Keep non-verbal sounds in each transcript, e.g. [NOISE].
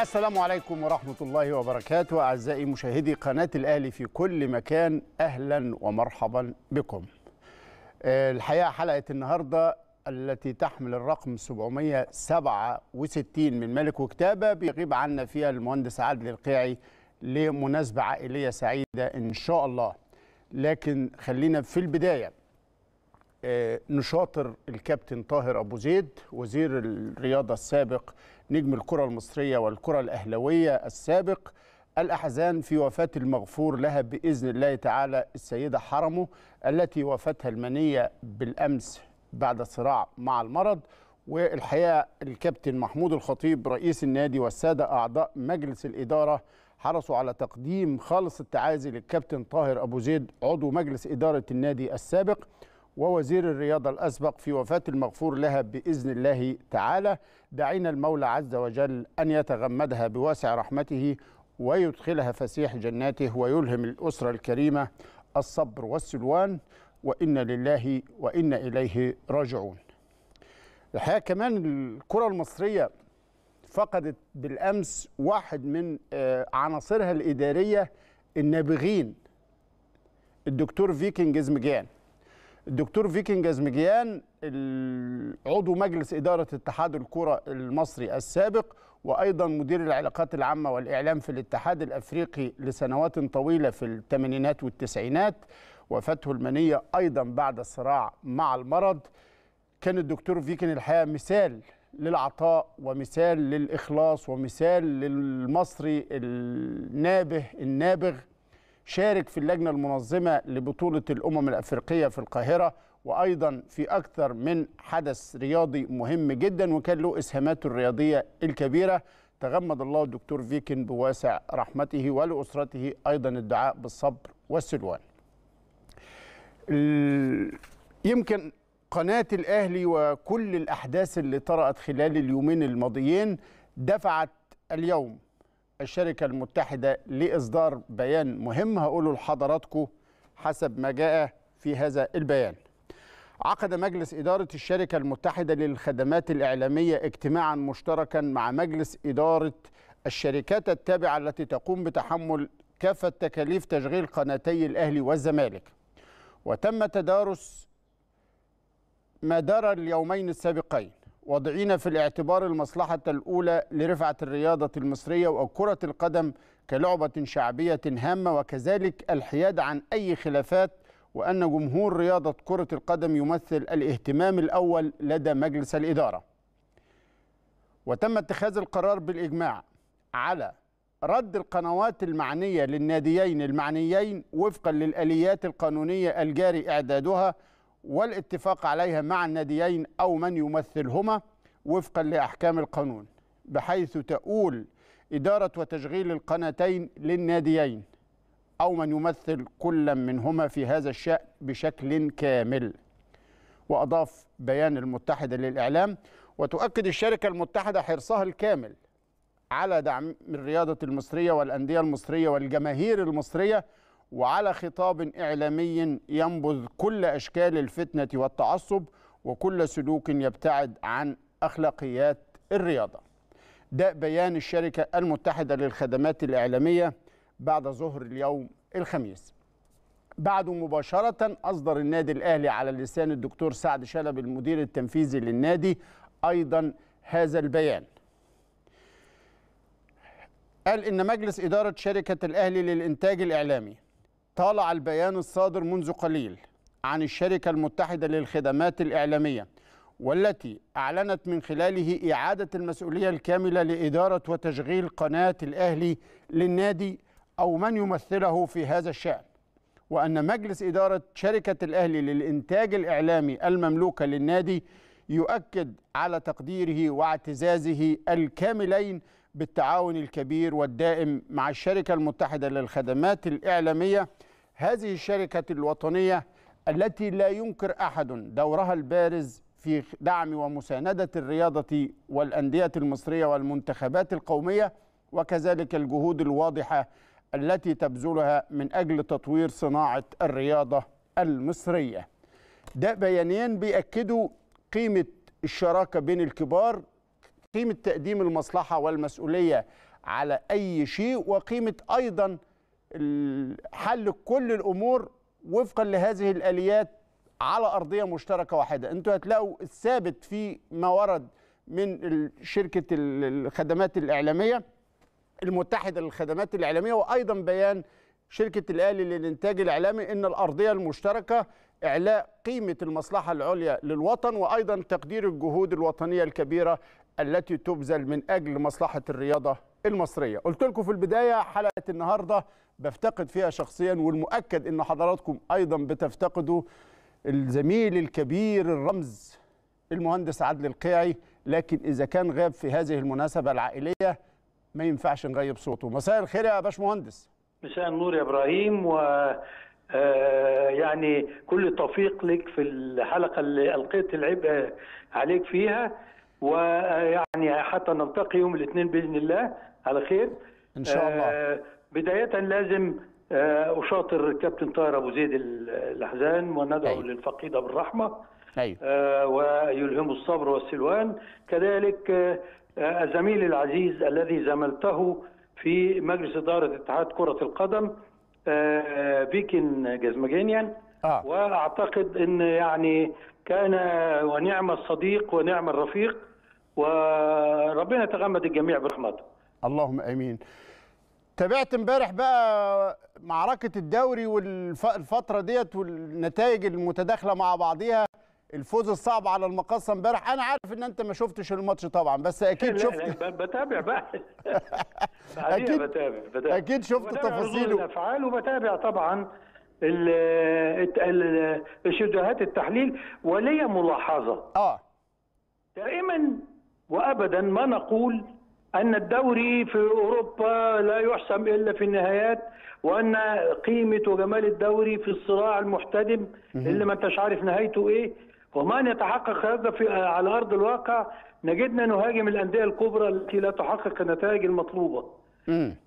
السلام عليكم ورحمة الله وبركاته أعزائي مشاهدي قناة الأهلي في كل مكان أهلا ومرحبا بكم آه، الحقيقة حلقة النهاردة التي تحمل الرقم 767 من ملك وكتابة بيغيب عنا فيها المهندس عادل القيعي لمناسبة عائلية سعيدة إن شاء الله لكن خلينا في البداية آه، نشاطر الكابتن طاهر أبو زيد وزير الرياضة السابق نجم الكرة المصرية والكرة الأهلوية السابق الأحزان في وفاة المغفور لها بإذن الله تعالى السيدة حرمه التي وفاتها المنية بالأمس بعد صراع مع المرض والحقيقة الكابتن محمود الخطيب رئيس النادي والسادة أعضاء مجلس الإدارة حرصوا على تقديم خالص التعازي للكابتن طاهر أبو زيد عضو مجلس إدارة النادي السابق ووزير الرياضة الأسبق في وفاة المغفور لها بإذن الله تعالى دعينا المولى عز وجل أن يتغمدها بواسع رحمته ويدخلها فسيح جناته ويلهم الأسرة الكريمة الصبر والسلوان وإن لله وإن إليه راجعون الحقيقة كمان الكرة المصرية فقدت بالأمس واحد من آه، عناصرها الإدارية النابغين الدكتور فيكينج زمجان الدكتور فيكينج ازمجيان عضو مجلس إدارة اتحاد الكرة المصري السابق وأيضا مدير العلاقات العامة والإعلام في الاتحاد الأفريقي لسنوات طويلة في الثمانينات والتسعينات وفاته المنية أيضا بعد الصراع مع المرض كان الدكتور فيكن الحقيقة مثال للعطاء ومثال للإخلاص ومثال للمصري النابه النابغ شارك في اللجنة المنظمة لبطولة الأمم الأفريقية في القاهرة وأيضا في أكثر من حدث رياضي مهم جدا وكان له إسهاماته الرياضية الكبيرة تغمد الله الدكتور فيكن بواسع رحمته ولأسرته أيضا الدعاء بالصبر والسلوان يمكن قناة الأهلي وكل الأحداث اللي طرأت خلال اليومين الماضيين دفعت اليوم الشركة المتحدة لإصدار بيان مهم هقوله لحضراتكم حسب ما جاء في هذا البيان عقد مجلس إدارة الشركة المتحدة للخدمات الإعلامية اجتماعا مشتركا مع مجلس إدارة الشركات التابعة التي تقوم بتحمل كافة تكاليف تشغيل قناتي الأهلي والزمالك وتم تدارس ما دار اليومين السابقين واضعين في الاعتبار المصلحة الأولى لرفعة الرياضة المصرية وكرة القدم كلعبة شعبية هامة وكذلك الحياد عن أي خلافات وأن جمهور رياضة كرة القدم يمثل الاهتمام الأول لدى مجلس الإدارة وتم اتخاذ القرار بالإجماع على رد القنوات المعنية للناديين المعنيين وفقا للأليات القانونية الجاري إعدادها والاتفاق عليها مع الناديين أو من يمثلهما وفقا لأحكام القانون بحيث تؤول إدارة وتشغيل القناتين للناديين أو من يمثل كل منهما في هذا الشأن بشكل كامل وأضاف بيان المتحدة للإعلام وتؤكد الشركة المتحدة حرصها الكامل على دعم الرياضة المصرية والأندية المصرية والجماهير المصرية وعلى خطاب إعلامي ينبذ كل أشكال الفتنة والتعصب وكل سلوك يبتعد عن أخلاقيات الرياضة ده بيان الشركة المتحدة للخدمات الإعلامية بعد ظهر اليوم الخميس بعد مباشرة أصدر النادي الأهلي على لسان الدكتور سعد شلب المدير التنفيذي للنادي أيضا هذا البيان قال إن مجلس إدارة شركة الأهلي للإنتاج الإعلامي طالع البيان الصادر منذ قليل عن الشركة المتحدة للخدمات الإعلامية والتي أعلنت من خلاله إعادة المسؤولية الكاملة لإدارة وتشغيل قناة الأهلي للنادي أو من يمثله في هذا الشأن وأن مجلس إدارة شركة الأهلي للإنتاج الإعلامي المملوكة للنادي يؤكد على تقديره واعتزازه الكاملين بالتعاون الكبير والدائم مع الشركة المتحدة للخدمات الإعلامية هذه الشركة الوطنية التي لا ينكر أحد دورها البارز في دعم ومساندة الرياضة والأندية المصرية والمنتخبات القومية وكذلك الجهود الواضحة التي تبذلها من أجل تطوير صناعة الرياضة المصرية ده بيانين بيأكدوا قيمة الشراكة بين الكبار قيمة تقديم المصلحة والمسؤولية على أي شيء وقيمة أيضا حل كل الامور وفقا لهذه الاليات على ارضيه مشتركه واحده انتوا هتلاقوا الثابت في ما ورد من شركه الخدمات الاعلاميه المتحده للخدمات الاعلاميه وايضا بيان شركه الاهلي للانتاج الاعلامي ان الارضيه المشتركه اعلاء قيمه المصلحه العليا للوطن وايضا تقدير الجهود الوطنيه الكبيره التي تبذل من اجل مصلحه الرياضه المصريه قلت لكم في البدايه حلقه النهارده بفتقد فيها شخصيا والمؤكد ان حضراتكم ايضا بتفتقدوا الزميل الكبير الرمز المهندس عدل القيعي لكن اذا كان غاب في هذه المناسبه العائليه ما ينفعش نغيب صوته مساء الخير يا باشمهندس مساء النور يا ابراهيم و آه، يعني كل التوفيق لك في الحلقه اللي القيت العبء عليك فيها ويعني آه، حتى نلتقي يوم الاثنين باذن الله على خير ان شاء الله آه، بداية لازم آه، أشاطر كابتن طاهر أبو زيد الأحزان وندعو أيوة. للفقيدة بالرحمة أيوة. آه، ويلهم الصبر والسلوان كذلك الزميل آه، العزيز الذي زملته في مجلس إدارة اتحاد كرة القدم بيكن جازمجينيان آه. وأعتقد أن يعني كان ونعم الصديق ونعم الرفيق وربنا يتغمد الجميع برحمته اللهم امين تابعت امبارح بقى معركه الدوري والفتره ديت والنتائج المتداخله مع بعضيها الفوز الصعب على المقصه امبارح انا عارف ان انت ما شفتش الماتش طبعا بس اكيد شفت لا بتابع بقى [LAUGHS] اكيد بتابع, بتابع. اكيد شفت تفاصيل الافعال وبتابع طبعا الشدهات التحليل ولي ملاحظه اه دائما وابدا ما نقول أن الدوري في أوروبا لا يحسم إلا في النهايات وأن قيمة وجمال الدوري في الصراع المحتدم اللي ما أنتش عارف نهايته إيه ومن يتحقق هذا في على أرض الواقع نجدنا نهاجم الأندية الكبرى التي لا تحقق النتائج المطلوبة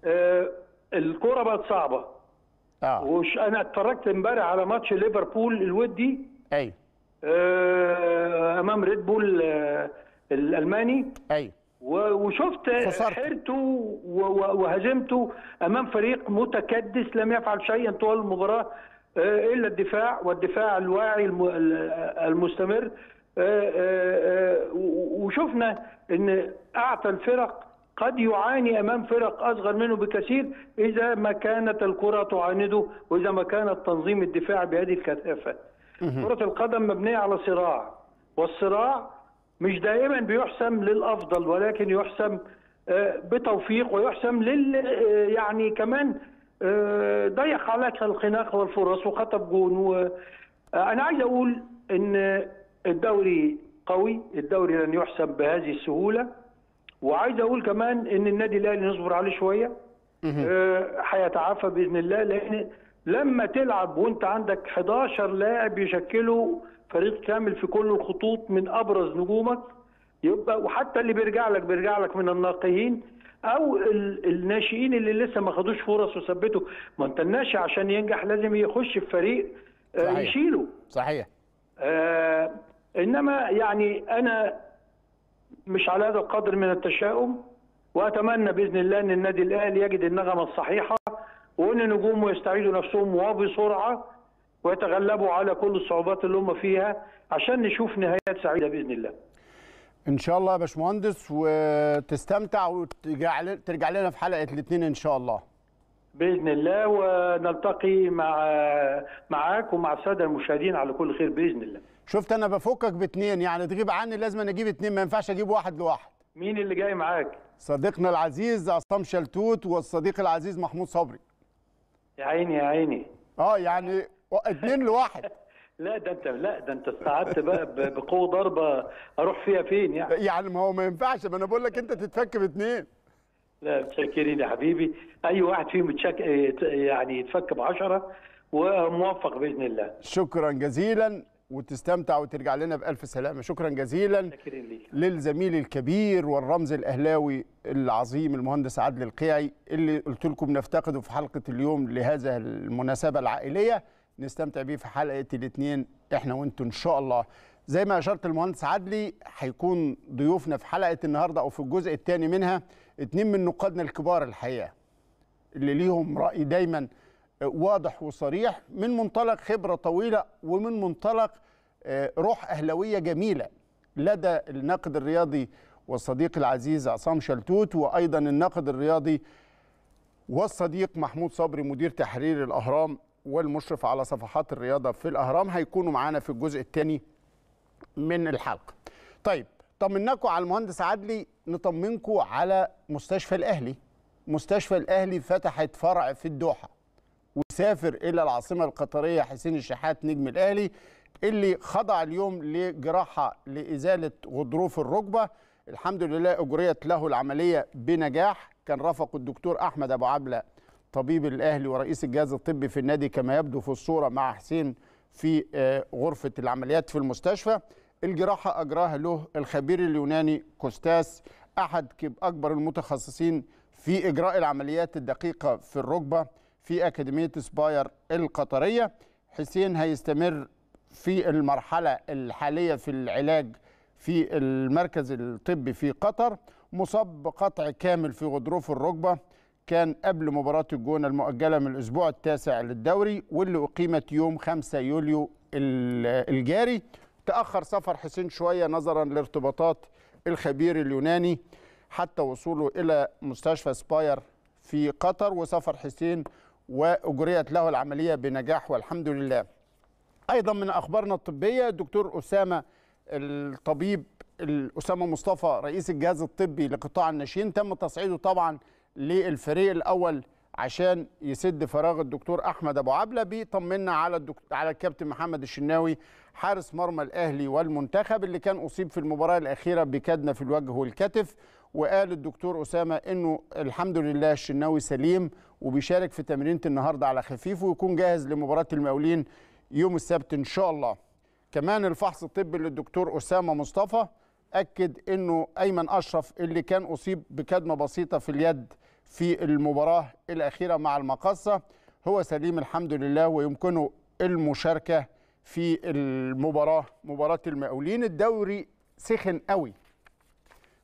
آه الكرة بقت صعبة آه. وش أنا اتفرجت امبارح على ماتش ليفربول الودي أي آه، أمام ريد بول آه الألماني أي وشفت حرته وهجمته امام فريق متكدس لم يفعل شيئا طول المباراه آه، الا الدفاع والدفاع الواعي المستمر آه، آه، وشفنا ان اعتى الفرق قد يعاني امام فرق اصغر منه بكثير اذا ما كانت الكره تعانده واذا ما كان التنظيم الدفاعي بهذه الكثافه كره القدم مبنيه على صراع والصراع مش دائما بيحسم للافضل ولكن يحسم آه، بتوفيق ويحسم لل آه، يعني كمان آه، ضيق عليك الخناق والفرص وخطب جون انا عايز اقول ان الدوري قوي الدوري لن يحسم بهذه السهوله وعايز اقول كمان ان النادي الاهلي نصبر عليه شويه هيتعافى باذن الله لان لما تلعب وانت عندك 11 لاعب يشكلوا فريق كامل في كل الخطوط من ابرز نجومك يبقى وحتى اللي بيرجع لك بيرجع لك من الناقهين او الناشئين اللي لسه ما خدوش فرص وثبتوا ما انت الناشئ عشان ينجح لازم يخش في فريق آه، صحيح. يشيله صحيح آه انما يعني انا مش على هذا القدر من التشاؤم واتمنى باذن الله ان النادي الاهلي يجد النغمه الصحيحه وان نجومه يستعيدوا نفسهم وبسرعه ويتغلبوا على كل الصعوبات اللي هم فيها عشان نشوف نهايات سعيده باذن الله. ان شاء الله يا باشمهندس وتستمتع وترجع لنا في حلقه الاثنين ان شاء الله. باذن الله ونلتقي مع معاك ومع الساده المشاهدين على كل خير باذن الله. شفت انا بفكك باثنين يعني تغيب عني لازم اجيب اثنين ما ينفعش اجيب واحد لواحد. مين اللي جاي معاك؟ صديقنا العزيز عصام شلتوت والصديق العزيز محمود صبري. يا عيني يا عيني. اه يعني واثنين لواحد [LAUGHS] لا ده انت لا ده انت استعدت بقى بقوه ضربه اروح فيها فين يعني يعني ما هو ما ينفعش ما انا بقول لك انت تتفك باتنين لا متشكرين يا حبيبي اي واحد فيهم متشك يعني يتفك ب 10 وموفق باذن الله شكرا جزيلا وتستمتع وترجع لنا بالف سلامه شكرا جزيلا للزميل الكبير والرمز الاهلاوي العظيم المهندس عادل القيعي اللي قلت لكم نفتقده في حلقه اليوم لهذا المناسبه العائليه نستمتع بيه في حلقه الاثنين احنا وانتم ان شاء الله زي ما اشرت المهندس عدلي هيكون ضيوفنا في حلقه النهارده او في الجزء الثاني منها اثنين من نقادنا الكبار الحقيقه اللي ليهم راي دايما واضح وصريح من منطلق خبره طويله ومن منطلق آه، روح اهلاويه جميله لدى الناقد الرياضي والصديق العزيز عصام شلتوت وايضا الناقد الرياضي والصديق محمود صبري مدير تحرير الاهرام والمشرف على صفحات الرياضة في الأهرام هيكونوا معانا في الجزء الثاني من الحلقة طيب طمناكم على المهندس عدلي نطمنكم على مستشفى الأهلي مستشفى الأهلي فتحت فرع في الدوحة وسافر إلى العاصمة القطرية حسين الشحات نجم الأهلي اللي خضع اليوم لجراحة لإزالة غضروف الركبة الحمد لله أجريت له العملية بنجاح كان رافقه الدكتور أحمد أبو عبلة طبيب الأهلي ورئيس الجهاز الطبي في النادي كما يبدو في الصورة مع حسين في آه، غرفة العمليات في المستشفى الجراحة أجراها له الخبير اليوناني كوستاس أحد أكبر المتخصصين في إجراء العمليات الدقيقة في الركبة في أكاديمية سباير القطرية حسين هيستمر في المرحلة الحالية في العلاج في المركز الطبي في قطر مصاب بقطع كامل في غضروف الركبة كان قبل مباراة الجونة المؤجلة من الأسبوع التاسع للدوري واللي أقيمت يوم 5 يوليو الجاري تأخر سفر حسين شوية نظرا لارتباطات الخبير اليوناني حتى وصوله إلى مستشفى سباير في قطر وسفر حسين وأجريت له العملية بنجاح والحمد لله أيضا من أخبارنا الطبية دكتور أسامة الطبيب أسامة مصطفى رئيس الجهاز الطبي لقطاع الناشئين تم تصعيده طبعا للفريق الاول عشان يسد فراغ الدكتور احمد ابو عبله بيطمنا على الدكتور على الكابتن محمد الشناوي حارس مرمى الاهلي والمنتخب اللي كان اصيب في المباراه الاخيره بكدنه في الوجه والكتف وقال الدكتور اسامه انه الحمد لله الشناوي سليم وبيشارك في تمرينه النهارده على خفيف ويكون جاهز لمباراه المقاولين يوم السبت ان شاء الله كمان الفحص الطبي للدكتور اسامه مصطفى اكد انه ايمن اشرف اللي كان اصيب بكدمه بسيطه في اليد في المباراه الاخيره مع المقصه هو سليم الحمد لله ويمكنه المشاركه في المباراه مباراه المقاولين الدوري سخن قوي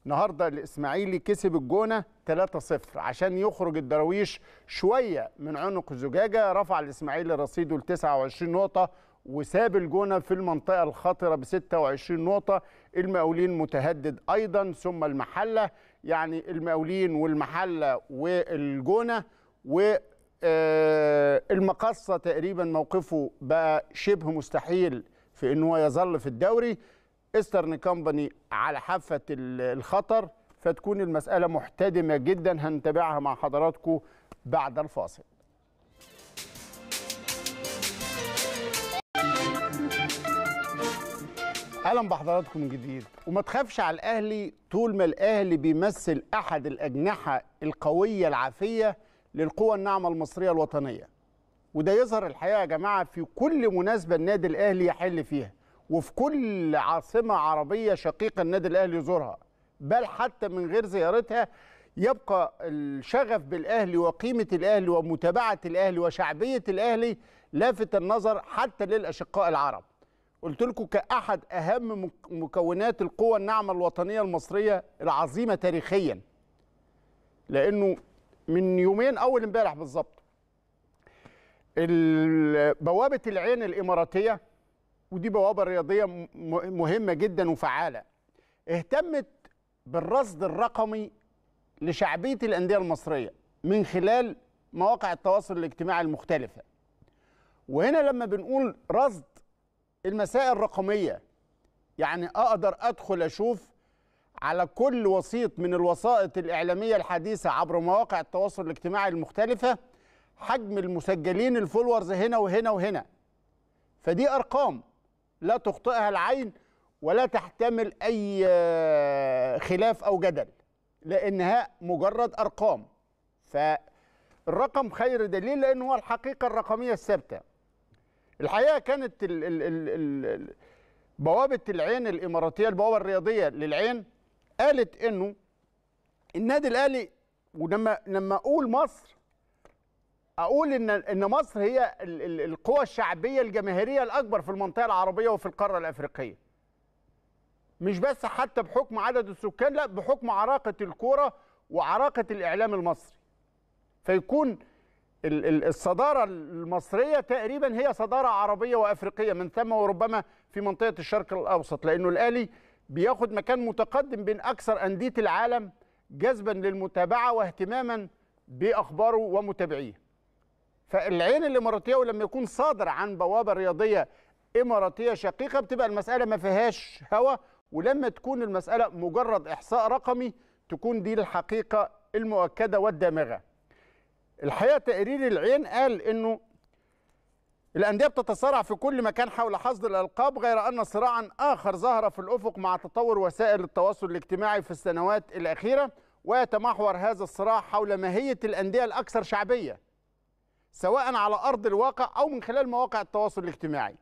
النهارده الاسماعيلي كسب الجونه 3-0 عشان يخرج الدراويش شويه من عنق الزجاجه رفع الاسماعيلي رصيده ل 29 نقطه وساب الجونه في المنطقه الخطره ب 26 نقطه المقاولين متهدد ايضا ثم المحله يعني المقاولين والمحله والجونه و آه، المقصة تقريبا موقفه بقى شبه مستحيل في ان هو يظل في الدوري استرن كومباني على حافة الخطر فتكون المسألة محتدمة جدا هنتابعها مع حضراتكم بعد الفاصل اهلا بحضراتكم من جديد وما تخافش على الاهلي طول ما الاهلي بيمثل احد الاجنحه القويه العافيه للقوى الناعمه المصريه الوطنيه وده يظهر الحقيقه يا جماعه في كل مناسبه النادي الاهلي يحل فيها وفي كل عاصمه عربيه شقيقه النادي الاهلي يزورها بل حتى من غير زيارتها يبقى الشغف بالاهلي وقيمه الاهلي ومتابعه الاهلي وشعبيه الاهلي لافت النظر حتى للاشقاء العرب قلت لكم كأحد أهم مكونات القوة الناعمة الوطنية المصرية العظيمة تاريخيا لأنه من يومين أول امبارح بالظبط بوابة العين الإماراتية ودي بوابة رياضية مهمة جدا وفعالة اهتمت بالرصد الرقمي لشعبية الأندية المصرية من خلال مواقع التواصل الاجتماعي المختلفة وهنا لما بنقول رصد المسائل الرقميه يعني اقدر ادخل اشوف على كل وسيط من الوسائط الاعلاميه الحديثه عبر مواقع التواصل الاجتماعي المختلفه حجم المسجلين الفولورز هنا وهنا وهنا فدي ارقام لا تخطئها العين ولا تحتمل اي خلاف او جدل لانها مجرد ارقام فالرقم خير دليل لان هو الحقيقه الرقميه الثابته الحقيقه كانت الـ الـ الـ الـ بوابه العين الاماراتيه البوابه الرياضيه للعين قالت انه النادي الاهلي ولما لما اقول مصر اقول ان ان مصر هي القوى الشعبيه الجماهيريه الاكبر في المنطقه العربيه وفي القاره الافريقيه مش بس حتى بحكم عدد السكان لا بحكم عراقه الكوره وعراقه الاعلام المصري فيكون الصدارة المصرية تقريبا هي صدارة عربية وأفريقية من ثم وربما في منطقة الشرق الأوسط لأنه الأهلي بياخد مكان متقدم بين أكثر أندية العالم جذبا للمتابعة واهتماما بأخباره ومتابعيه فالعين الإماراتية ولما يكون صادر عن بوابة رياضية إماراتية شقيقة بتبقى المسألة ما فيهاش هوا ولما تكون المسألة مجرد إحصاء رقمي تكون دي الحقيقة المؤكدة والدامغة الحقيقه تقرير العين قال انه الانديه بتتصارع في كل مكان حول حصد الالقاب غير ان صراعا اخر ظهر في الافق مع تطور وسائل التواصل الاجتماعي في السنوات الاخيره ويتمحور هذا الصراع حول ماهيه الانديه الاكثر شعبيه سواء على ارض الواقع او من خلال مواقع التواصل الاجتماعي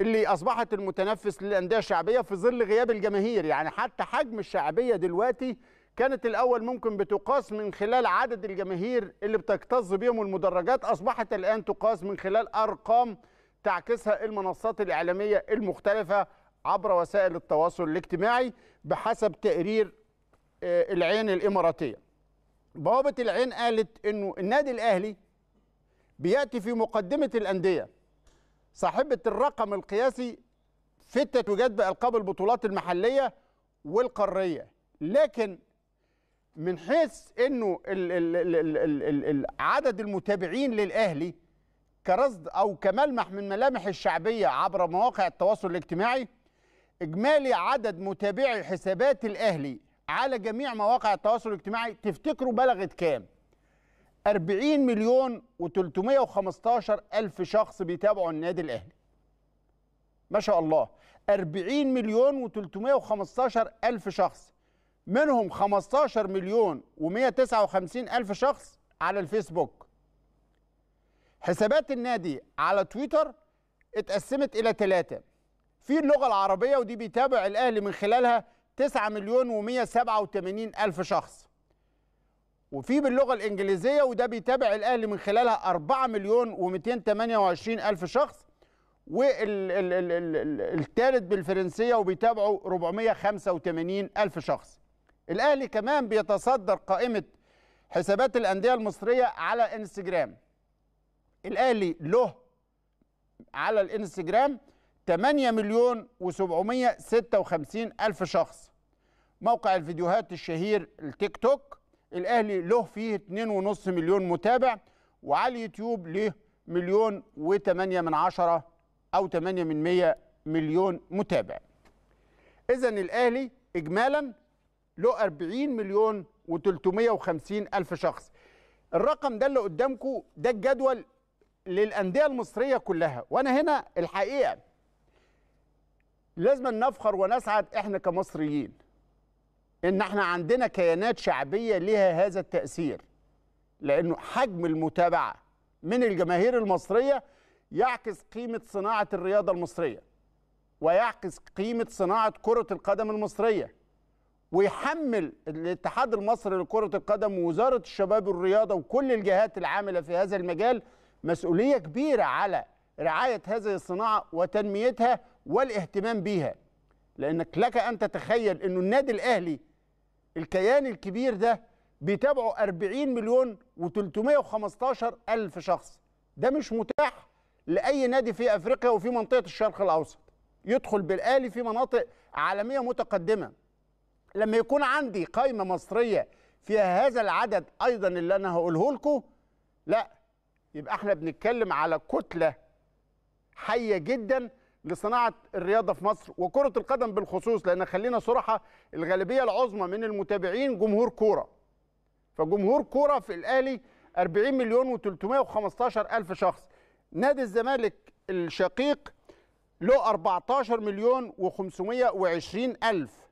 اللي اصبحت المتنفس للانديه الشعبيه في ظل غياب الجماهير يعني حتى حجم الشعبيه دلوقتي كانت الأول ممكن بتقاس من خلال عدد الجماهير اللي بتكتظ بيهم المدرجات أصبحت الآن تقاس من خلال أرقام تعكسها المنصات الإعلامية المختلفة عبر وسائل التواصل الاجتماعي بحسب تقرير آه، العين الإماراتية بوابة العين قالت أنه النادي الأهلي بيأتي في مقدمة الأندية صاحبة الرقم القياسي في التتويجات بألقاب البطولات المحلية والقارية لكن من حيث انه الـ الـ الـ الـ الـ الـ عدد المتابعين للاهلي كرصد او كملمح من ملامح الشعبيه عبر مواقع التواصل الاجتماعي اجمالي عدد متابعي حسابات الاهلي على جميع مواقع التواصل الاجتماعي تفتكروا بلغت كام 40 مليون و315 الف شخص بيتابعوا النادي الاهلي ما شاء الله 40 مليون و315 الف شخص منهم 15 مليون و159 ألف شخص على الفيسبوك حسابات النادي على تويتر اتقسمت إلى ثلاثة في اللغة العربية ودي بيتابع الأهلي من خلالها 9 مليون و187 ألف شخص وفي باللغة الإنجليزية وده بيتابع الأهلي من خلالها 4 مليون و228 ألف شخص والثالث بالفرنسية وبيتابعه 485 ألف شخص الاهلي كمان بيتصدر قائمه حسابات الانديه المصريه على انستجرام الاهلي له على الانستجرام 8 مليون و756 الف شخص موقع الفيديوهات الشهير التيك توك الاهلي له فيه 2.5 مليون متابع وعلى اليوتيوب له مليون و8 من عشرة او 8 من 100 مليون متابع اذا الاهلي اجمالا له 40 مليون و350 الف شخص الرقم ده اللي قدامكم ده الجدول للانديه المصريه كلها وانا هنا الحقيقه لازم نفخر ونسعد احنا كمصريين ان احنا عندنا كيانات شعبيه لها هذا التاثير لانه حجم المتابعه من الجماهير المصريه يعكس قيمه صناعه الرياضه المصريه ويعكس قيمه صناعه كره القدم المصريه ويحمل الاتحاد المصري لكرة القدم ووزارة الشباب والرياضة وكل الجهات العاملة في هذا المجال مسؤولية كبيرة على رعاية هذه الصناعة وتنميتها والاهتمام بيها لأنك لك أن تتخيل أنه النادي الأهلي الكيان الكبير ده بيتابعه 40 مليون و315 ألف شخص ده مش متاح لأي نادي في أفريقيا وفي منطقة الشرق الأوسط يدخل بالآلي في مناطق عالمية متقدمة لما يكون عندي قائمه مصريه فيها هذا العدد ايضا اللي انا هقوله لكم لا يبقى احنا بنتكلم على كتله حيه جدا لصناعه الرياضه في مصر وكره القدم بالخصوص لان خلينا صراحه الغالبيه العظمى من المتابعين جمهور كوره فجمهور كوره في الاهلي 40 مليون و315 الف شخص نادي الزمالك الشقيق له 14 مليون و520 الف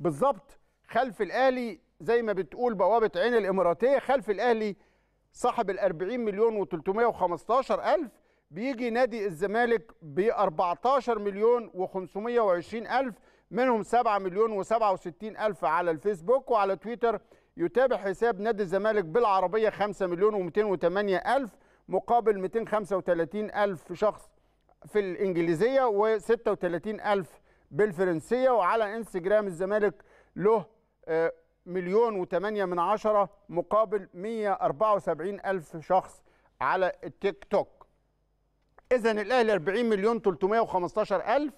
بالظبط خلف الاهلي زي ما بتقول بوابه عين الاماراتيه خلف الاهلي صاحب ال 40 مليون و315 الف بيجي نادي الزمالك ب 14 مليون و520 الف منهم 7 مليون و67 الف على الفيسبوك وعلى تويتر يتابع حساب نادي الزمالك بالعربيه 5 مليون و208 الف مقابل 235 الف شخص في الانجليزيه و36 الف بالفرنسيه وعلى انستجرام الزمالك له آه، مليون وثمانية من عشرة مقابل 174 ألف شخص على التيك توك إذا الأهلي 40 مليون 315 ألف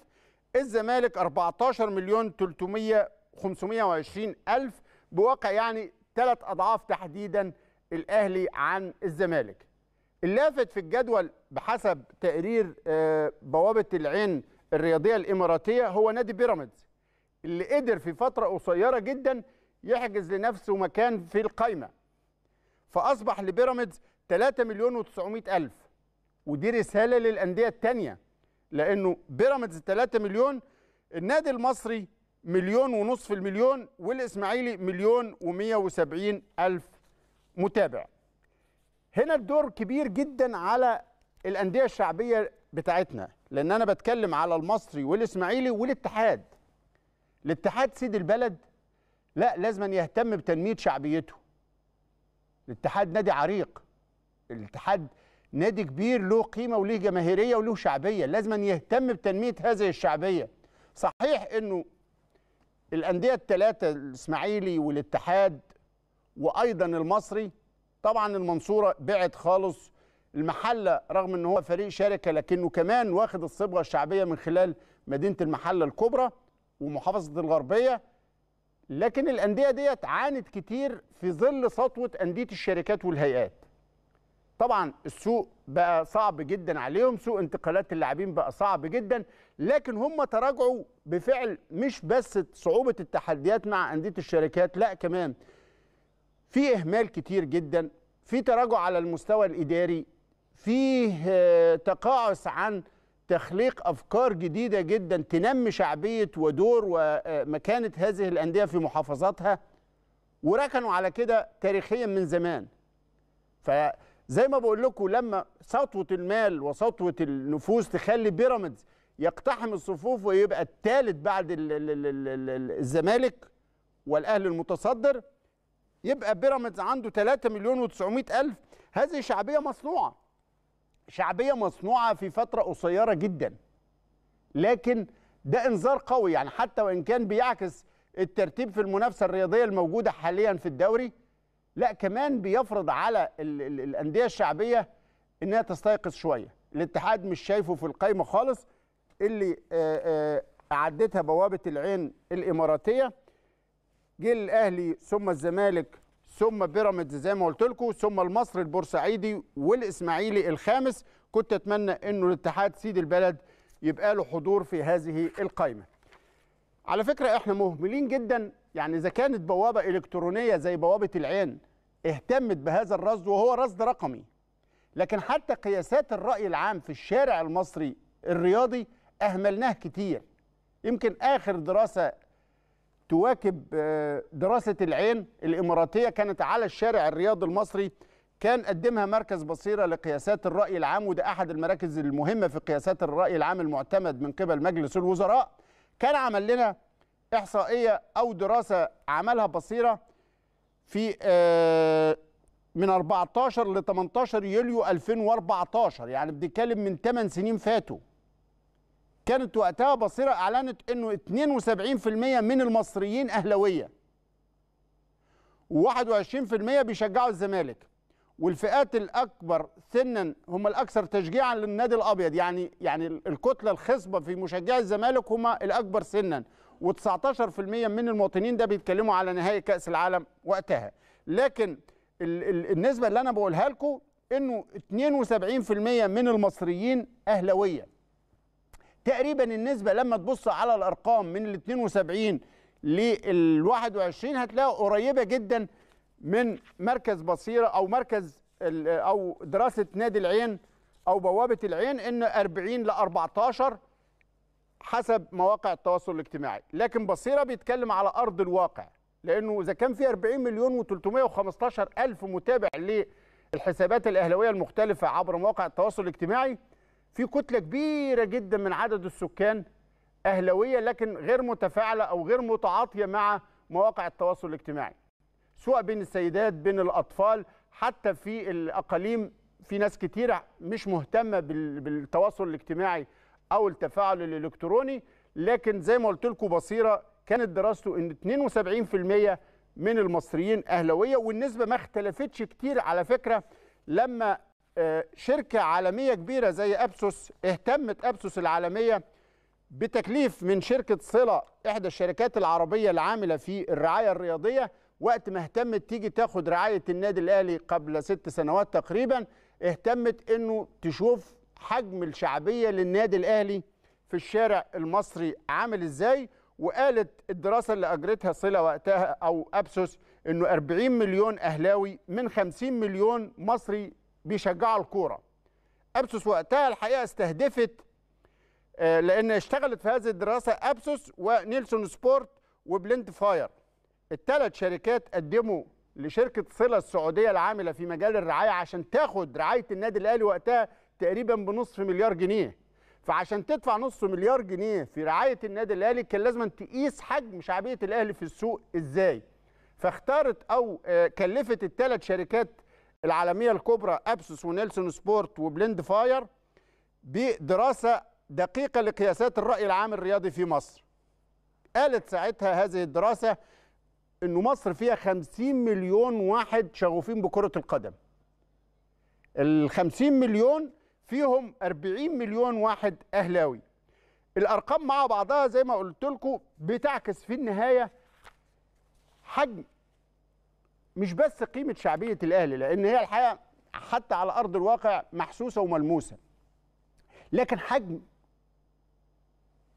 الزمالك 14 مليون 300 ألف بواقع يعني ثلاث أضعاف تحديدا الأهلي عن الزمالك اللافت في الجدول بحسب تقرير آه، بوابة العين الرياضيه الاماراتيه هو نادي بيراميدز اللي قدر في فتره قصيره جدا يحجز لنفسه مكان في القايمه فاصبح لبيراميدز 3 مليون و900 الف ودي رساله للانديه الثانيه لانه بيراميدز 3 مليون النادي المصري مليون ونصف المليون والاسماعيلي مليون و170 الف متابع هنا الدور كبير جدا على الانديه الشعبيه بتاعتنا لان انا بتكلم على المصري والاسماعيلي والاتحاد الاتحاد سيد البلد لا لازم أن يهتم بتنميه شعبيته الاتحاد نادي عريق الاتحاد نادي كبير له قيمه وله جماهيريه وله شعبيه لازم أن يهتم بتنميه هذه الشعبيه صحيح انه الانديه الثلاثه الاسماعيلي والاتحاد وايضا المصري طبعا المنصوره بعد خالص المحله رغم ان هو فريق شركه لكنه كمان واخد الصبغه الشعبيه من خلال مدينه المحله الكبرى ومحافظه الغربيه لكن الانديه ديت عانت كتير في ظل سطوه انديه الشركات والهيئات طبعا السوق بقى صعب جدا عليهم سوق انتقالات اللاعبين بقى صعب جدا لكن هم تراجعوا بفعل مش بس صعوبه التحديات مع انديه الشركات لا كمان في اهمال كتير جدا في تراجع على المستوى الاداري فيه آه، تقاعس عن تخليق افكار جديده جدا تنمي شعبيه ودور ومكانه هذه الانديه في محافظاتها وركنوا على كده تاريخيا من زمان فزي ما بقول لكم لما سطوه المال وسطوه النفوس تخلي بيراميدز يقتحم الصفوف ويبقى الثالث بعد الزمالك والاهلي المتصدر يبقى بيراميدز عنده 3 مليون و900 الف هذه شعبيه مصنوعه شعبيه مصنوعه في فتره قصيره جدا لكن ده انذار قوي يعني حتى وان كان بيعكس الترتيب في المنافسه الرياضيه الموجوده حاليا في الدوري لا كمان بيفرض على ال ال الانديه الشعبيه انها تستيقظ شويه الاتحاد مش شايفه في القايمه خالص اللي عدتها بوابه العين الاماراتيه جه الاهلي ثم الزمالك ثم بيراميدز زي ما قلت لكم ثم المصري البورسعيدي والاسماعيلي الخامس كنت اتمنى انه الاتحاد سيد البلد يبقى له حضور في هذه القائمه على فكره احنا مهملين جدا يعني اذا كانت بوابه الكترونيه زي بوابه العين اهتمت بهذا الرصد وهو رصد رقمي لكن حتى قياسات الراي العام في الشارع المصري الرياضي اهملناه كتير يمكن اخر دراسه تواكب آه، دراسة العين الإماراتية كانت على الشارع الرياضي المصري كان قدمها مركز بصيرة لقياسات الرأي العام وده أحد المراكز المهمة في قياسات الرأي العام المعتمد من قبل مجلس الوزراء كان عمل لنا إحصائية أو دراسة عملها بصيرة في آه، من 14 ل 18 يوليو 2014 يعني بنتكلم من 8 سنين فاتوا كانت وقتها بصيرة أعلنت أنه 72% من المصريين أهلاوية و21% بيشجعوا الزمالك والفئات الأكبر سنا هم الأكثر تشجيعا للنادي الأبيض يعني يعني الكتلة الخصبة في مشجعي الزمالك هم الأكبر سنا و19% من المواطنين ده بيتكلموا على نهاية كأس العالم وقتها لكن النسبة اللي أنا بقولها لكم إنه 72% من المصريين أهلاوية تقريبا النسبه لما تبص على الارقام من ال 72 لل 21 هتلاقيها قريبه جدا من مركز بصيره او مركز او دراسه نادي العين او بوابه العين ان 40 ل 14 حسب مواقع التواصل الاجتماعي لكن بصيره بيتكلم على ارض الواقع لانه اذا كان في 40 مليون و315 الف متابع للحسابات الاهلاويه المختلفه عبر مواقع التواصل الاجتماعي في كتله كبيره جدا من عدد السكان اهلاويه لكن غير متفاعله او غير متعاطيه مع مواقع التواصل الاجتماعي سواء بين السيدات بين الاطفال حتى في الاقاليم في ناس كتيره مش مهتمه بالتواصل الاجتماعي او التفاعل الالكتروني لكن زي ما قلت لكم بصيره كانت دراسته ان 72% من المصريين اهلاويه والنسبه ما اختلفتش كتير على فكره لما شركه عالميه كبيره زي ابسوس اهتمت ابسوس العالميه بتكليف من شركه صله احدى الشركات العربيه العامله في الرعايه الرياضيه وقت ما اهتمت تيجي تاخد رعايه النادي الاهلي قبل ست سنوات تقريبا اهتمت انه تشوف حجم الشعبيه للنادي الاهلي في الشارع المصري عامل ازاي وقالت الدراسه اللي اجرتها صله وقتها او ابسوس انه 40 مليون اهلاوي من 50 مليون مصري بيشجعوا الكوره ابسوس وقتها الحقيقه استهدفت آه، لان اشتغلت في هذه الدراسه ابسوس ونيلسون سبورت وبلند فاير الثلاث شركات قدموا لشركه صله السعوديه العامله في مجال الرعايه عشان تاخد رعايه النادي الاهلي وقتها تقريبا بنصف مليار جنيه فعشان تدفع نص مليار جنيه في رعايه النادي الاهلي كان لازم تقيس حجم شعبيه الاهلي في السوق ازاي فاختارت او آه، كلفت الثلاث شركات العالميه الكبرى ابسوس ونيلسون سبورت وبلند فاير بدراسه دقيقه لقياسات الراي العام الرياضي في مصر قالت ساعتها هذه الدراسه ان مصر فيها 50 مليون واحد شغوفين بكره القدم ال 50 مليون فيهم 40 مليون واحد اهلاوي الارقام مع بعضها زي ما قلت لكم بتعكس في النهايه حجم مش بس قيمه شعبيه الاهلي لان هي الحقيقه حتى على ارض الواقع محسوسه وملموسه لكن حجم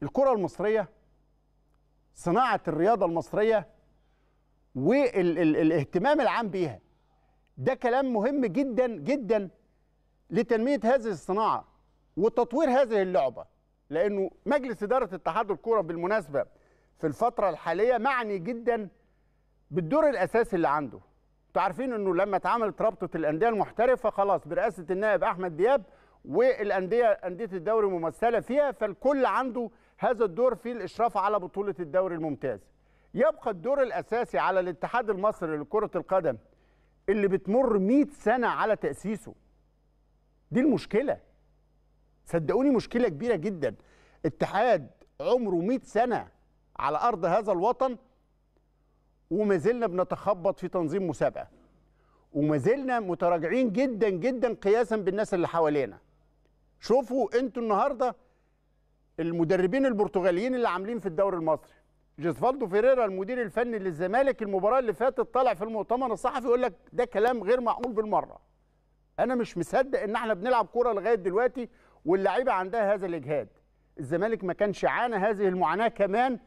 الكره المصريه صناعه الرياضه المصريه والاهتمام العام بيها ده كلام مهم جدا جدا لتنميه هذه الصناعه وتطوير هذه اللعبه لانه مجلس اداره اتحاد الكرة بالمناسبه في الفتره الحاليه معني جدا بالدور الاساسي اللي عنده انتوا عارفين انه لما اتعملت رابطه الانديه المحترفه خلاص برئاسه النائب احمد دياب والانديه انديه الدوري ممثله فيها فالكل عنده هذا الدور في الاشراف على بطوله الدوري الممتاز يبقى الدور الاساسي على الاتحاد المصري لكره القدم اللي بتمر 100 سنه على تاسيسه دي المشكله صدقوني مشكله كبيره جدا اتحاد عمره 100 سنه على ارض هذا الوطن وما زلنا بنتخبط في تنظيم مسابقه وما زلنا متراجعين جدا جدا قياسا بالناس اللي حوالينا شوفوا انتوا النهارده المدربين البرتغاليين اللي عاملين في الدوري المصري جيزفالدو فيريرا المدير الفني للزمالك المباراه اللي فاتت طلع في المؤتمر الصحفي يقول لك ده كلام غير معقول بالمره انا مش مصدق ان احنا بنلعب كوره لغايه دلوقتي واللعيبه عندها هذا الاجهاد الزمالك ما كانش عانى هذه المعاناه كمان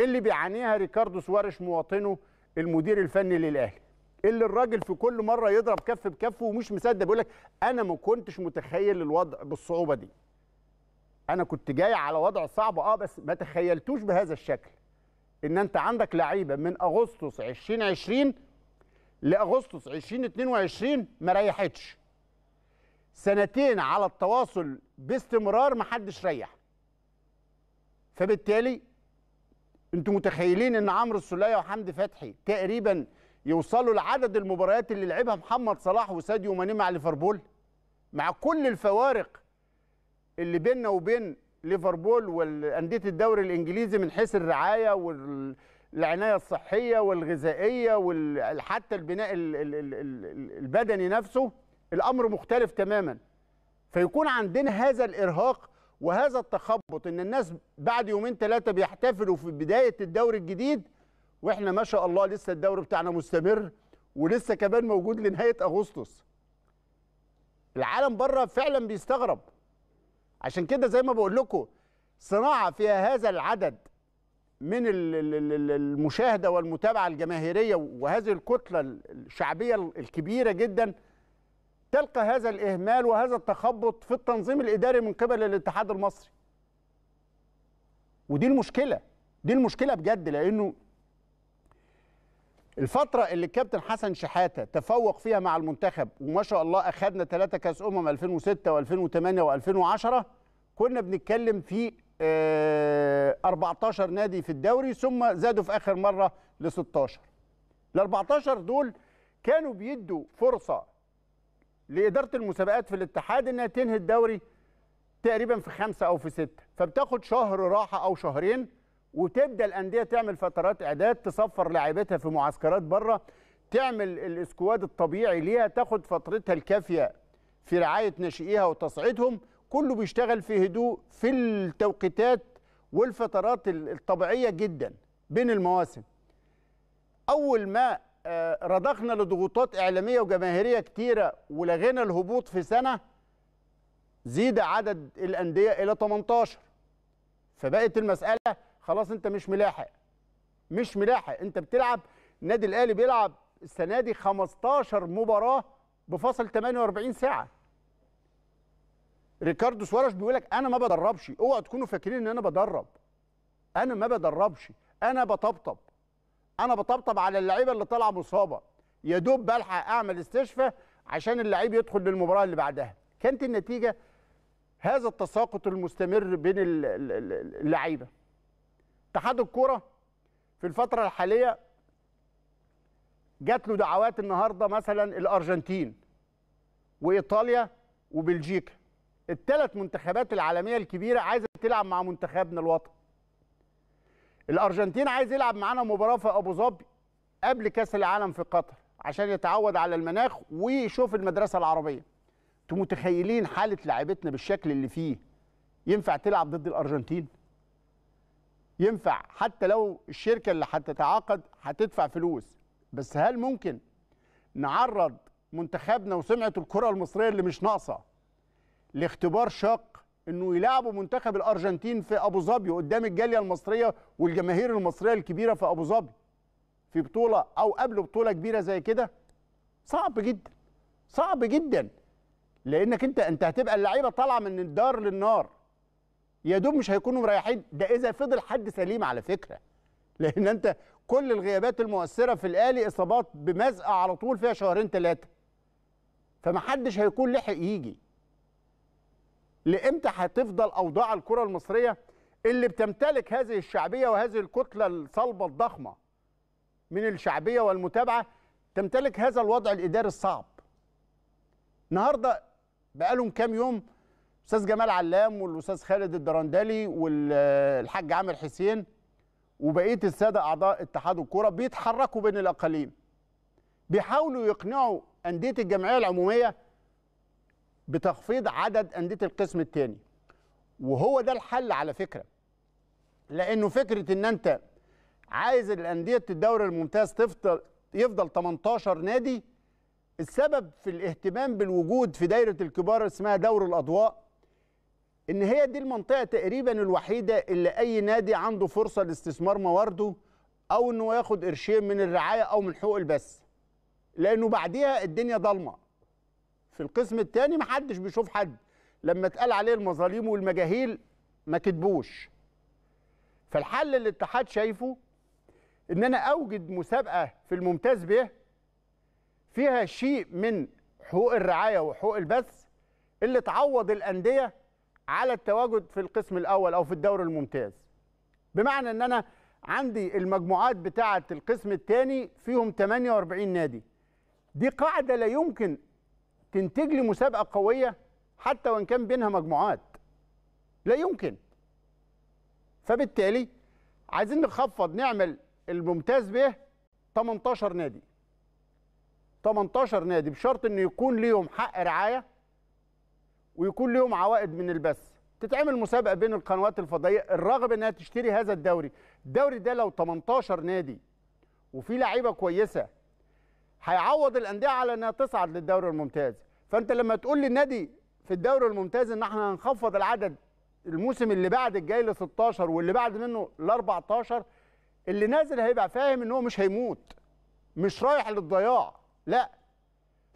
اللي بيعانيها ريكاردو سواريش مواطنه المدير الفني للاهلي اللي الراجل في كل مره يضرب كف بكف ومش مصدق بيقول لك انا ما كنتش متخيل الوضع بالصعوبه دي انا كنت جاي على وضع صعب اه بس ما تخيلتوش بهذا الشكل ان انت عندك لعيبه من اغسطس 2020 لاغسطس 2022 ما ريحتش سنتين على التواصل باستمرار ما حدش ريح فبالتالي انتوا متخيلين ان عمرو السلية وحمدي فتحي تقريبا يوصلوا لعدد المباريات اللي لعبها محمد صلاح وساديو ماني مع ليفربول مع كل الفوارق اللي بيننا وبين ليفربول وانديه الدوري الانجليزي من حيث الرعايه والعنايه الصحيه والغذائيه وحتى البناء البدني نفسه الامر مختلف تماما فيكون عندنا هذا الارهاق وهذا التخبط ان الناس بعد يومين ثلاثه بيحتفلوا في بدايه الدوري الجديد واحنا ما شاء الله لسه الدوري بتاعنا مستمر ولسه كمان موجود لنهايه اغسطس العالم بره فعلا بيستغرب عشان كده زي ما بقول لكم صناعه فيها هذا العدد من المشاهده والمتابعه الجماهيريه وهذه الكتله الشعبيه الكبيره جدا تلقى هذا الإهمال وهذا التخبط في التنظيم الإداري من قبل الاتحاد المصري ودي المشكلة دي المشكلة بجد لأنه الفترة اللي الكابتن حسن شحاتة تفوق فيها مع المنتخب وما شاء الله أخذنا ثلاثة كأس أمم 2006 و2008 و2010 كنا بنتكلم في 14 آه، نادي في الدوري ثم زادوا في آخر مرة ل 16 ال 14 دول كانوا بيدوا فرصة لاداره المسابقات في الاتحاد انها تنهي الدوري تقريبا في خمسه او في سته فبتاخد شهر راحه او شهرين وتبدا الانديه تعمل فترات اعداد تصفر لاعبتها في معسكرات بره تعمل الاسكواد الطبيعي ليها تاخد فترتها الكافيه في رعايه ناشئيها وتصعيدهم كله بيشتغل في هدوء في التوقيتات والفترات الطبيعيه جدا بين المواسم اول ما آه، رضخنا لضغوطات اعلاميه وجماهيريه كتيره ولغينا الهبوط في سنه زيد عدد الانديه الى 18 فبقت المساله خلاص انت مش ملاحق مش ملاحق انت بتلعب النادي الاهلي بيلعب السنه دي 15 مباراه بفصل 48 ساعه ريكاردو سوارش بيقول لك انا ما بدربش اوعوا تكونوا فاكرين ان انا بدرب انا ما بدربش انا بطبطب انا بطبطب على اللعيبه اللي طالعه مصابه يا دوب بلحق اعمل استشفاء عشان اللعيب يدخل للمباراه اللي بعدها كانت النتيجه هذا التساقط المستمر بين اللعيبه اتحاد الكوره في الفتره الحاليه جات له دعوات النهارده مثلا الارجنتين وايطاليا وبلجيكا الثلاث منتخبات العالميه الكبيره عايزه تلعب مع منتخبنا الوطني الارجنتين عايز يلعب معانا مباراه في ابو ظبي قبل كاس العالم في قطر عشان يتعود على المناخ ويشوف المدرسه العربيه انتوا متخيلين حاله لعيبتنا بالشكل اللي فيه ينفع تلعب ضد الارجنتين ينفع حتى لو الشركه اللي هتتعاقد هتدفع فلوس بس هل ممكن نعرض منتخبنا وسمعه الكره المصريه اللي مش ناقصه لاختبار شاق انه يلعبوا منتخب الارجنتين في ابو ظبي قدام الجاليه المصريه والجماهير المصريه الكبيره في ابو ظبي في بطوله او قبل بطوله كبيره زي كده صعب جدا صعب جدا لانك انت انت هتبقى اللعيبه طالعه من الدار للنار يا دوب مش هيكونوا مريحين ده اذا فضل حد سليم على فكره لان انت كل الغيابات المؤثره في الاهلي اصابات بمزقه على طول فيها شهرين ثلاثه فمحدش هيكون لحق يجي لامتى هتفضل اوضاع الكره المصريه اللي بتمتلك هذه الشعبيه وهذه الكتله الصلبه الضخمه من الشعبيه والمتابعه تمتلك هذا الوضع الاداري الصعب. النهارده بقالهم كام يوم استاذ جمال علام والاستاذ خالد الدرندلي والحاج عامر حسين وبقيه الساده اعضاء اتحاد الكره بيتحركوا بين الاقاليم. بيحاولوا يقنعوا انديه الجمعيه العموميه بتخفيض عدد انديه القسم الثاني وهو ده الحل على فكره لانه فكره ان انت عايز الانديه الدوري الممتاز تفضل يفضل 18 نادي السبب في الاهتمام بالوجود في دايره الكبار اسمها دور الاضواء ان هي دي المنطقه تقريبا الوحيده اللي اي نادي عنده فرصه لاستثمار موارده او انه ياخد قرشين من الرعايه او من حقوق البث لانه بعديها الدنيا ضلمه في القسم الثاني محدش بيشوف حد لما اتقال عليه المظاليم والمجاهيل ما كتبوش فالحل اللي الاتحاد شايفه ان انا اوجد مسابقه في الممتاز به فيها شيء من حقوق الرعايه وحقوق البث اللي تعوض الانديه على التواجد في القسم الاول او في الدوري الممتاز بمعنى ان انا عندي المجموعات بتاعه القسم الثاني فيهم 48 نادي دي قاعده لا يمكن تنتج لي مسابقه قويه حتى وان كان بينها مجموعات لا يمكن فبالتالي عايزين نخفض نعمل الممتاز به 18 نادي 18 نادي بشرط انه يكون ليهم حق رعايه ويكون ليهم عوائد من البث تتعمل مسابقه بين القنوات الفضائيه الرغبه انها تشتري هذا الدوري الدوري ده لو 18 نادي وفي لعيبه كويسه هيعوض الانديه على انها تصعد للدوري الممتاز فانت لما تقول للنادي في الدوري الممتاز ان احنا هنخفض العدد الموسم اللي بعد الجاي ل 16 واللي بعد منه ل 14 اللي نازل هيبقى فاهم ان هو مش هيموت مش رايح للضياع لا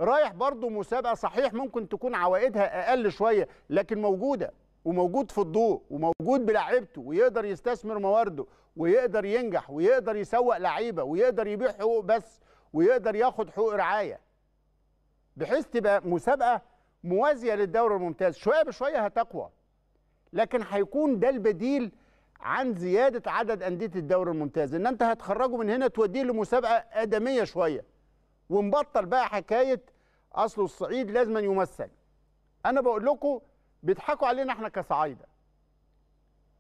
رايح برضه مسابقه صحيح ممكن تكون عوائدها اقل شويه لكن موجوده وموجود في الضوء وموجود بلاعيبته ويقدر يستثمر موارده ويقدر ينجح ويقدر يسوق لعيبه ويقدر يبيع حقوق بس ويقدر ياخد حقوق رعايه بحيث تبقى مسابقه موازيه للدوري الممتاز شويه بشويه هتقوى لكن هيكون ده البديل عن زياده عدد انديه الدوري الممتاز ان انت هتخرجه من هنا توديه لمسابقه ادميه شويه ونبطل بقى حكايه اصل الصعيد لازما يمثل انا بقول لكم بيضحكوا علينا احنا كصعايده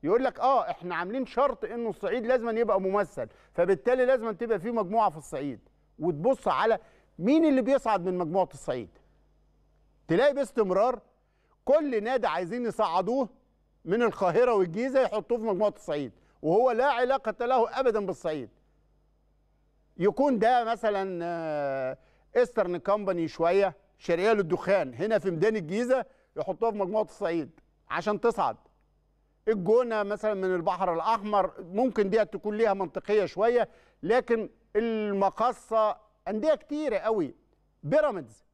يقول لك اه احنا عاملين شرط انه الصعيد لازما يبقى ممثل فبالتالي لازما تبقى في مجموعه في الصعيد وتبص على مين اللي بيصعد من مجموعه الصعيد تلاقي باستمرار كل نادي عايزين يصعدوه من القاهره والجيزه يحطوه في مجموعه الصعيد وهو لا علاقه له ابدا بالصعيد يكون ده مثلا ايسترن آه، كومباني شويه شرقيه للدخان هنا في ميدان الجيزه يحطوها في مجموعه الصعيد عشان تصعد الجونه مثلا من البحر الاحمر ممكن دي تكون ليها منطقيه شويه لكن المقصه انديه كتيره قوي بيراميدز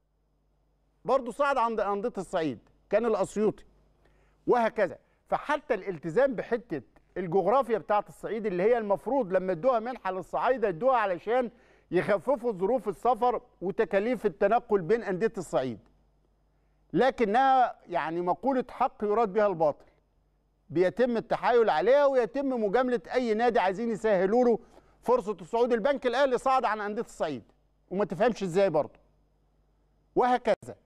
برضه صعد عند انديه الصعيد كان الاسيوطي وهكذا فحتى الالتزام بحته الجغرافيا بتاعه الصعيد اللي هي المفروض لما ادوها منحه للصعايده ادوها علشان يخففوا ظروف السفر وتكاليف التنقل بين انديه الصعيد لكنها يعني مقوله حق يراد بها الباطل بيتم التحايل عليها ويتم مجامله اي نادي عايزين يسهلوا له فرصه الصعود البنك الاهلي صعد عن انديه الصعيد وما تفهمش ازاي برضه وهكذا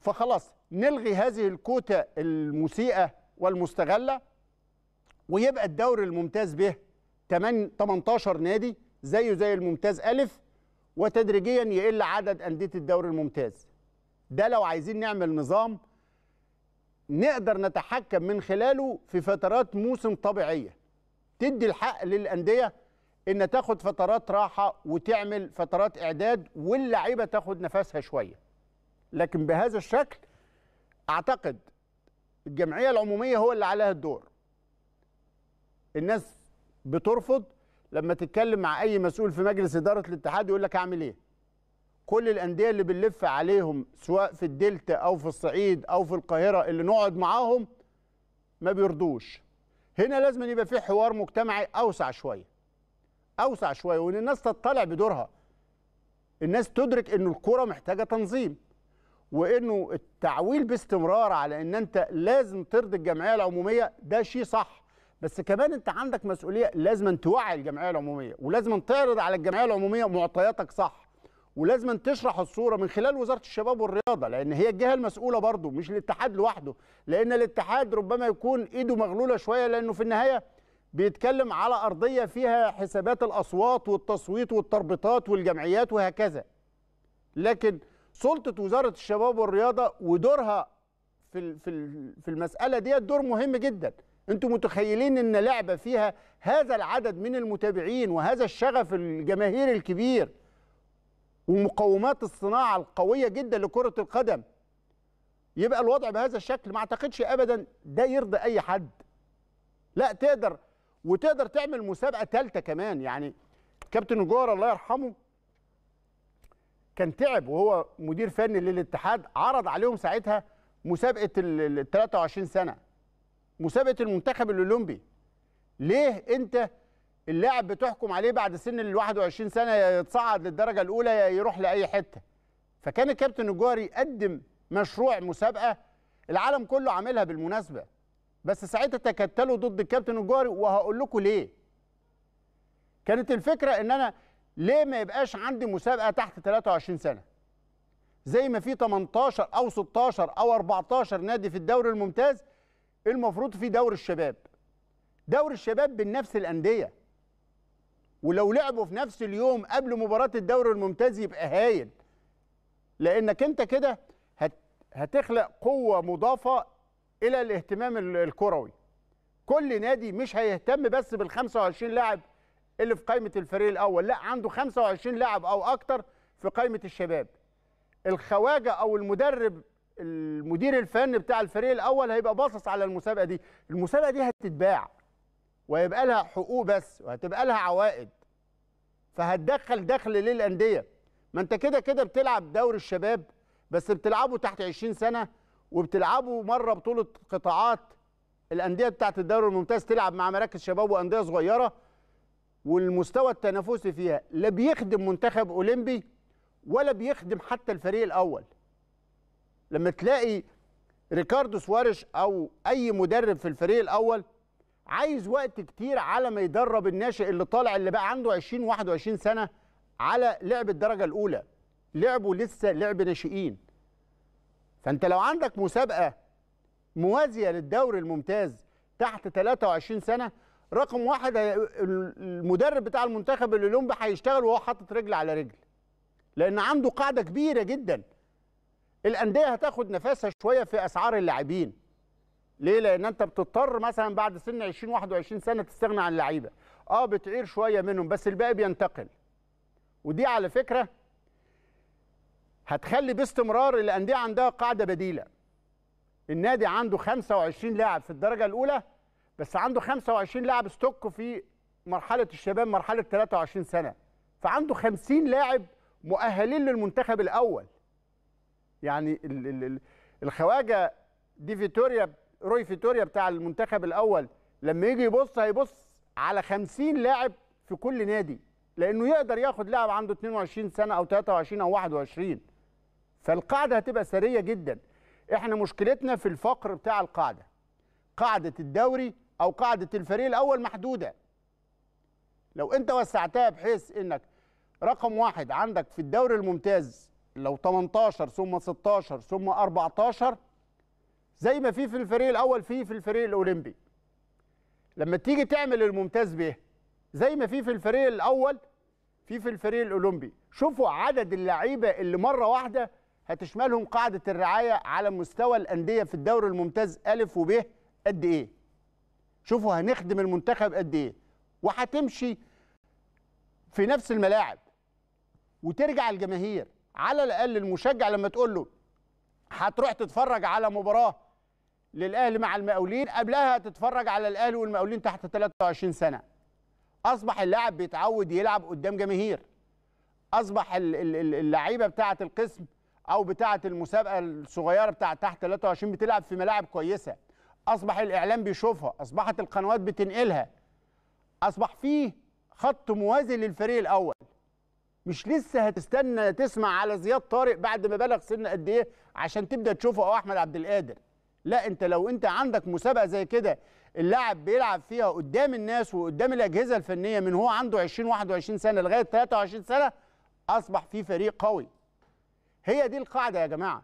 فخلاص نلغي هذه الكوتا المسيئه والمستغله ويبقى الدوري الممتاز به 18 نادي زيه زي الممتاز ألف وتدريجيا يقل عدد أندية الدوري الممتاز ده لو عايزين نعمل نظام نقدر نتحكم من خلاله في فترات موسم طبيعية تدي الحق للانديه ان تاخد فترات راحه وتعمل فترات اعداد واللعيبه تاخد نفسها شويه لكن بهذا الشكل اعتقد الجمعيه العموميه هو اللي عليها الدور الناس بترفض لما تتكلم مع اي مسؤول في مجلس اداره الاتحاد يقول لك اعمل ايه كل الانديه اللي بنلف عليهم سواء في الدلتا او في الصعيد او في القاهره اللي نقعد معاهم ما بيرضوش هنا لازم يبقى في حوار مجتمعي اوسع شويه اوسع شويه وان الناس تطلع بدورها الناس تدرك ان الكره محتاجه تنظيم وانه التعويل باستمرار على ان انت لازم ترضي الجمعيه العموميه ده شيء صح بس كمان انت عندك مسؤوليه لازم توعي الجمعيه العموميه ولازم تعرض على الجمعيه العموميه معطياتك صح ولازم تشرح الصوره من خلال وزاره الشباب والرياضه لان هي الجهه المسؤوله برضه مش الاتحاد لوحده لان الاتحاد ربما يكون ايده مغلوله شويه لانه في النهايه بيتكلم على ارضيه فيها حسابات الاصوات والتصويت والتربيطات والجمعيات وهكذا لكن سلطه وزاره الشباب والرياضه ودورها في في في المساله ديت دور مهم جدا انتم متخيلين ان لعبه فيها هذا العدد من المتابعين وهذا الشغف الجماهيري الكبير ومقومات الصناعه القويه جدا لكره القدم يبقى الوضع بهذا الشكل ما اعتقدش ابدا ده يرضي اي حد لا تقدر وتقدر تعمل مسابقه ثالثه كمان يعني كابتن الجوهر الله يرحمه كان تعب وهو مدير فني للاتحاد عرض عليهم ساعتها مسابقه ال 23 سنه مسابقه المنتخب الاولمبي ليه انت اللاعب بتحكم عليه بعد سن ال 21 سنه يتصعد للدرجه الاولى يروح لاي حته فكان الكابتن الجوهري يقدم مشروع مسابقه العالم كله عاملها بالمناسبه بس ساعتها تكتلوا ضد الكابتن الجوهري وهقول لكم ليه كانت الفكره ان انا ليه ما يبقاش عندي مسابقه تحت 23 سنه زي ما في 18 او 16 او 14 نادي في الدوري الممتاز المفروض في دوري الشباب دوري الشباب بنفس الانديه ولو لعبوا في نفس اليوم قبل مباراه الدوري الممتاز يبقى هايل لانك انت كده هتخلق قوه مضافه الى الاهتمام الكروي كل نادي مش هيهتم بس بال 25 لاعب اللي في قائمه الفريق الاول لا عنده 25 لاعب او اكتر في قائمه الشباب الخواجه او المدرب المدير الفني بتاع الفريق الاول هيبقى باصص على المسابقه دي المسابقه دي هتتباع وهيبقى لها حقوق بس وهتبقى لها عوائد فهتدخل دخل للانديه ما انت كده كده بتلعب دوري الشباب بس بتلعبه تحت 20 سنه وبتلعبه مره بطوله قطاعات الانديه بتاعت الدوري الممتاز تلعب مع مراكز شباب وانديه صغيره والمستوى التنافسي فيها لا بيخدم منتخب اولمبي ولا بيخدم حتى الفريق الاول لما تلاقي ريكاردو سواريش او اي مدرب في الفريق الاول عايز وقت كتير على ما يدرب الناشئ اللي طالع اللي بقى عنده 20 21 سنه على لعب الدرجه الاولى لعبه لسه لعب ناشئين فانت لو عندك مسابقه موازيه للدوري الممتاز تحت 23 سنه رقم واحد المدرب بتاع المنتخب اللي اليوم هيشتغل وهو حاطط رجل على رجل لان عنده قاعده كبيره جدا الانديه هتاخد نفسها شويه في اسعار اللاعبين ليه؟ لان انت بتضطر مثلا بعد سن 20 21 سنه تستغنى عن اللعيبة. اه بتعير شويه منهم بس الباقي بينتقل. ودي على فكره هتخلي باستمرار الانديه عندها قاعده بديله. النادي عنده 25 لاعب في الدرجه الاولى بس عنده 25 لاعب ستوك في مرحله الشباب مرحله 23 سنه. فعنده 50 لاعب مؤهلين للمنتخب الاول. يعني الخواجه دي فيتوريا روي فيتوريا بتاع المنتخب الاول لما يجي يبص هيبص على 50 لاعب في كل نادي لانه يقدر ياخد لاعب عنده 22 سنه او 23 او 21 فالقاعده هتبقى سريه جدا احنا مشكلتنا في الفقر بتاع القاعده قاعده الدوري او قاعده الفريق الاول محدوده لو انت وسعتها بحيث انك رقم واحد عندك في الدوري الممتاز لو 18 ثم 16 ثم 14 زي ما في في الفريق الاول في في الفريق الاولمبي لما تيجي تعمل الممتاز به زي ما في في الفريق الاول في في الفريق الاولمبي شوفوا عدد اللعيبه اللي مره واحده هتشملهم قاعده الرعايه على مستوى الانديه في الدوري الممتاز الف وب قد ايه شوفوا هنخدم المنتخب قد ايه وهتمشي في نفس الملاعب وترجع الجماهير على الاقل المشجع لما تقول له هتروح تتفرج على مباراه للاهلي مع المقاولين قبلها تتفرج على الاهلي والمقاولين تحت 23 سنه اصبح اللاعب بيتعود يلعب قدام جماهير اصبح اللعيبه بتاعه القسم او بتاعه المسابقه الصغيره بتاعه تحت 23 بتلعب في ملاعب كويسه اصبح الاعلام بيشوفها اصبحت القنوات بتنقلها اصبح فيه خط موازي للفريق الاول مش لسه هتستنى تسمع على زياد طارق بعد ما بلغ سن قد ايه عشان تبدا تشوفه او احمد عبد القادر لا انت لو انت عندك مسابقه زي كده اللاعب بيلعب فيها قدام الناس وقدام الاجهزه الفنيه من هو عنده 20 21 سنه لغايه 23 سنه اصبح في فريق قوي هي دي القاعده يا جماعه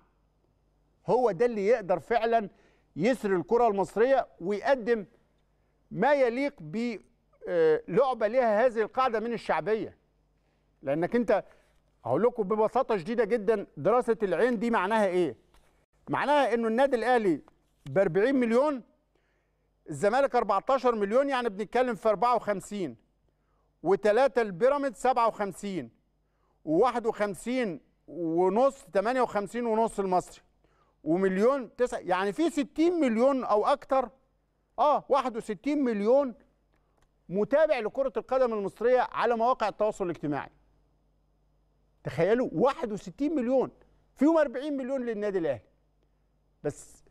هو ده اللي يقدر فعلا يسر الكره المصريه ويقدم ما يليق بلعبه آه، ليها هذه القاعده من الشعبيه لانك انت هقول لكم ببساطه شديده جدا دراسه العين دي معناها ايه معناها انه النادي الاهلي ب 40 مليون الزمالك 14 مليون يعني بنتكلم في 54 وثلاثة البيراميدز 57 و51 ونص 58 ونص المصري ومليون تسعة يعني في 60 مليون او اكتر اه 61 مليون متابع لكرة القدم المصرية على مواقع التواصل الاجتماعي تخيلوا 61 مليون فيهم 40 مليون للنادي الاهلي بس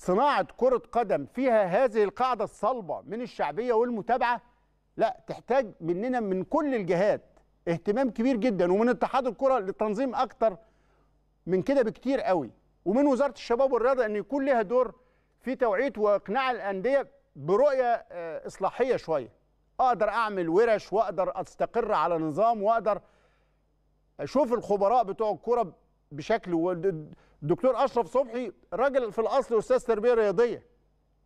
صناعة كرة قدم فيها هذه القاعدة الصلبة من الشعبية والمتابعة لا تحتاج مننا من كل الجهات اهتمام كبير جدا ومن اتحاد الكرة لتنظيم أكتر من كده بكتير قوي ومن وزارة الشباب والرياضة أن يكون لها دور في توعية وإقناع الأندية برؤية آه، إصلاحية شوية أقدر أعمل ورش وأقدر أستقر على نظام وأقدر أشوف الخبراء بتوع الكرة بشكل الدكتور اشرف صبحي راجل في الاصل استاذ تربيه رياضيه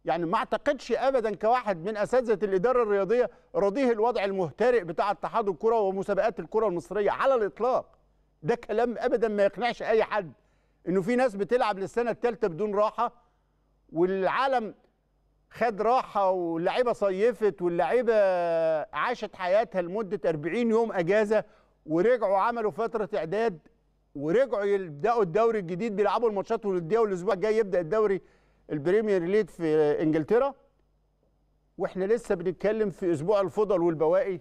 يعني ما اعتقدش ابدا كواحد من اساتذه الاداره الرياضيه رضيه الوضع المهترئ بتاع اتحاد الكره ومسابقات الكره المصريه على الاطلاق ده كلام ابدا ما يقنعش اي حد انه في ناس بتلعب للسنه الثالثه بدون راحه والعالم خد راحه واللعيبه صيفت واللعيبه عاشت حياتها لمده 40 يوم اجازه ورجعوا عملوا فتره اعداد ورجعوا يبداوا الدوري الجديد بيلعبوا الماتشات الوديه والاسبوع الجاي يبدا الدوري البريمير ليج في انجلترا واحنا لسه بنتكلم في اسبوع الفضل والبواقي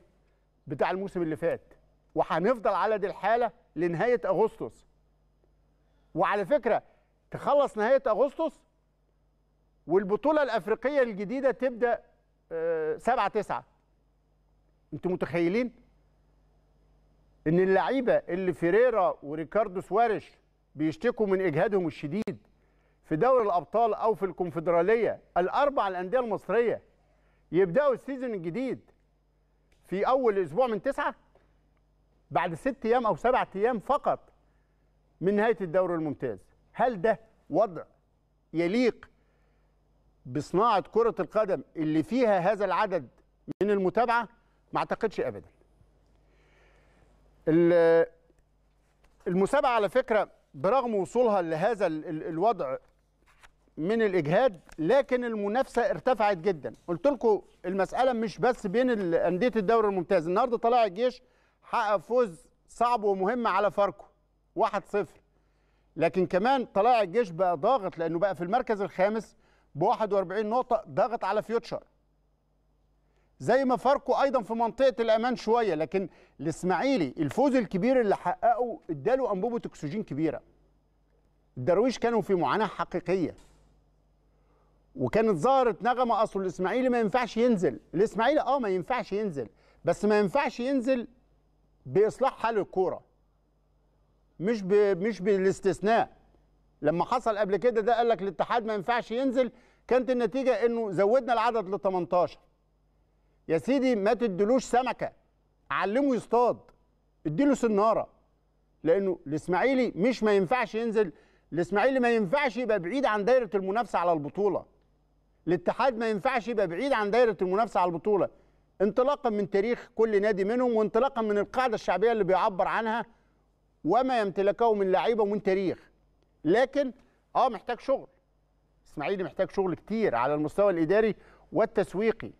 بتاع الموسم اللي فات وهنفضل على دي الحاله لنهايه اغسطس وعلى فكره تخلص نهايه اغسطس والبطوله الافريقيه الجديده تبدا 7 آه، 9 انتوا متخيلين ان اللعيبه اللي فيريرا وريكاردو سواريش بيشتكوا من اجهادهم الشديد في دوري الابطال او في الكونفدراليه الاربع الانديه المصريه يبداوا السيزون الجديد في اول اسبوع من تسعه بعد ست ايام او سبعة ايام فقط من نهايه الدوري الممتاز هل ده وضع يليق بصناعه كره القدم اللي فيها هذا العدد من المتابعه ما اعتقدش ابدا المسابقه على فكره برغم وصولها لهذا الوضع من الاجهاد لكن المنافسه ارتفعت جدا قلت لكم المساله مش بس بين انديه الدوري الممتاز النهارده طلع الجيش حقق فوز صعب ومهم على فاركو 1-0 لكن كمان طلائع الجيش بقى ضاغط لانه بقى في المركز الخامس ب 41 نقطه ضاغط على فيوتشر زي ما فاركو ايضا في منطقه الامان شويه لكن الاسماعيلي الفوز الكبير اللي حققه اداله انبوبه اكسجين كبيره الدرويش كانوا في معاناه حقيقيه وكانت ظهرت نغمه اصل الاسماعيلي ما ينفعش ينزل الاسماعيلي اه ما ينفعش ينزل بس ما ينفعش ينزل باصلاح حال الكوره مش ب... مش بالاستثناء لما حصل قبل كده ده قال لك الاتحاد ما ينفعش ينزل كانت النتيجه انه زودنا العدد ل 18 يا سيدي ما تدلوش سمكه علمه يصطاد اديله سناره لانه الاسماعيلي مش ما ينفعش ينزل الاسماعيلي ما ينفعش يبقى بعيد عن دايره المنافسه على البطوله الاتحاد ما ينفعش يبقى بعيد عن دايره المنافسه على البطوله انطلاقا من تاريخ كل نادي منهم وانطلاقا من القاعده الشعبيه اللي بيعبر عنها وما يمتلكه من لعيبه ومن تاريخ لكن اه محتاج شغل اسماعيلي محتاج شغل كتير على المستوى الاداري والتسويقي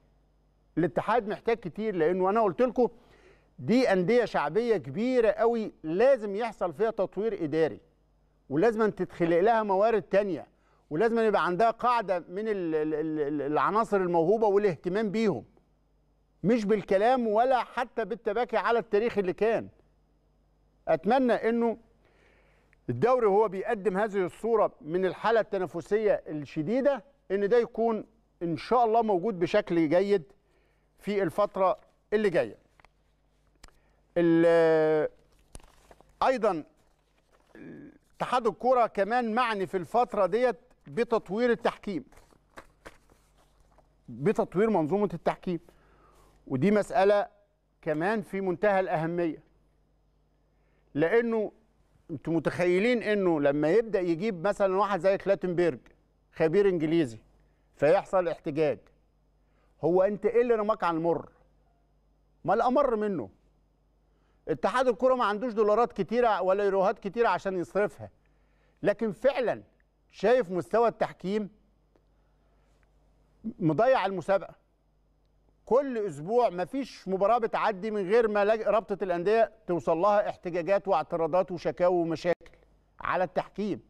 الاتحاد محتاج كتير لانه انا قلت لكم دي انديه شعبيه كبيره قوي لازم يحصل فيها تطوير اداري ولازم تتخلق لها موارد تانية ولازم يبقى عندها قاعده من العناصر الموهوبه والاهتمام بيهم مش بالكلام ولا حتى بالتباكي على التاريخ اللي كان اتمنى انه الدوري وهو بيقدم هذه الصوره من الحاله التنافسيه الشديده ان ده يكون ان شاء الله موجود بشكل جيد في الفتره اللي جايه ايضا اتحاد الكوره كمان معني في الفتره ديت بتطوير التحكيم بتطوير منظومه التحكيم ودي مساله كمان في منتهى الاهميه لانه أنتم متخيلين انه لما يبدا يجيب مثلا واحد زي كلاتنبرج خبير انجليزي فيحصل احتجاج هو انت ايه اللي رماك على المر ما الامر منه اتحاد الكره ما عندوش دولارات كتيره ولا يروهات كتيره عشان يصرفها لكن فعلا شايف مستوى التحكيم مضيع المسابقه كل اسبوع مفيش مباراه بتعدي من غير ما رابطه الانديه توصل لها احتجاجات واعتراضات وشكاوى ومشاكل على التحكيم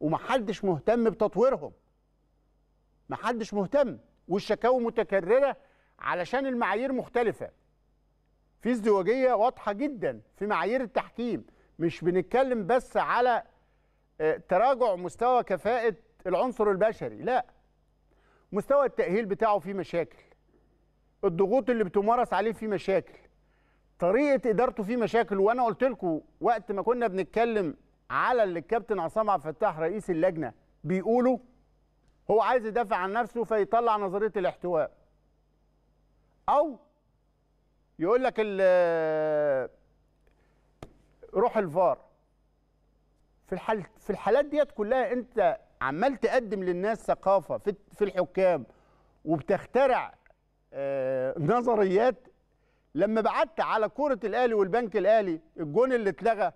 ومحدش مهتم بتطويرهم محدش مهتم والشكاوى متكرره علشان المعايير مختلفه في ازدواجيه واضحه جدا في معايير التحكيم مش بنتكلم بس على آه، تراجع مستوى كفاءه العنصر البشري لا مستوى التاهيل بتاعه فيه مشاكل الضغوط اللي بتمارس عليه فيه مشاكل طريقه ادارته فيه مشاكل وانا قلت لكم وقت ما كنا بنتكلم على اللي الكابتن عصام عبد الفتاح رئيس اللجنه بيقوله هو عايز يدافع عن نفسه فيطلع نظريه الاحتواء او يقول لك روح الفار في الحال في الحالات ديت كلها انت عمال تقدم للناس ثقافه في في الحكام وبتخترع آه، نظريات لما بعدت على كرة الأهلي والبنك الأهلي الجون اللي اتلغى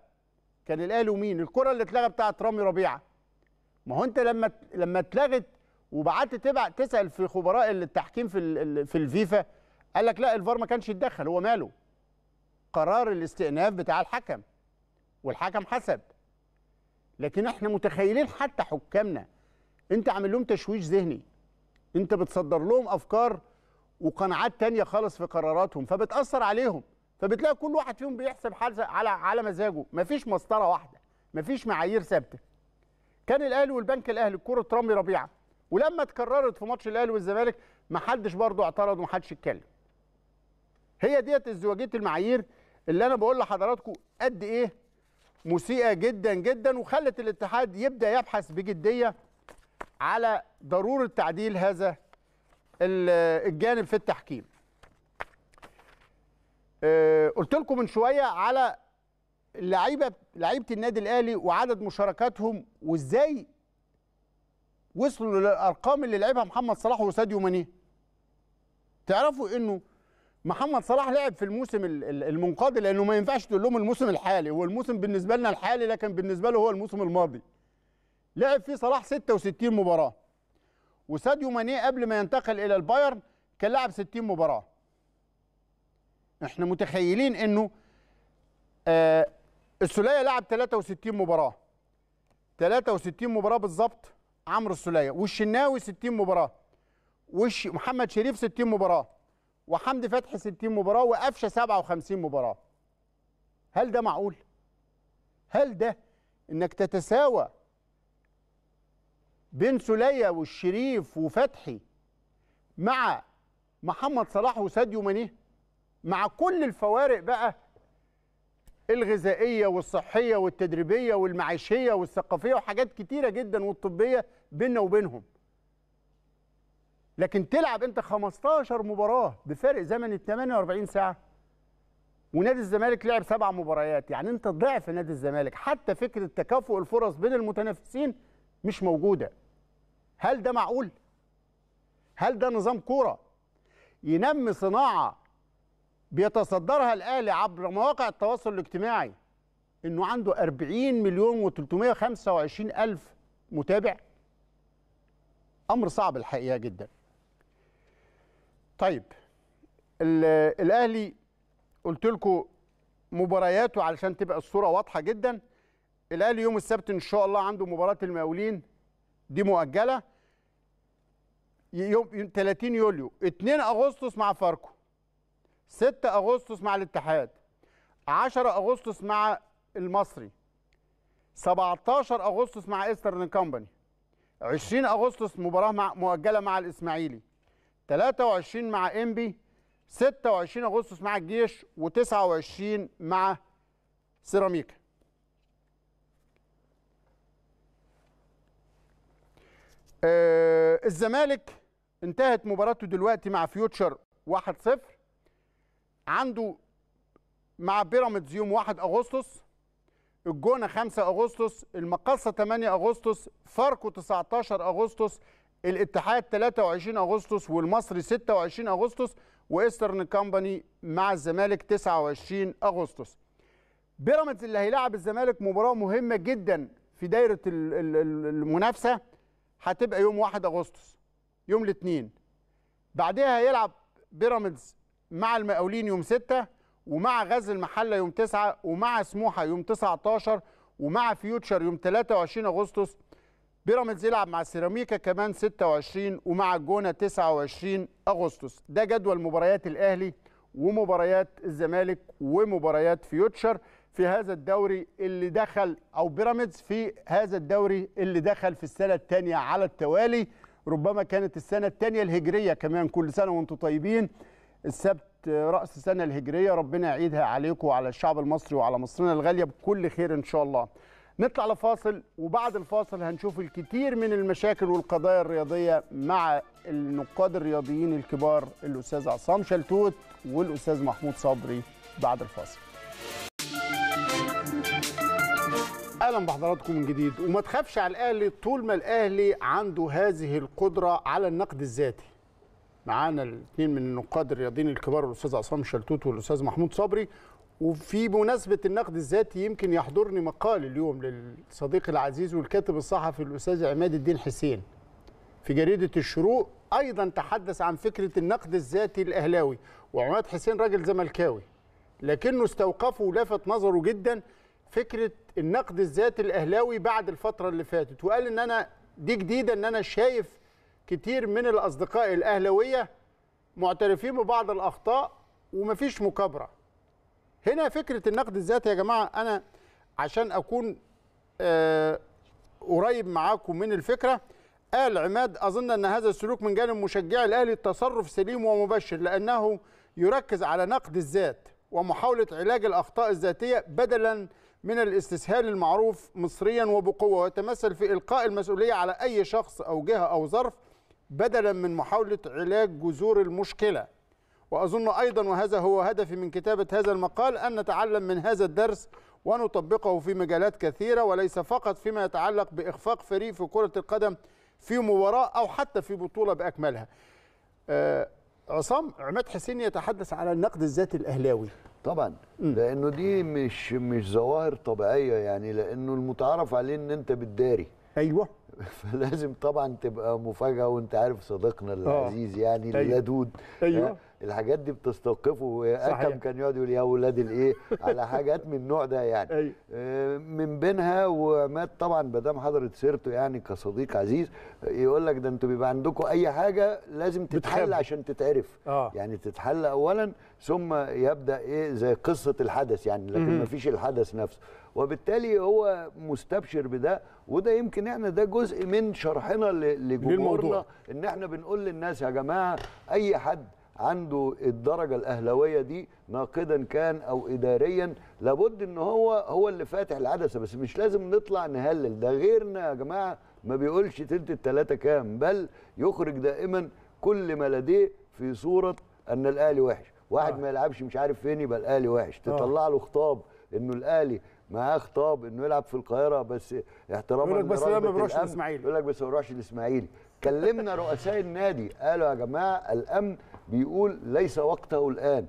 كان الأهلي ومين؟ الكرة اللي اتلغى بتاعت رامي ربيعة ما هو أنت لما لما اتلغت وبعت تبع تسال في خبراء التحكيم في في الفيفا قال لك لا الفار ما كانش يتدخل هو ماله قرار الاستئناف بتاع الحكم والحكم حسب لكن احنا متخيلين حتى حكامنا انت عامل لهم تشويش ذهني انت بتصدر لهم افكار وقناعات تانية خالص في قراراتهم فبتاثر عليهم فبتلاقي كل واحد فيهم بيحسب حاله على على مزاجه مفيش مسطره واحده مفيش معايير ثابته كان الاهلي والبنك الاهلي كره رامي ربيعه ولما اتكررت في ماتش الاهلي والزمالك ما حدش برضه اعترض وما حدش اتكلم هي ديت ازدواجيه المعايير اللي انا بقول لحضراتكم قد ايه مسيئه جدا جدا وخلت الاتحاد يبدا يبحث بجديه على ضروره تعديل هذا الجانب في التحكيم آه، قلت لكم من شويه على اللعيبه لعيبه النادي الاهلي وعدد مشاركاتهم وازاي وصلوا للارقام اللي لعبها محمد صلاح وساديو ماني تعرفوا انه محمد صلاح لعب في الموسم المنقضي لانه ما ينفعش تقول لهم الموسم الحالي هو الموسم بالنسبه لنا الحالي لكن بالنسبه له هو الموسم الماضي لعب فيه صلاح 66 مباراه وساديو ماني قبل ما ينتقل الى البايرن كان لعب 60 مباراه احنا متخيلين انه آه السوليه لعب 63 مباراه 63 مباراه بالظبط عمرو السوليه والشناوي 60 مباراه وش محمد شريف 60 مباراه وحمدي فتحي 60 مباراه وقفشه 57 مباراه هل ده معقول هل ده انك تتساوى بين سليه والشريف وفتحي مع محمد صلاح وساديو مانيه مع كل الفوارق بقى الغذائيه والصحيه والتدريبيه والمعيشيه والثقافيه وحاجات كتيره جدا والطبيه بيننا وبينهم لكن تلعب انت 15 مباراه بفرق زمن 48 ساعه ونادي الزمالك لعب سبع مباريات يعني انت ضعف نادي الزمالك حتى فكره تكافؤ الفرص بين المتنافسين مش موجوده هل ده معقول هل ده نظام كوره ينمي صناعه بيتصدرها الاهلي عبر مواقع التواصل الاجتماعي انه عنده 40 مليون و325 الف متابع امر صعب الحقيقه جدا طيب الاهلي قلت لكم مبارياته علشان تبقى الصوره واضحه جدا الاهلي يوم السبت ان شاء الله عنده مباراه المقاولين دي مؤجله يوم 30 يوليو 2 اغسطس مع فاركو 6 اغسطس مع الاتحاد 10 اغسطس مع المصري 17 اغسطس مع ايسترن كومباني 20 اغسطس مباراه مع مؤجله مع الاسماعيلي 23 مع انبي 26 اغسطس مع الجيش و29 مع سيراميكا آه الزمالك انتهت مباراته دلوقتي مع فيوتشر 1-0 عنده مع بيراميدز يوم 1 اغسطس الجونه 5 اغسطس المقصه 8 اغسطس فاركو 19 اغسطس الاتحاد 23 اغسطس والمصري 26 اغسطس وايسترن كامباني مع الزمالك 29 اغسطس بيراميدز اللي هيلاعب الزمالك مباراه مهمه جدا في دايره المنافسه هتبقى يوم 1 اغسطس يوم الاثنين بعدها هيلعب بيراميدز مع المقاولين يوم 6 ومع غزل المحله يوم 9 ومع سموحه يوم 19 ومع فيوتشر يوم 23 اغسطس بيراميدز يلعب مع سيراميكا كمان 26 ومع الجونه 29 اغسطس ده جدول مباريات الاهلي ومباريات الزمالك ومباريات فيوتشر في هذا الدوري اللي دخل او بيراميدز في هذا الدوري اللي دخل في السنه الثانيه على التوالي ربما كانت السنه الثانيه الهجريه كمان كل سنه وانتم طيبين السبت راس السنه الهجريه ربنا يعيدها عليكم وعلى الشعب المصري وعلى مصرنا الغاليه بكل خير ان شاء الله نطلع لفاصل وبعد الفاصل هنشوف الكثير من المشاكل والقضايا الرياضيه مع النقاد الرياضيين الكبار الاستاذ عصام شلتوت والاستاذ محمود صبري بعد الفاصل اهلا بحضراتكم من جديد وما تخافش على الاهلي طول ما الاهلي عنده هذه القدره على النقد الذاتي معانا الاثنين من النقاد الرياضيين الكبار الاستاذ عصام شلتوت والاستاذ محمود صبري وفي مناسبه النقد الذاتي يمكن يحضرني مقال اليوم للصديق العزيز والكاتب الصحفي الاستاذ عماد الدين حسين في جريده الشروق ايضا تحدث عن فكره النقد الذاتي الاهلاوي وعماد حسين راجل زملكاوي لكنه استوقفه ولفت نظره جدا فكره النقد الذاتي الاهلاوي بعد الفتره اللي فاتت وقال ان انا دي جديده ان انا شايف كتير من الاصدقاء الاهلاويه معترفين ببعض الاخطاء ومفيش مكابره هنا فكره النقد الذاتي يا جماعه انا عشان اكون آه قريب معاكم من الفكره قال عماد اظن ان هذا السلوك من جانب مشجعي الاهلي تصرف سليم ومبشر لانه يركز على نقد الذات ومحاوله علاج الاخطاء الذاتيه بدلا من الاستسهال المعروف مصريا وبقوه ويتمثل في القاء المسؤوليه على اي شخص او جهه او ظرف بدلا من محاولة علاج جذور المشكلة وأظن أيضا وهذا هو هدفي من كتابة هذا المقال أن نتعلم من هذا الدرس ونطبقه في مجالات كثيرة وليس فقط فيما يتعلق بإخفاق فريق في كرة القدم في مباراة أو حتى في بطولة بأكملها آه عصام عماد حسين يتحدث على النقد الذاتي الأهلاوي طبعا لأنه دي مش مش ظواهر طبيعية يعني لأنه المتعارف عليه إن أنت بتداري ايوه [LAUGHS] فلازم طبعا تبقى مفاجاه وانت عارف صديقنا آه. العزيز يعني أيوة. اللدود ايوه آه، الحاجات دي بتستوقفه آه، اكم كان يقعد يقول يا ولاد الايه على حاجات من النوع ده يعني أيوة. من بينها وعماد طبعا ما دام حضرت سيرته يعني كصديق عزيز يقول لك ده انتوا بيبقى عندكم اي حاجه لازم تتحل بتحب. عشان تتعرف آه. يعني تتحل اولا ثم يبدا ايه زي قصه الحدث يعني لكن ما فيش الحدث نفسه وبالتالي هو مستبشر بده وده يمكن احنا ده جزء من شرحنا لجمهورنا ان احنا بنقول للناس يا جماعه اي حد عنده الدرجة الأهلوية دي ناقدا كان أو إداريا لابد أن هو هو اللي فاتح العدسة بس مش لازم نطلع نهلل ده غيرنا يا جماعة ما بيقولش تلت التلاتة كام بل يخرج دائما كل ما لديه في صورة أن الأهلي وحش واحد آه. ما يلعبش مش عارف فين يبقى الأهلي وحش آه. تطلع له خطاب أنه الأهلي معاه خطاب انه يلعب في القاهره بس احتراما يقول لك بس ما بيروحش الاسماعيلي يقول لك بس ما بيروحش الاسماعيلي كلمنا [LAUGHS] رؤساء النادي قالوا يا جماعه الامن بيقول ليس وقته الان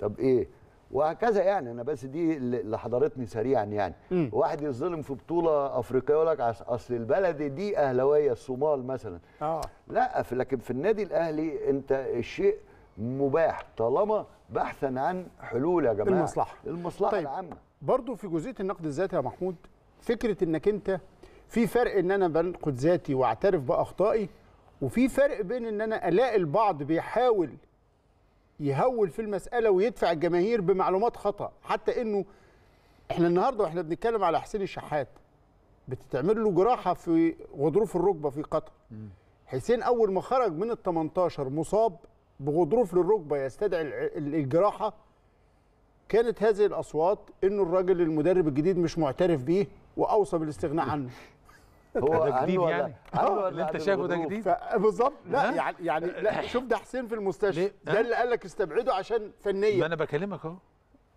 طب ايه وهكذا يعني انا بس دي اللي حضرتني سريعا يعني م. واحد يظلم في بطوله افريقيه يقول لك اصل البلد دي اهلاويه الصومال مثلا اه لا في لكن في النادي الاهلي انت الشيء مباح طالما بحثا عن حلول يا جماعه المصلحه المصلحه طيب. العامه برضو في جزئيه النقد الذاتي يا محمود فكره انك انت في فرق ان انا بنقد ذاتي واعترف باخطائي وفي فرق بين ان انا الاقي البعض بيحاول يهول في المساله ويدفع الجماهير بمعلومات خطا حتى انه احنا النهارده واحنا بنتكلم على حسين الشحات بتتعمل له جراحه في غضروف الركبه في قطر حسين اول ما خرج من ال 18 مصاب بغضروف للركبه يستدعي الجراحه كانت هذه الاصوات انه الراجل المدرب الجديد مش معترف بيه واوصى بالاستغناء عنه [LAUGHS] هو ده جديد يعني اه [LAUGHS] اللي انت شايفه ده جديد بالظبط لا يعني يعني لا [LAUGHS] شوف ده حسين في المستشفى ده اللي قال لك استبعده عشان فنيا ده انا بكلمك اهو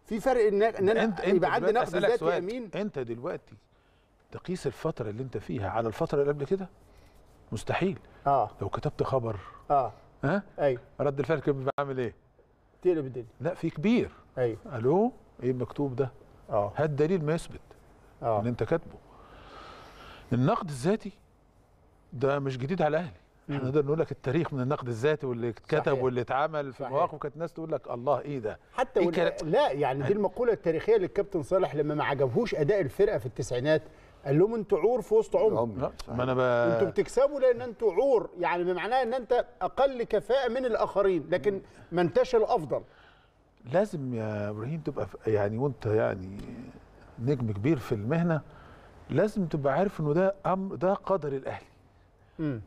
في فرق ان ان انا انت يبقى عندي نقد ذاتي يمين انت دلوقتي تقيس الفتره اللي انت فيها على الفتره اللي قبل كده مستحيل اه لو كتبت خبر اه ها أي. ايوه رد الفعل كان بيبقى عامل ايه؟ تقلب الدنيا لا في كبير ايوه الو ايه المكتوب ده اه هات دليل ما يثبت اه ان انت كاتبه النقد الذاتي ده مش جديد على الاهلي احنا نقدر نقول لك التاريخ من النقد الذاتي واللي اتكتب واللي اتعمل في مواقف كانت الناس تقول لك الله ايه ده حتى إيه كان... لا يعني دي المقوله التاريخيه للكابتن صالح لما ما عجبهوش اداء الفرقه في التسعينات قال لهم انتوا عور في وسط عمر ما انا ب... انتوا بتكسبوا لان انتوا عور يعني بمعناه ان انت اقل كفاءه من الاخرين لكن ما انتش الافضل لازم يا ابراهيم تبقى يعني وانت يعني نجم كبير في المهنه لازم تبقى عارف انه ده امر ده قدر الاهلي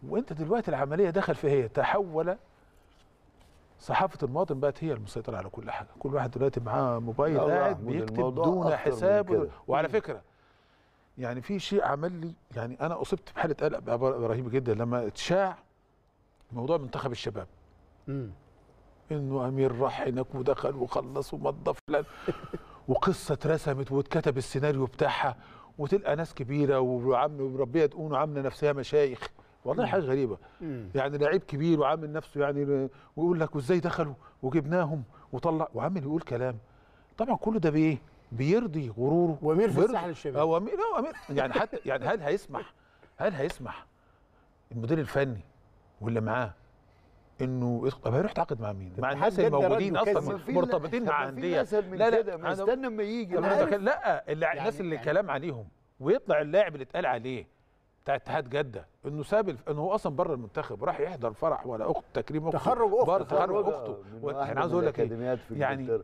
وانت دلوقتي العمليه دخل في هي تحول صحافه المواطن بقت هي المسيطره على كل حاجه كل واحد دلوقتي معاه موبايل قاعد بيكتب دون حساب وعلى فكره يعني في شيء عمل لي يعني انا اصبت بحاله قلق رهيبه جدا لما اتشاع موضوع منتخب الشباب انه امير راح هناك ودخل وخلص ومضى فلان [LAUGHS] وقصه اترسمت واتكتب السيناريو بتاعها وتلقى ناس كبيره وعم وربنا تقول عامله نفسها مشايخ والله حاجه غريبه يعني لعيب كبير وعامل نفسه يعني ويقول لك وازاي دخلوا وجبناهم وطلع وعامل يقول كلام طبعا كل ده بايه؟ بيرضي غروره وامير في الساحل الشباب هو آه، امير هو امير يعني حتى يعني هل هيسمح هل هيسمح المدير الفني واللي معاه انه طب هيروح يتعاقد مع مين؟ مع الناس الموجودين اصلا مرتبطين مع انديه لا لا استنى اما يجي لا آه، يعني الناس اللي كلام عليهم ويطلع اللاعب اللي اتقال عليه بتاع اتحاد جده انه ساب انه هو اصلا بره المنتخب راح يحضر فرح ولا اخت تكريم اخته تخرج اخته بره تخرج اخته آه، انا عاوز اقول لك إيه؟ يعني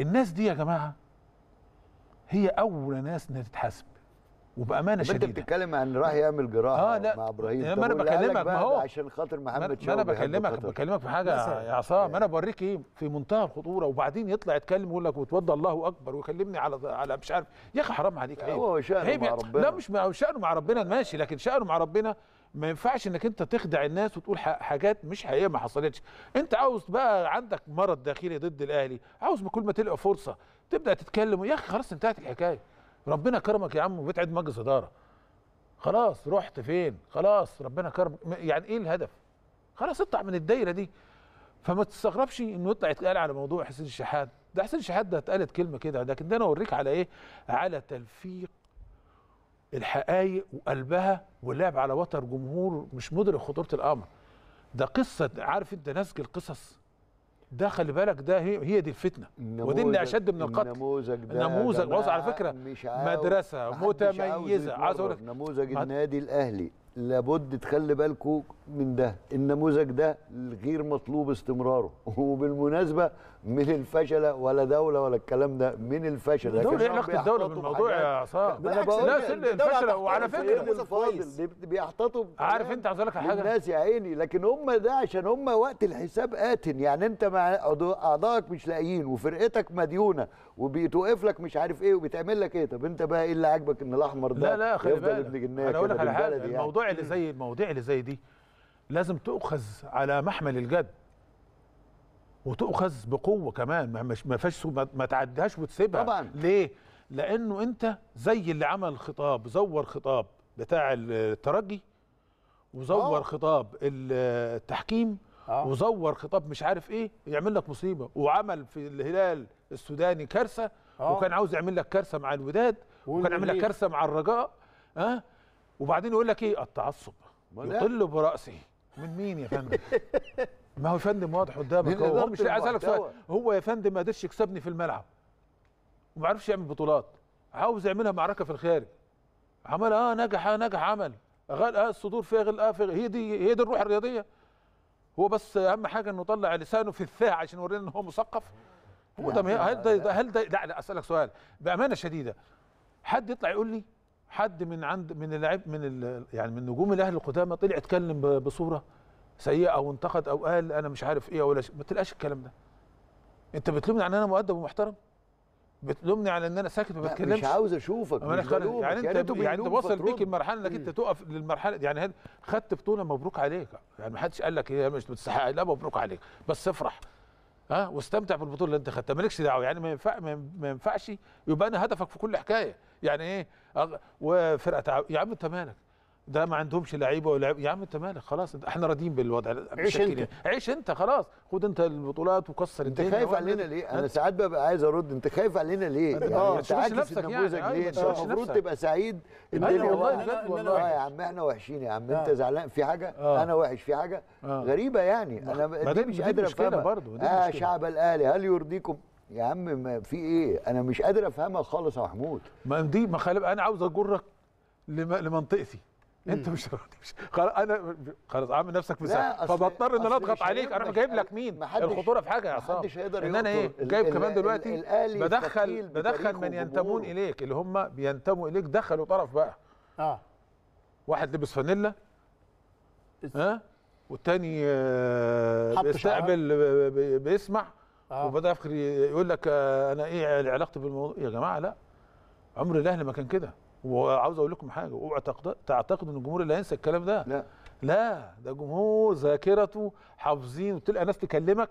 الناس دي يا جماعه هي اول ناس انها تتحاسب وبامانه شديده انت بتتكلم عن راح يعمل جراحه آه لا. مع ابراهيم ما انا بكلمك ما هو عشان خاطر محمد شوقي ما انا بكلمك بكلمك في حاجه يا عصام ما إيه؟ انا بوريك ايه في منتهى الخطوره وبعدين يطلع يتكلم ويقول لك وتوضى الله اكبر ويكلمني على على مش عارف يا اخي حرام عليك عيب هو شأنه مع يعني. ربنا لا مش شأنه مع ربنا ماشي لكن شأنه مع ربنا ما ينفعش انك انت تخدع الناس وتقول حاجات مش حقيقيه ما حصلتش انت عاوز بقى عندك مرض داخلي ضد الاهلي عاوز بكل ما تلقى فرصه تبدا تتكلم يا اخي خلاص انتهت الحكايه ربنا كرمك يا عم وبتعد مجلس اداره خلاص رحت فين خلاص ربنا كرمك يعني ايه الهدف خلاص اطلع من الدايره دي فما تستغربش انه يطلع يتقال على موضوع حسين الشحات ده حسين الشحات ده اتقالت كلمه كده لكن ده انا اوريك على ايه على تلفيق الحقائق وقلبها واللعب على وتر جمهور مش مدرك خطوره الامر ده قصه عارف انت نسج القصص ده خلي بالك ده هي, هي دي الفتنه ودي اللي اشد من القتل النموذج ده نموذج بص على فكره مدرسه متميزه عاوز اقول لك نموذج النادي الاهلي لابد تخلي بالكم من ده النموذج ده غير مطلوب استمراره [LAUGHS] وبالمناسبه من الفشله ولا دوله ولا الكلام ده من الفشله الدوله ايه علاقه الدوله بالموضوع يا عصام انا بقول لا سن الفشله وعلى فكره بيحتطوا عارف انت عايز اقول لك حاجه الناس يا عيني لكن هم ده عشان هم وقت الحساب قاتل يعني انت مع اعضائك مش لاقيين وفرقتك مديونه وبيتوقف لك مش عارف ايه وبيتعمل لك ايه طب انت بقى ايه اللي عاجبك ان الاحمر ده لا لا خلي بالك انا اقول لك على حاجه يعني. الموضوع اللي زي المواضيع اللي زي دي لازم تؤخذ على محمل الجد وتؤخذ بقوه كمان ما مش ما فيهاش ما تعديهاش وتسيبها طبعا ليه؟ لانه انت زي اللي عمل خطاب زور خطاب بتاع الترجي وزور أوه. خطاب التحكيم أوه. وزور خطاب مش عارف ايه يعمل لك مصيبه وعمل في الهلال السوداني كارثه آه. وكان عاوز يعمل لك كارثه مع الوداد وكان يعمل لك كارثه مع الرجاء ها أه؟ وبعدين يقول لك ايه التعصب يطل براسه من مين يا فندم [LAUGHS] ما هو يا فندم واضح قدامك هو, مش عايز اسالك سؤال هو يا فندم ما قدرش يكسبني في الملعب وما عرفش يعمل بطولات عاوز يعملها معركه في الخارج عمل اه نجح اه نجح عمل اه الصدور غل اه فاغل هي دي هي دي الروح الرياضيه هو بس اهم حاجه انه طلع لسانه في الثاء عشان يورينا ان هو مثقف هو ده هل ده هل ده لا, لا اسالك سؤال بامانه شديده حد يطلع يقول لي حد من عند من اللعيب من يعني من نجوم الاهلي القدامى طلع اتكلم بصوره سيئه او انتقد او قال انا مش عارف ايه ولا ما تلقاش الكلام ده انت بتلومني على ان انا مؤدب ومحترم بتلومني على ان انا ساكت ما بتكلمش مش عاوز اشوفك مش يعني, يعني, يعني انت يعني انت, يعني انت وصل بيك المرحله انك انت تقف للمرحله دي يعني خدت بطوله مبروك عليك يعني ما حدش قال لك هي إيه، مش بتستحق لا مبروك عليك بس افرح ها واستمتع بالبطوله اللي انت خدتها مالكش دعوه يعني ما ينفع ما ينفعش يبقى انا هدفك في كل حكايه يعني ايه وفرقه تعب يا عم انت مالك ده ما عندهمش لعيبه ولا يا عم انت مالك خلاص احنا راضيين بالوضع عيش انت عيش انت خلاص خد انت البطولات وكسر انت خايف علينا ليه؟ انا ساعات ببقى عايز ارد انت خايف علينا ليه؟ اه انت عاكس يعني. النموذج يعني ليه؟ انت المفروض تبقى سعيد أيوة، الدنيا والله والله آه، يا عم احنا وحشين يا عم آه. انت زعلان في حاجه آه. انا وحش في حاجه غريبه يعني انا دي مش قادر افهمها اه شعب الاهلي هل يرضيكم؟ يا عم ما في ايه؟ انا مش قادر افهمها خالص يا محمود ما دي ما انا عاوز اجرك لمنطقتي انت مش راضي انا خلاص عامل نفسك مساحه فبضطر ان انا اضغط عليك انا جايب لك مين الخطوره في حاجه يا عصام محدش هيقدر ان انا ايه جايب كمان دلوقتي بدخل بدخل من ينتمون اليك اللي هم بينتموا اليك دخلوا طرف بقى اه واحد لبس فانيلا ها والتاني آه، بيستقبل بيسمع آه. وبدا يقول لك آه، انا ايه علاقتي بالموضوع يا جماعه لا عمر الاهلي ما كان كده وعاوز اقول لكم حاجه اوعى تعتقد ان الجمهور اللي هينسى الكلام ده لا لا ده جمهور ذاكرته حافظين وتلقى ناس تكلمك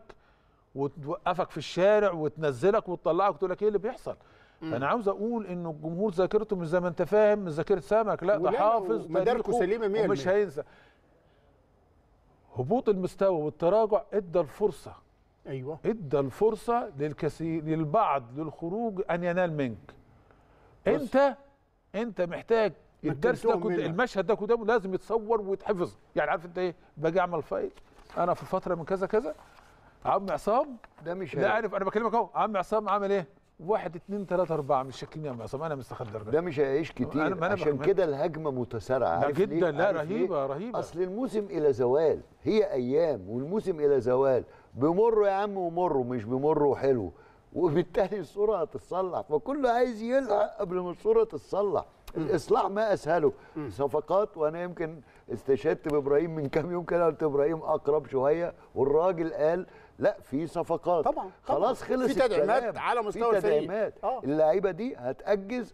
وتوقفك في الشارع وتنزلك وتطلعك وتقول لك ايه اللي بيحصل فانا عاوز اقول ان الجمهور ذاكرته مش زي ما انت فاهم مش ذاكره سمك لا ده حافظ مداركه سليمه 100% ومش هينسى هبوط المستوى والتراجع ادى الفرصه ايوه ادى الفرصه للكثير للبعض للخروج ان ينال منك انت انت محتاج الدرس ده كنت المشهد ده قدامه لازم يتصور ويتحفظ يعني عارف انت ايه باجي اعمل فايل انا في فتره من كذا كذا عم عصام ده مش لا عارف انا بكلمك اهو عم عصام عامل ايه؟ واحد اتنين تلاتة أربعة مش شاكلين يا عم عصام أنا مستخدر ده مش هيعيش كتير أنا عشان كده الهجمة متسارعة لا جدا ليه؟ لا رهيبة ليه؟ رهيبة أصل الموسم إلى زوال هي أيام والموسم إلى زوال بمر يا عم ومر مش بمر وحلو وبالتالي الصوره هتتصلح فكله عايز يلحق قبل ما الصوره تتصلح الاصلاح ما اسهله صفقات وانا يمكن استشهدت بابراهيم من كام يوم كده قلت ابراهيم اقرب شويه والراجل قال لا في صفقات طبعا, طبعاً. خلاص خلص في تدعيمات على مستوى الفريق تدعيمات آه. اللعيبه دي هتاجز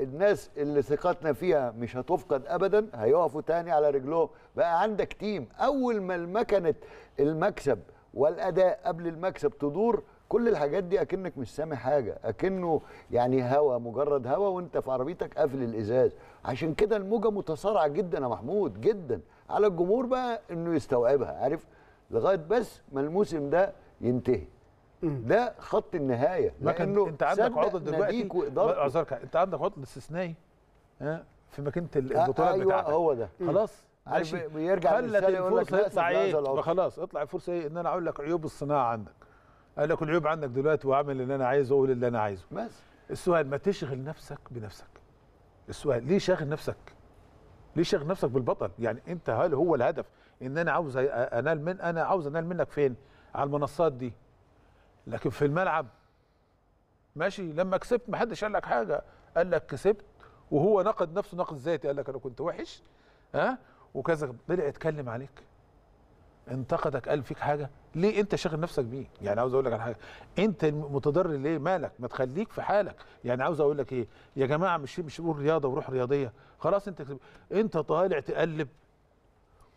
الناس اللي ثقتنا فيها مش هتفقد ابدا هيقفوا تاني على رجلهم بقى عندك تيم اول ما المكنه المكسب والاداء قبل المكسب تدور كل الحاجات دي اكنك مش سامع حاجه اكنه يعني هوا مجرد هوا وانت في عربيتك قافل الازاز عشان كده الموجه متسارعه جدا يا محمود جدا على الجمهور بقى انه يستوعبها عارف لغايه بس ما الموسم ده ينتهي ده خط النهايه لانه انت عندك عضل دلوقتي اعذرك انت عندك عضو استثنائي في مكانه آه، البطوله أيوة بتاعتك هو ده خلاص ماشي بيرجع خلت الفرصه يطلع ايه خلاص اطلع الفرصه ايه ان انا اقول لك عيوب الصناعه عندك قال لك العيوب عندك دلوقتي واعمل اللي انا عايزه واقول اللي انا عايزه بس السؤال ما تشغل نفسك بنفسك السؤال ليه شاغل نفسك ليه شاغل نفسك بالبطل يعني انت هل هو الهدف ان انا عاوز انال من انا عاوز انال منك فين على المنصات دي لكن في الملعب ماشي لما كسبت ما حدش قال لك حاجه قال لك كسبت وهو نقد نفسه نقد ذاتي قال لك انا كنت وحش ها وكذا طلع يتكلم عليك انتقدك قال فيك حاجه ليه انت شاغل نفسك بيه يعني عاوز اقول لك على حاجه انت متضرر ليه مالك ما تخليك في حالك يعني عاوز اقول لك ايه يا جماعه مش مش قول رياضه وروح رياضيه خلاص انت انت طالع تقلب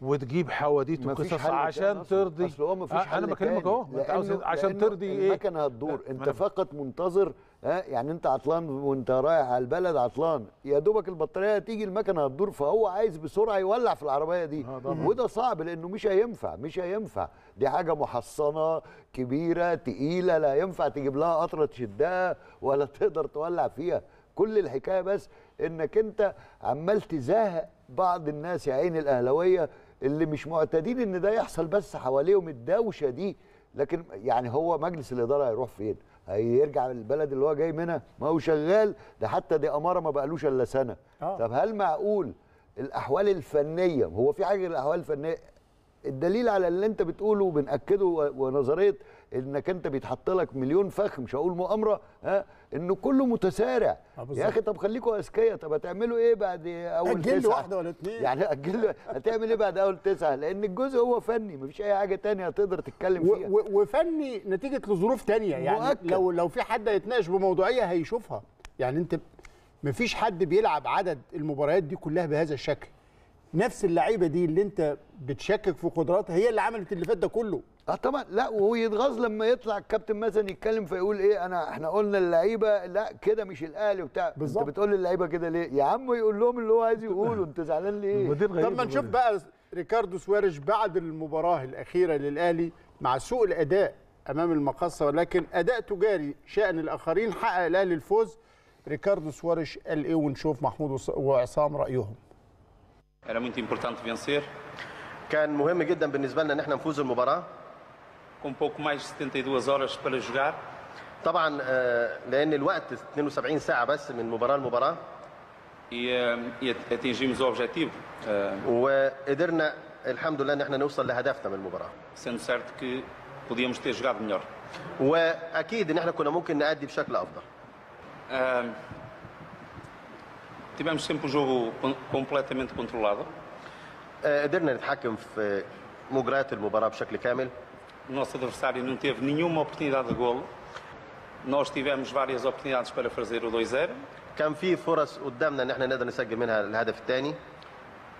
وتجيب حواديت وقصص عشان ترضي اصل هو مفيش آه، حل انا بكلمك اهو انت عاوز عشان ترضي ايه المكنه هتدور انت فقط منتظر ها آه، يعني انت عطلان وانت رايح على البلد عطلان يا دوبك البطاريه هتيجي المكنه هتدور فهو عايز بسرعه يولع في العربيه دي آه، وده صعب لانه مش هينفع مش هينفع دي حاجه محصنه كبيره تقيله لا ينفع تجيب لها قطره تشدها ولا [LAUGHS] تقدر تولع فيها كل الحكايه بس انك انت عمال تزهق بعض الناس يا عين الاهلاويه اللي مش معتادين ان ده يحصل بس حواليهم الدوشه دي لكن يعني هو مجلس الاداره هيروح فين؟ هيرجع البلد اللي هو جاي منها ما هو شغال ده حتى دي اماره ما بقالوش الا سنه آه. طب هل معقول الاحوال الفنيه هو في حاجه الاحوال الفنيه الدليل على اللي انت بتقوله وبناكده ونظريه انك انت بيتحط لك مليون فخ مش هقول مؤامره ها انه كله متسارع آه، يا اخي طب خليكوا اذكياء طب هتعملوا ايه بعد اول أجل تسعه اجل واحده ولا اثنين يعني اجل هتعمل ايه بعد اول تسعه لان الجزء هو فني مفيش اي حاجه ثانيه هتقدر تتكلم فيها وفني نتيجه لظروف ثانيه يعني مؤكد. لو لو في حد هيتناقش بموضوعيه هيشوفها يعني انت مفيش حد بيلعب عدد المباريات دي كلها بهذا الشكل نفس اللعيبه دي اللي انت بتشكك في قدراتها هي اللي عملت اللي فات ده كله اه طبعا لا وهو يتغاظ لما يطلع الكابتن مثلا يتكلم فيقول ايه انا احنا قلنا اللعيبه لا كده مش الاهلي وبتاع بالظبط انت بتقول اللعيبه كده ليه؟ يا عم يقول لهم اللي هو عايز يقوله انت زعلان ليه؟ [LAUGHS] طب ما نشوف بقى ريكاردو سواريش بعد المباراه الاخيره للاهلي مع سوء الاداء امام المقصه ولكن اداء تجاري شان الاخرين حقق الاهلي الفوز ريكاردو سواريش قال ايه ونشوف محمود وعصام رايهم Era muito importante vencer. كان مهم جدا بالنسبه لنا ان احنا نفوز المباراه. Com pouco mais de 72 e horas para jogar. طبعا آه، لان الوقت 72 ساعه بس من مباراه لمباراه. E, آه، e atingimos o objetivo. آه، وقدرنا الحمد لله ان احنا نوصل لهدفنا من المباراه. Sendo certo que podíamos ter jogado melhor. واكيد ان احنا كنا ممكن نأدي بشكل افضل. tivemos sempre o jogo completamente controlado. قدرنا eh, نتحكم في مجريات المباراة بشكل كامل. Nosso adversário não teve nenhuma oportunidade de golo. Nós tivemos várias oportunidades para fazer o 2-0. كان في فرص قدامنا ان احنا نقدر نسجل منها الهدف الثاني.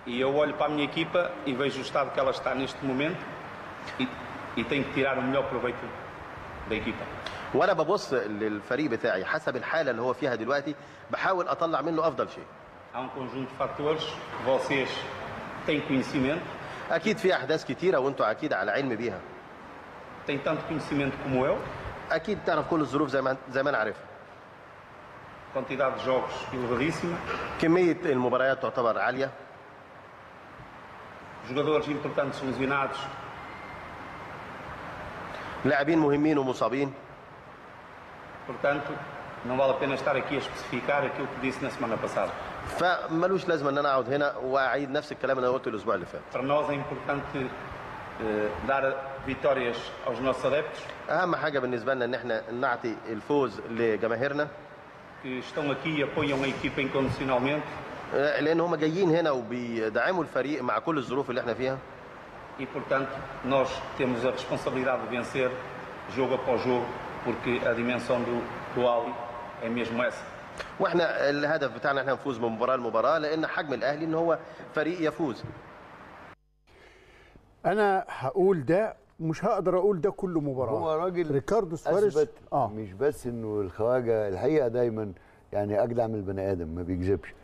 E eu olho para a minha equipa e vejo o estado que ela está neste momento e, e tenho que tirar o melhor proveito da equipa. وانا ببص للفريق بتاعي حسب الحاله اللي هو فيها دلوقتي بحاول اطلع منه افضل شيء há um conjunto de fatores que vocês têm conhecimento. أكيد في أحداث كتيرة وأنتوا aqui على علم بيها. Tem tanto conhecimento como eu. أكيد تعرف كل الظروف زي ما زي Quantidade de jogos elevadíssima. de المباريات tabar alia. Jogadores importantes lesionados. لاعبين Mohimino ومصابين. Portanto, não vale a pena estar aqui a especificar aquilo que disse na semana passada. فمالوش لازمه ان انا اقعد هنا واعيد نفس الكلام اللي انا قلته الاسبوع اللي فات. Uh, اهم حاجه بالنسبه لنا ان احنا نعطي الفوز لجماهيرنا. آه، لان هم جايين هنا وبيدعموا الفريق مع كل الظروف اللي احنا فيها. e portanto nós temos a responsabilidade de vencer jogo após jogo porque a dimensão do, do Ali é mesmo essa. واحنا الهدف بتاعنا احنا نفوز من مباراه لمباراه لان حجم الاهلي ان هو فريق يفوز انا هقول ده مش هقدر اقول ده كل مباراه هو راجل ريكاردو سواريز آه. مش بس انه الخواجه الحقيقه دايما يعني اجدع من البني ادم ما بيكذبش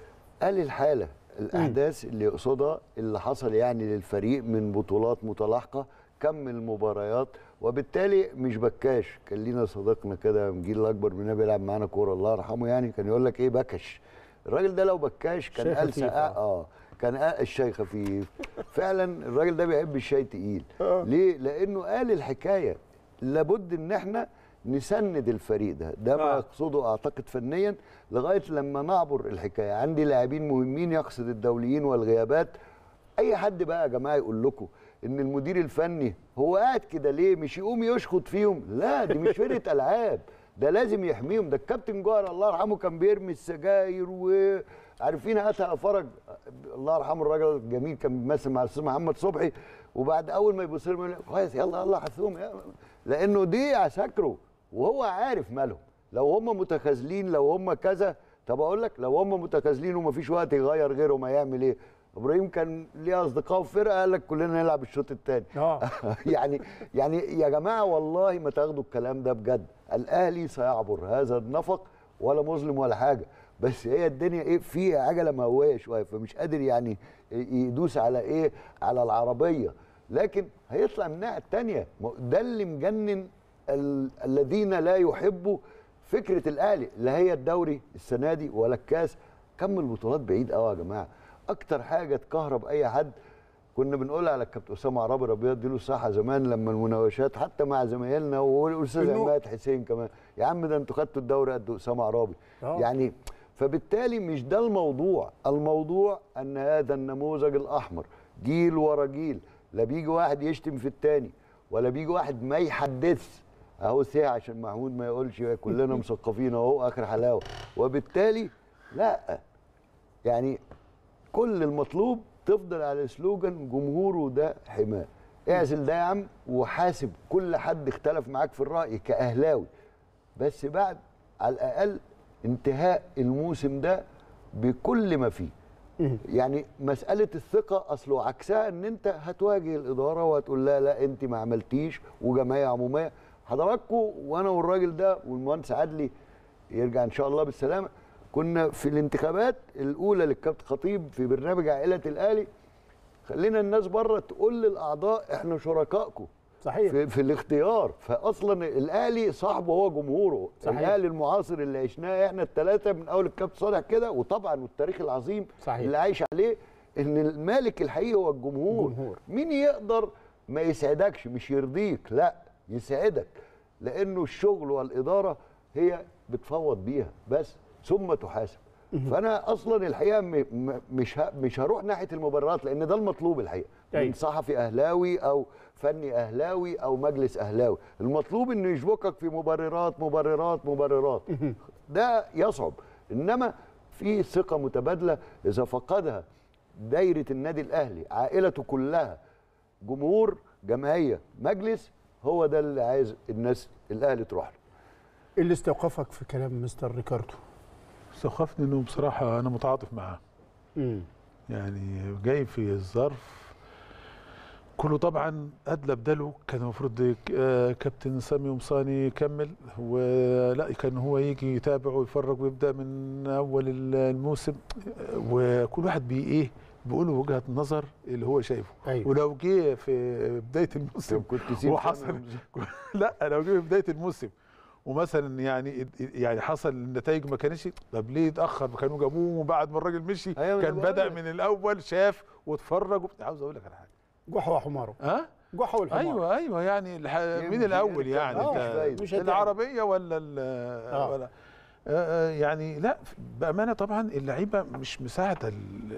قال الحاله الاحداث اللي يقصدها اللي حصل يعني للفريق من بطولات متلاحقه كم المباريات وبالتالي مش بكاش كان لينا صديقنا كده من الجيل الاكبر مننا بيلعب معانا كوره الله يرحمه يعني كان يقول لك ايه بكش الراجل ده لو بكاش كان قال آه. اه كان آه الشيخ خفيف فعلا الراجل ده بيحب الشاي تقيل آه. ليه لانه قال الحكايه لابد ان احنا نسند الفريق ده ده آه. ما يقصده اعتقد فنيا لغايه لما نعبر الحكايه عندي لاعبين مهمين يقصد الدوليين والغيابات اي حد بقى يا جماعه يقول لكم ان المدير الفني هو قاعد كده ليه مش يقوم يشخط فيهم لا دي مش فرقه [LAUGHS] العاب ده لازم يحميهم ده الكابتن جوهر الله يرحمه كان بيرمي السجاير و عارفين هاتها فرج الله يرحمه الراجل الجميل كان بيمثل مع الاستاذ محمد صبحي وبعد اول ما يبص لهم يقول كويس يلا يلا حثوهم لانه دي عساكره وهو عارف مالهم لو هم متخاذلين لو هم كذا طب اقول لك لو هم متخاذلين ومفيش وقت يغير غيرهم هيعمل ايه؟ ابراهيم كان ليه اصدقاء وفرقه قال لك كلنا نلعب الشوط الثاني آه. [LAUGHS] يعني يعني يا جماعه والله ما تاخدوا الكلام ده بجد الاهلي سيعبر هذا النفق ولا مظلم ولا حاجه بس هي الدنيا ايه فيها عجله مهويه شويه فمش قادر يعني يدوس على ايه على العربيه لكن هيطلع من الناحيه الثانيه ده اللي مجنن ال الذين لا يحبوا فكره الاهلي لا هي الدوري السنه دي ولا الكاس كم البطولات بعيد قوي يا جماعه اكتر حاجه تكهرب اي حد كنا بنقول على الكابتن اسامه عرابي ربي يديله له الصحه زمان لما المناوشات حتى مع زمايلنا والاستاذ عماد حسين كمان يا عم ده انتوا خدتوا الدوري قد اسامه عرابي آه. يعني فبالتالي مش ده الموضوع الموضوع ان هذا النموذج الاحمر جيل ورا جيل لا بيجي واحد يشتم في التاني ولا بيجي واحد ما يحدثش اهو ساعه عشان محمود ما يقولش كلنا [LAUGHS] مثقفين اهو اخر حلاوه وبالتالي لا يعني كل المطلوب تفضل على سلوجن جمهوره ده حماه اعزل ده يا عم وحاسب كل حد اختلف معاك في الراي كاهلاوي بس بعد على الاقل انتهاء الموسم ده بكل ما فيه يعني مسألة الثقة أصله عكسها أن أنت هتواجه الإدارة وهتقول لها لا أنت ما عملتيش وجمعية عمومية حضراتكم وأنا والراجل ده والمهندس عدلي يرجع إن شاء الله بالسلامة كنا في الانتخابات الاولى للكابتن خطيب في برنامج عائله الاهلي خلينا الناس بره تقول للاعضاء احنا شركائكم صحيح في, في الاختيار فاصلا الاهلي صاحبه هو جمهوره صحيح. الاهلي المعاصر اللي عشناه احنا الثلاثه من اول الكابتن صالح كده وطبعا والتاريخ العظيم صحيح. اللي عايش عليه ان المالك الحقيقي هو الجمهور جمهور. مين يقدر ما يسعدكش مش يرضيك لا يسعدك لانه الشغل والاداره هي بتفوض بيها بس ثم تحاسب فانا اصلا الحقيقه مش مش هروح ناحيه المبررات لان ده المطلوب الحقيقه أيوة. من صحفي اهلاوي او فني اهلاوي او مجلس اهلاوي المطلوب انه يشبكك في مبررات مبررات مبررات ده يصعب انما في ثقه متبادله اذا فقدها دايره النادي الاهلي عائلته كلها جمهور جمعيه مجلس هو ده اللي عايز الناس الاهلي تروح له إيه اللي استوقفك في كلام مستر ريكاردو سخفني انه بصراحه انا متعاطف معاه امم يعني جاي في الظرف كله طبعا ادلى بدله كان المفروض آه، كابتن سامي ومصاني يكمل ولا كان هو يجي يتابع ويفرج ويبدا من اول الموسم وكل واحد بي ايه بيقول وجهه نظر اللي هو شايفه أيوة. ولو جه في بدايه الموسم كنت وحصل [LAUGHS] لا لو جه في بدايه الموسم ومثلا يعني يعني حصل النتائج ما كانتش طب ليه اتاخر ما كانوا جابوه بعد ما الراجل مشي أيوة كان بدا من الاول شاف واتفرج عاوز اقول لك على حاجه جحا وحماره ها جحا والحمار ايوه ايوه يعني الح... مين الاول يعني آه مش العربيه ولا آه. ولا آه،, آه يعني لا بامانه طبعا اللعيبه مش مساعده ال...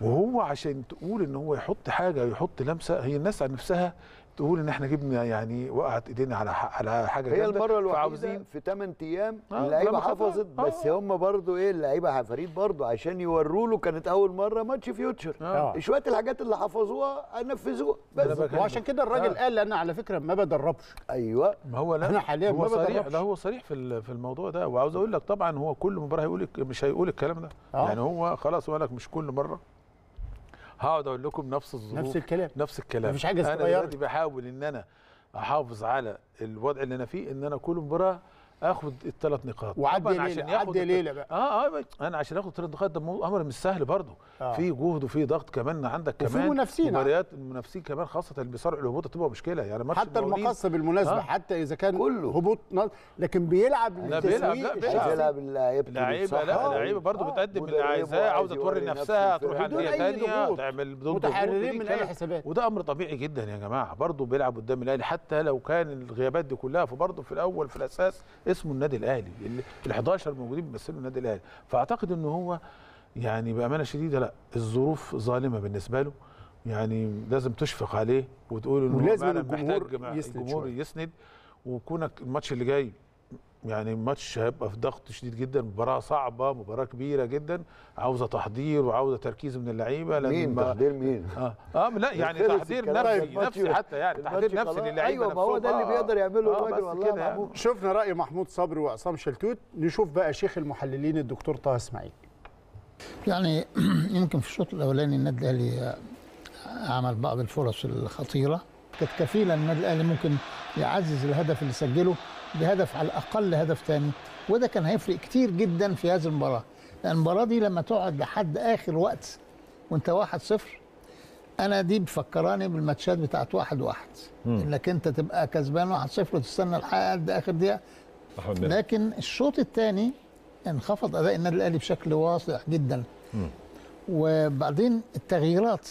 وهو عشان تقول ان هو يحط حاجه ويحط لمسه هي الناس عن نفسها تقول ان احنا جبنا يعني وقعت ايدينا على على حاجه هي المره الوحيده في 8 ايام آه، اللعيبه حفظت آه. بس هم برضو ايه اللعيبه فريد برضو عشان يوروا له كانت اول مره ماتش فيوتشر آه. آه. شويه الحاجات اللي حفظوها نفذوها بس وعشان كده الراجل آه. قال انا على فكره ما بدربش ايوه ما هو لا انا حاليا ما صريح ده هو صريح في في الموضوع ده وعاوز اقول لك طبعا هو كل مباراه هيقول مش هيقول الكلام ده آه. يعني هو خلاص هو لك مش كل مره هقعد اقول لكم نفس الظروف نفس الكلام نفس الكلام مفيش حاجه اتغيرت انا دلوقتي بحاول ان انا احافظ على الوضع اللي انا فيه ان انا كل مباراه اخد الثلاث نقاط وعدي ليله عدي ليله بقى اه اه انا عشان اخد الثلاث نقاط ده امر مش سهل برضه آه. في جهد وفي ضغط كمان عندك كمان وفي منافسين مباريات المنافسين كمان خاصه اللي بيصارعوا الهبوط تبقى مشكله يعني ماتش حتى المقص بالمناسبه آه. حتى اذا كان كله هبوط لكن بيلعب لا بيلعب لا بيلعب اللعيبه اللعيبه لا اللعيبه برضه آه. بتقدم اللي عايزاه عاوزه توري نفسها تروح انديه ثانيه تعمل بدون متحررين من اي حسابات وده امر طبيعي جدا يا جماعه برضه بيلعب قدام الاهلي حتى لو كان الغيابات دي كلها فبرضه في الاول في الاساس اسمه النادي الاهلي ال 11 موجودين بيمثلوا النادي الاهلي فاعتقد ان هو يعني بامانه شديده لا الظروف ظالمه بالنسبه له يعني لازم تشفق عليه وتقول انه لازم الجمهور يسند, الجمهور يسند وكونك الماتش اللي جاي يعني ماتش هيبقى في ضغط شديد جدا مباراه صعبه مباراه كبيره جدا عاوزه تحضير وعاوزه تركيز من اللعيبه لان مين تحضير مين اه, آه لا يعني تحضير نفسي طيب، نفسي حتى يعني تحضير نفسي للعيبه ايوه ما هو ده اللي آه. بيقدر يعمله آه الراجل والله يعني. شفنا راي محمود صبري وعصام شلتوت نشوف بقى شيخ المحللين الدكتور طه اسماعيل يعني [CLEARS THROAT] يمكن في الشوط الاولاني النادي الاهلي عمل بعض الفرص الخطيره كانت كفيله النادي الاهلي ممكن يعزز الهدف اللي سجله بهدف على الاقل هدف ثاني وده كان هيفرق كتير جدا في هذه المباراه لان المباراه دي لما تقعد لحد اخر وقت وانت واحد صفر انا دي مفكراني بالماتشات بتاعت واحد واحد مم. انك انت تبقى كسبان واحد صفر وتستنى لحد اخر دقيقه لكن الشوط الثاني انخفض اداء النادي الاهلي بشكل واضح جدا مم. وبعدين التغييرات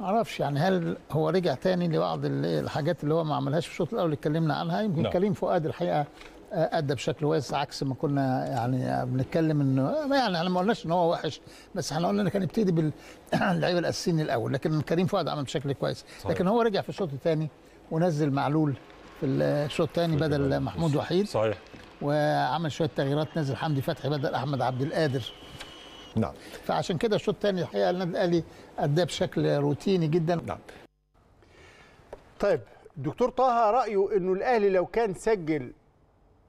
معرفش يعني هل هو رجع تاني لبعض الحاجات اللي هو ما عملهاش في الشوط الاول اللي اتكلمنا عنها يمكن لا. نعم. كريم فؤاد الحقيقه ادى بشكل واسع عكس ما كنا يعني بنتكلم انه يعني احنا ما قلناش ان هو وحش بس احنا قلنا كان يبتدي باللعيبه [CLEARS THROAT] الاساسيين الاول لكن كريم فؤاد عمل بشكل كويس صحيح. لكن هو رجع في الشوط الثاني ونزل معلول في الشوط الثاني بدل محمود وحيد صحيح وعمل شويه تغييرات نزل حمدي فتحي بدل احمد عبد القادر نعم فعشان كده الشوط الثاني الحقيقه النادي الاهلي اداه بشكل روتيني جدا نعم طيب دكتور طه رايه انه الاهلي لو كان سجل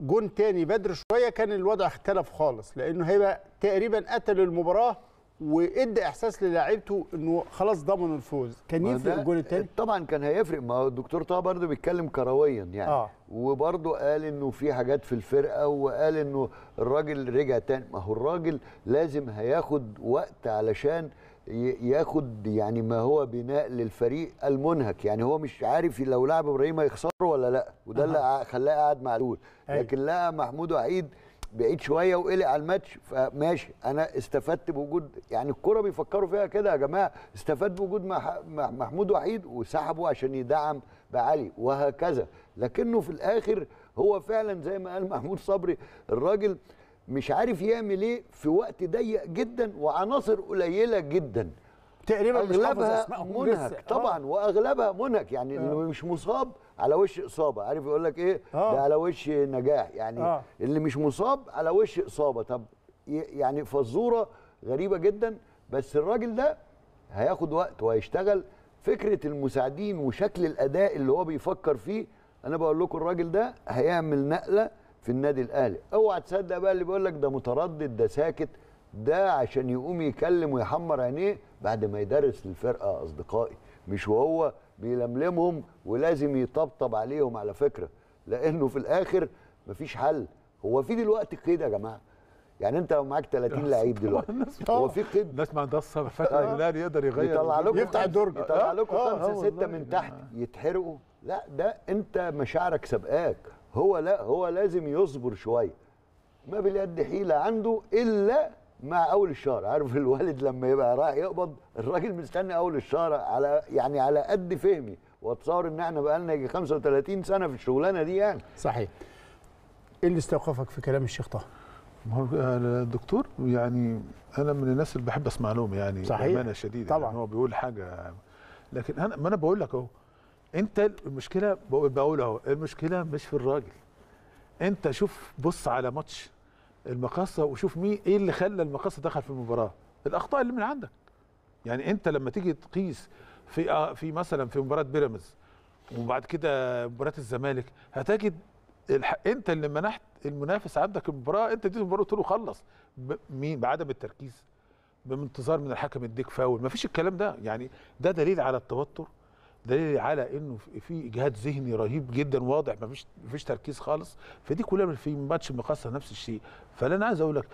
جون تاني بدر شويه كان الوضع اختلف خالص لانه هيبقى تقريبا قتل المباراه وادى احساس للاعيبته انه خلاص ضمنوا الفوز كان يفرق الجول الثاني طبعا كان هيفرق ما هو الدكتور طه برضه بيتكلم كرويا يعني آه. وبرضه قال انه في حاجات في الفرقه وقال انه الراجل رجع تاني ما هو الراجل لازم هياخد وقت علشان ياخد يعني ما هو بناء للفريق المنهك يعني هو مش عارف لو لعب ابراهيم هيخسره ولا لا وده آه. اللي خلاه قاعد مع الاول أيوه. لكن لقى محمود وعيد بعيد شويه وقلق على الماتش فماشي انا استفدت بوجود يعني الكره بيفكروا فيها كده يا جماعه استفاد بوجود محمود وحيد وسحبه عشان يدعم بعلي وهكذا لكنه في الاخر هو فعلا زي ما قال محمود صبري الراجل مش عارف يعمل ايه في وقت ضيق جدا وعناصر قليله جدا تقريبا اغلبها منهك آه. طبعا واغلبها منهك يعني اللي آه. مش مصاب على وش اصابه عارف يقول لك ايه آه. ده على وش نجاح يعني آه. اللي مش مصاب على وش اصابه طب يعني فزوره غريبه جدا بس الراجل ده هياخد وقت وهيشتغل فكره المساعدين وشكل الاداء اللي هو بيفكر فيه انا بقول لكم الراجل ده هيعمل نقله في النادي الاهلي اوعى تصدق بقى اللي بيقول لك ده متردد ده ساكت ده عشان يقوم يكلم ويحمر عينيه بعد ما يدرس للفرقه اصدقائي مش وهو بيلملمهم ولازم يطبطب عليهم على فكره لانه في الاخر مفيش حل هو في دلوقتي قيد يا جماعه يعني انت لو معاك 30 [LAUGHS] لعيب دلوقتي هو في قيد الناس ما عندهاش صبر فاكر آه. لا يقدر يغير يطلع لكم يفتح الدرج يطلع آه. لكم آه. خمسه سته من تحت يتحرقوا لا ده انت مشاعرك سابقاك هو لا هو لازم يصبر شويه ما باليد حيله عنده الا مع اول الشهر عارف الوالد لما يبقى رايح يقبض الراجل مستني اول الشهر على يعني على قد فهمي واتصور ان احنا بقى لنا 35 سنه في الشغلانه دي يعني صحيح ايه اللي استوقفك في كلام الشيخ طه؟ الدكتور يعني انا من الناس اللي بحب اسمع لهم يعني صحيح بامانه شديده يعني طبعا يعني هو بيقول حاجه لكن انا ما انا بقول لك اهو انت المشكله بقول اهو المشكله مش في الراجل انت شوف بص على ماتش المقاصه وشوف مين ايه اللي خلى المقاصه دخل في المباراه الاخطاء اللي من عندك يعني انت لما تيجي تقيس في آه، في مثلا في مباراه بيراميدز وبعد كده مباراه الزمالك هتجد انت اللي منحت المنافس عندك المباراه انت اديته المباراه قلت له خلص مين بعدم التركيز بانتظار من الحكم يديك فاول مفيش الكلام ده يعني ده دليل على التوتر ده على انه في اجهاد ذهني رهيب جدا واضح مفيش مفيش تركيز خالص فدي كلها في ماتش مقاصه نفس الشيء فاللي انا عايز اقول لك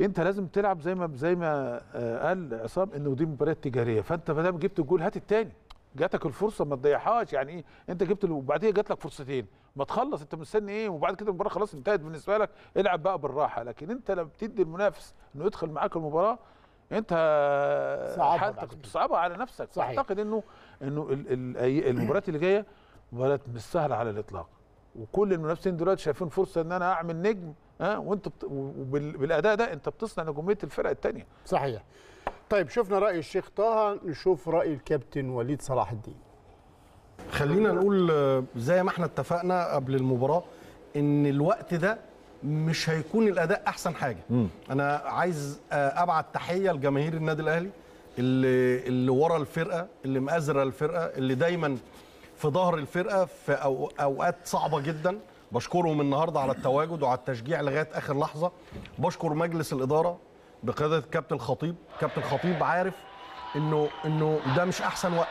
انت لازم تلعب زي ما زي ما آه، قال عصام انه دي مباريات تجاريه فانت ما دام جبت الجول هات الثاني جاتك الفرصه ما تضيعهاش يعني ايه انت جبت وبعديها جات لك فرصتين ما تخلص انت مستني ايه وبعد كده المباراه خلاص انتهت بالنسبه لك العب بقى بالراحه لكن انت لما بتدي المنافس انه يدخل معاك المباراه انت صعبها على نفسك صحيح. اعتقد انه انه المباريات اللي جايه مباريات مش سهله على الاطلاق وكل المنافسين دلوقتي شايفين فرصه ان انا اعمل نجم ها أه؟ وانت بت... وبالاداء ده انت بتصنع نجوميه الفرق الثانيه صحيح طيب شفنا راي الشيخ طه نشوف راي الكابتن وليد صلاح الدين خلينا نقول زي ما احنا اتفقنا قبل المباراه ان الوقت ده مش هيكون الاداء احسن حاجه م. انا عايز آه، ابعت تحيه لجماهير النادي الاهلي اللي اللي ورا الفرقه اللي مأزره الفرقه اللي دايما في ظهر الفرقه في أو اوقات صعبه جدا بشكرهم النهارده على التواجد وعلى التشجيع لغايه اخر لحظه بشكر مجلس الاداره بقياده كابتن الخطيب كابتن الخطيب عارف انه انه ده مش احسن وقت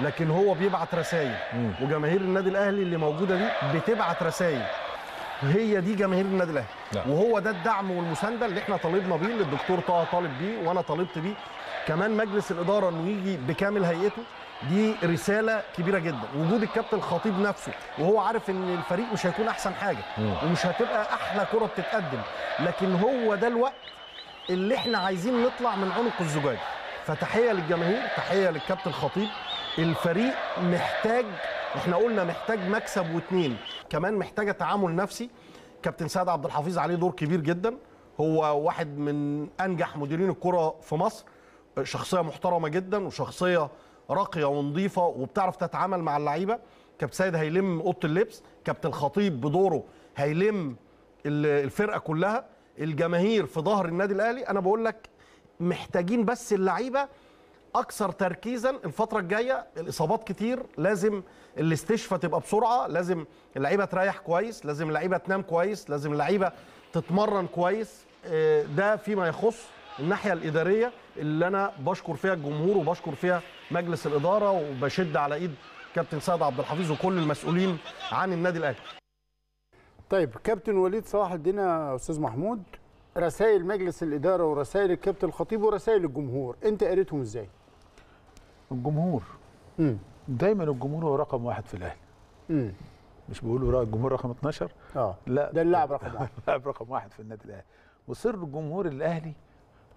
لكن هو بيبعت رسائل وجماهير النادي الاهلي اللي موجوده دي بتبعت رسائل هي دي جماهير النادي الاهلي نعم. وهو ده الدعم والمسانده اللي احنا طالبنا بيه اللي الدكتور طه طالب بيه وانا طالبت بيه كمان مجلس الاداره انه يجي بكامل هيئته دي رساله كبيره جدا وجود الكابتن الخطيب نفسه وهو عارف ان الفريق مش هيكون احسن حاجه ومش هتبقى احلى كره بتتقدم لكن هو ده الوقت اللي احنا عايزين نطلع من عنق الزجاج فتحيه للجماهير تحيه للكابتن الخطيب الفريق محتاج احنا قلنا محتاج مكسب واثنين كمان محتاجه تعامل نفسي كابتن سعد عبد الحفيظ عليه دور كبير جدا هو واحد من انجح مديرين الكره في مصر شخصيه محترمه جدا وشخصيه راقيه ونظيفه وبتعرف تتعامل مع اللعيبه كابتن سيد هيلم اوضه اللبس كابتن خطيب بدوره هيلم الفرقه كلها الجماهير في ظهر النادي الاهلي انا بقول لك محتاجين بس اللعيبه اكثر تركيزا الفتره الجايه الاصابات كتير لازم الاستشفاء تبقى بسرعه لازم اللعيبه تريح كويس لازم اللعيبه تنام كويس لازم اللعيبه تتمرن كويس آه، ده فيما يخص الناحيه الاداريه اللي انا بشكر فيها الجمهور وبشكر فيها مجلس الاداره وبشد على ايد كابتن سيد عبد الحفيظ وكل المسؤولين عن النادي الاهلي طيب كابتن وليد صلاح يا استاذ محمود رسائل مجلس الاداره ورسائل الكابتن الخطيب ورسائل الجمهور انت قريتهم ازاي الجمهور مم. دايما الجمهور هو رقم واحد في الاهلي مش بيقولوا الجمهور رقم 12 اه لا ده اللاعب رقم واحد [LAUGHS] اللاعب رقم واحد في النادي الاهلي وسر الجمهور الاهلي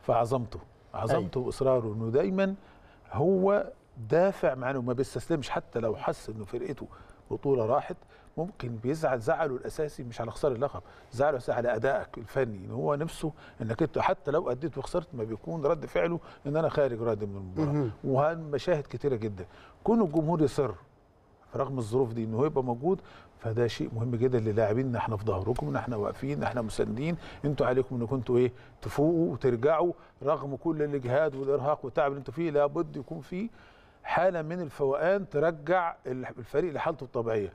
في عظمته عظمته واصراره انه دايما هو دافع معنوي ما بيستسلمش حتى لو حس انه فرقته بطوله راحت ممكن بيزعل زعله الاساسي مش على خساره اللقب زعله على ادائك الفني ان هو نفسه انك انت حتى لو اديت وخسرت ما بيكون رد فعله ان انا خارج راضي من المباراه ومشاهد كتيره جدا كون الجمهور يصر رغم الظروف دي انه يبقى موجود فده شيء مهم جدا للاعبين ان احنا في ظهركم ان احنا واقفين ان احنا مساندين انتوا عليكم ان كنتوا ايه تفوقوا وترجعوا رغم كل الاجهاد والارهاق والتعب اللي انتوا فيه لابد يكون في حاله من الفوقان ترجع الفريق لحالته الطبيعيه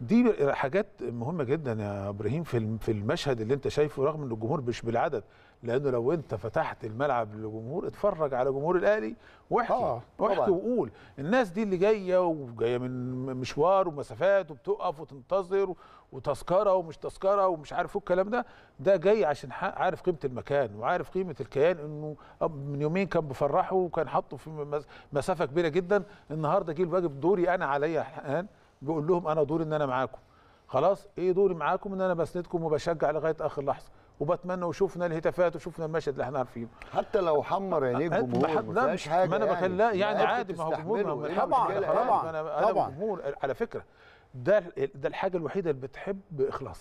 دي حاجات مهمه جدا يا ابراهيم في المشهد اللي انت شايفه رغم ان الجمهور مش بالعدد لانه لو انت فتحت الملعب للجمهور اتفرج على جمهور الاهلي واحكي آه، واحكي وقول الناس دي اللي جايه وجايه من مشوار ومسافات وبتقف وتنتظر وتذكره ومش تذكره ومش عارف ايه الكلام ده ده جاي عشان عارف قيمه المكان وعارف قيمه الكيان انه من يومين كان بفرحه وكان حاطه في مسافه كبيره جدا النهارده جه الواجب دوري انا عليا الان بيقول لهم انا دوري ان انا معاكم خلاص ايه دوري معاكم ان انا بسندكم وبشجع لغايه اخر لحظه وبتمنى وشفنا الهتافات وشفنا المشهد اللي احنا عارفينه حتى لو حمر عينيه أه، الجمهور لا مش حاجه ما انا يعني بكلم يعني لا يعني عادي ما هو جمهور طبعا طبعا انا طبعا جمهور على فكره ده ده الحاجه الوحيده اللي بتحب اخلاص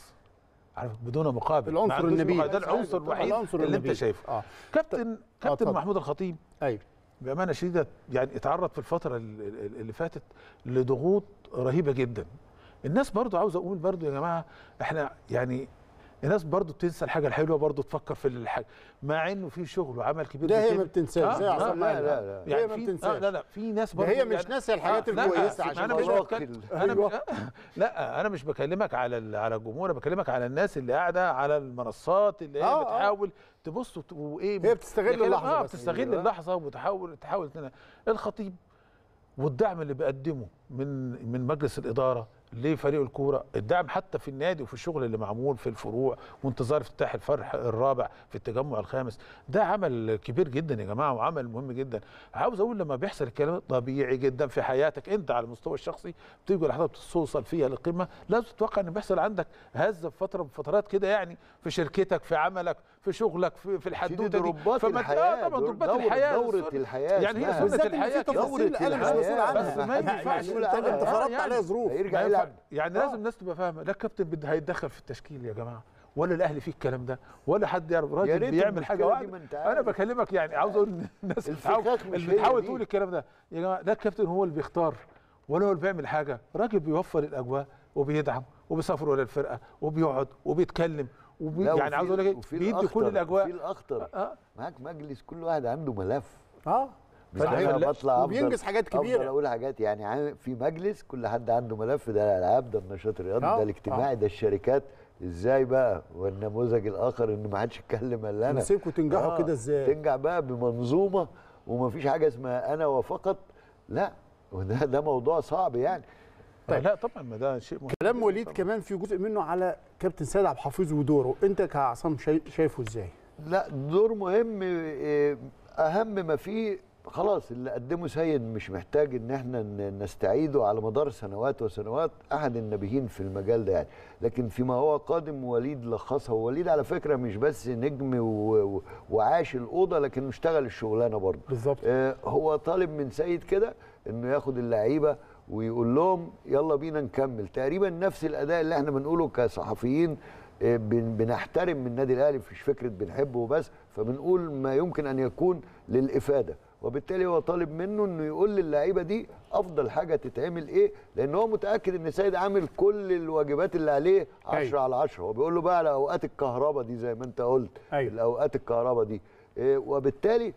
عارف بدون مقابل العنصر النبيل ده أيوة، العنصر الوحيد اللي النبيل. انت شايفه آه. كابتن كابتن آه محمود الخطيب ايوه بامانه شديده يعني اتعرض في الفتره اللي فاتت لضغوط رهيبه جدا الناس برضو عاوز اقول برضو يا جماعه احنا يعني الناس برضو بتنسى الحاجه الحلوه برضو تفكر في الحاجه مع انه في شغل وعمل كبير ده هي ما بتنساش آه, آه، لا, لا, لا, لا, لا. يعني هي ما آه، بتنساش آه لا لا في ناس برضو هي مش يعني ناسيه الحاجات آه الكويسه آه، عشان انا مش انا لا انا مش بكلمك على على الجمهور انا بكلمك على الناس اللي قاعده على المنصات اللي هي آه بتحاول تبص وايه هي بتستغل اللحظه آه بتستغل اللحظه وتحاول تحاول الخطيب والدعم اللي بيقدمه من من مجلس الاداره لفريق الكوره الدعم حتى في النادي وفي الشغل اللي معمول في الفروع وانتظار افتتاح الفرح الرابع في التجمع الخامس ده عمل كبير جدا يا جماعه وعمل مهم جدا عاوز اقول لما بيحصل الكلام طبيعي جدا في حياتك انت على المستوى الشخصي بتيجي لحظه بتوصل فيها للقمه لازم تتوقع ان بيحصل عندك هزه في فتره من فترات كده يعني في شركتك في عملك في شغلك في, في الحدوته دي ضربات فما آه، الحياه طبعا ضربات الحياه دوره الحياه يعني هي سنه الحياه دوره الحياه بس يعني ما يعني ينفعش يعني انت فرضت عليها ظروف هيرجع يلعب يعني لازم آه. الناس تبقى فاهمه لا الكابتن هيتدخل في التشكيل يا جماعه ولا الاهلي فيه الكلام ده ولا حد يعرف راجل بيعمل حاجه واحده انا بكلمك يعني عاوز اقول الناس اللي بتحاول تقول الكلام ده يا جماعه لا الكابتن هو اللي بيختار ولا هو اللي بيعمل حاجه راجل بيوفر الاجواء وبيدعم وبيسافر ولا الفرقه وبيقعد وبيتكلم وبي... يعني عاوز اقول لك إيه؟ بيدي كل الاجواء في الاخطر آه،, آه. معاك مجلس كل واحد عنده ملف اه صحيح بطلع وبينجز حاجات كبيره انا اقول حاجات يعني في مجلس كل حد عنده ملف ده الالعاب ده النشاط الرياضي آه، ده آه. الاجتماعي ده الشركات ازاي بقى والنموذج الاخر ان ما حدش يتكلم الا انا نسيبكم تنجحوا آه. كده ازاي تنجح بقى بمنظومه ومفيش حاجه اسمها انا وفقط لا وده ده موضوع صعب يعني طيب لا طبعا ما ده شيء مهم كلام وليد طبعًا. كمان في جزء منه على كابتن سيد عبد الحفيظ ودوره انت كعصام شايفه ازاي لا دور مهم آه، اهم ما فيه خلاص اللي قدمه سيد مش محتاج ان احنا نستعيده على مدار سنوات وسنوات احد النبيين في المجال ده يعني لكن فيما هو قادم وليد لخصه وليد على فكره مش بس نجم وعاش الاوضه لكن اشتغل الشغلانه برضه بالظبط آه هو طالب من سيد كده انه ياخد اللعيبه ويقول لهم يلا بينا نكمل تقريبا نفس الاداء اللي احنا بنقوله كصحفيين آه، بنحترم من النادي الاهلي مش فكره بنحبه وبس فبنقول ما يمكن ان يكون للافاده وبالتالي هو طالب منه انه يقول للعيبه دي افضل حاجه تتعمل ايه لان هو متاكد ان سيد عامل كل الواجبات اللي عليه 10 أيوه. على 10 هو بيقول له بقى على اوقات الكهرباء دي زي ما انت قلت أيوة. الاوقات الكهرباء دي إيه وبالتالي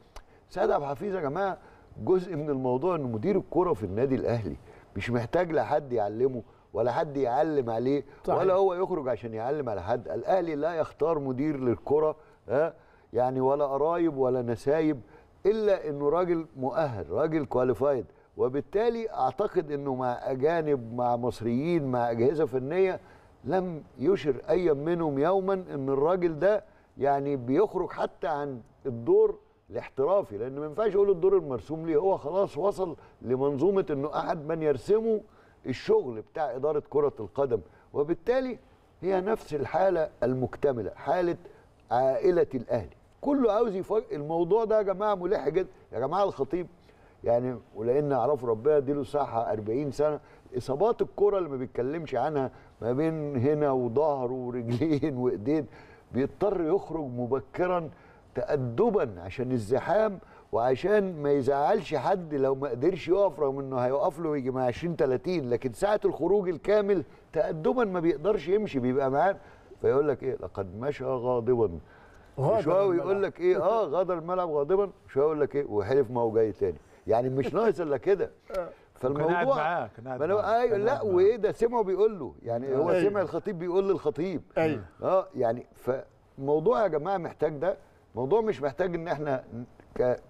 سيد عبد الحفيظ يا جماعه جزء من الموضوع ان مدير الكره في النادي الاهلي مش محتاج لحد يعلمه ولا حد يعلم عليه صحيح. ولا هو يخرج عشان يعلم على حد الاهلي لا يختار مدير للكره ها يعني ولا قرايب ولا نسايب الا انه راجل مؤهل راجل كواليفايد وبالتالي اعتقد انه مع اجانب مع مصريين مع اجهزه فنيه لم يشر اي منهم يوما ان الراجل ده يعني بيخرج حتى عن الدور الاحترافي لان ما ينفعش اقول الدور المرسوم ليه هو خلاص وصل لمنظومه انه احد من يرسمه الشغل بتاع اداره كره القدم وبالتالي هي نفس الحاله المكتمله حاله عائله الاهلي كله عاوز يفرق الموضوع ده يا جماعه ملح جدا يا جماعه الخطيب يعني ولان اعرفه ربنا اديله صحه 40 سنه اصابات الكره اللي ما بيتكلمش عنها ما بين هنا وظهره ورجلين [LAUGHS] وايدين بيضطر يخرج مبكرا تأدبا عشان الزحام وعشان ما يزعلش حد لو ما قدرش يقف رغم انه هيقف له ويجي مع 20 30 لكن ساعه الخروج الكامل تأدبا ما بيقدرش يمشي بيبقى معاه فيقول لك ايه لقد مشى غاضبا شويه يقول لك ايه اه غادر الملعب غاضبا شويه يقول لك ايه وحلف ما هو جاي تاني يعني مش ناقص الا كده [LAUGHS] فالموضوع قاعد معاك قاعد ايوه لا وايه ده سمعه بيقول له يعني هو أيوة. سمع الخطيب بيقول للخطيب ايوه اه يعني فموضوع يا جماعه محتاج ده الموضوع مش محتاج ان احنا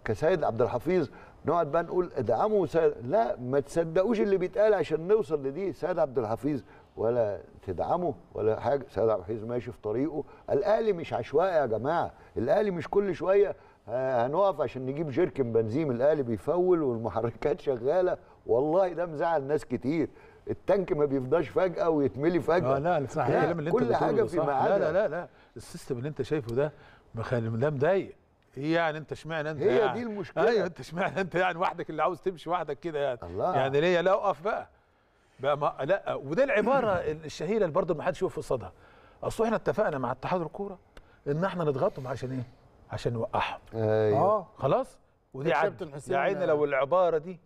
كسيد عبد الحفيظ نقعد بقى نقول ادعموا سيد لا ما تصدقوش اللي بيتقال عشان نوصل لدي سيد عبد الحفيظ ولا تدعمه ولا حاجه سيد عبد الحفيظ ماشي في طريقه الاهلي مش عشوائي يا جماعه الاهلي مش كل شويه هنقف عشان نجيب جيركن بنزين الاهلي بيفول والمحركات شغاله والله ده مزعل ناس كتير التانك ما بيفضاش فجاه ويتملي فجاه آه لا لا صح لا اللي انت كل حاجه في معادله لا لا, لا. السيستم اللي انت شايفه ده ده مضايق ايه يعني انت اشمعنى انت هي يعني. دي المشكله ايوه انت اشمعنى انت يعني وحدك اللي عاوز تمشي وحدك كده يعني الله. يعني ليه لا اقف بقى بقى ما لا ودي العباره [CLEARS THROAT] الشهيره اللي برضه ما حدش يقف قصادها اصل احنا اتفقنا مع اتحاد الكوره ان احنا نضغطهم عشان ايه؟ عشان نوقعهم ايوه اه خلاص ودي إيه، عدل يا عيني لو العباره دي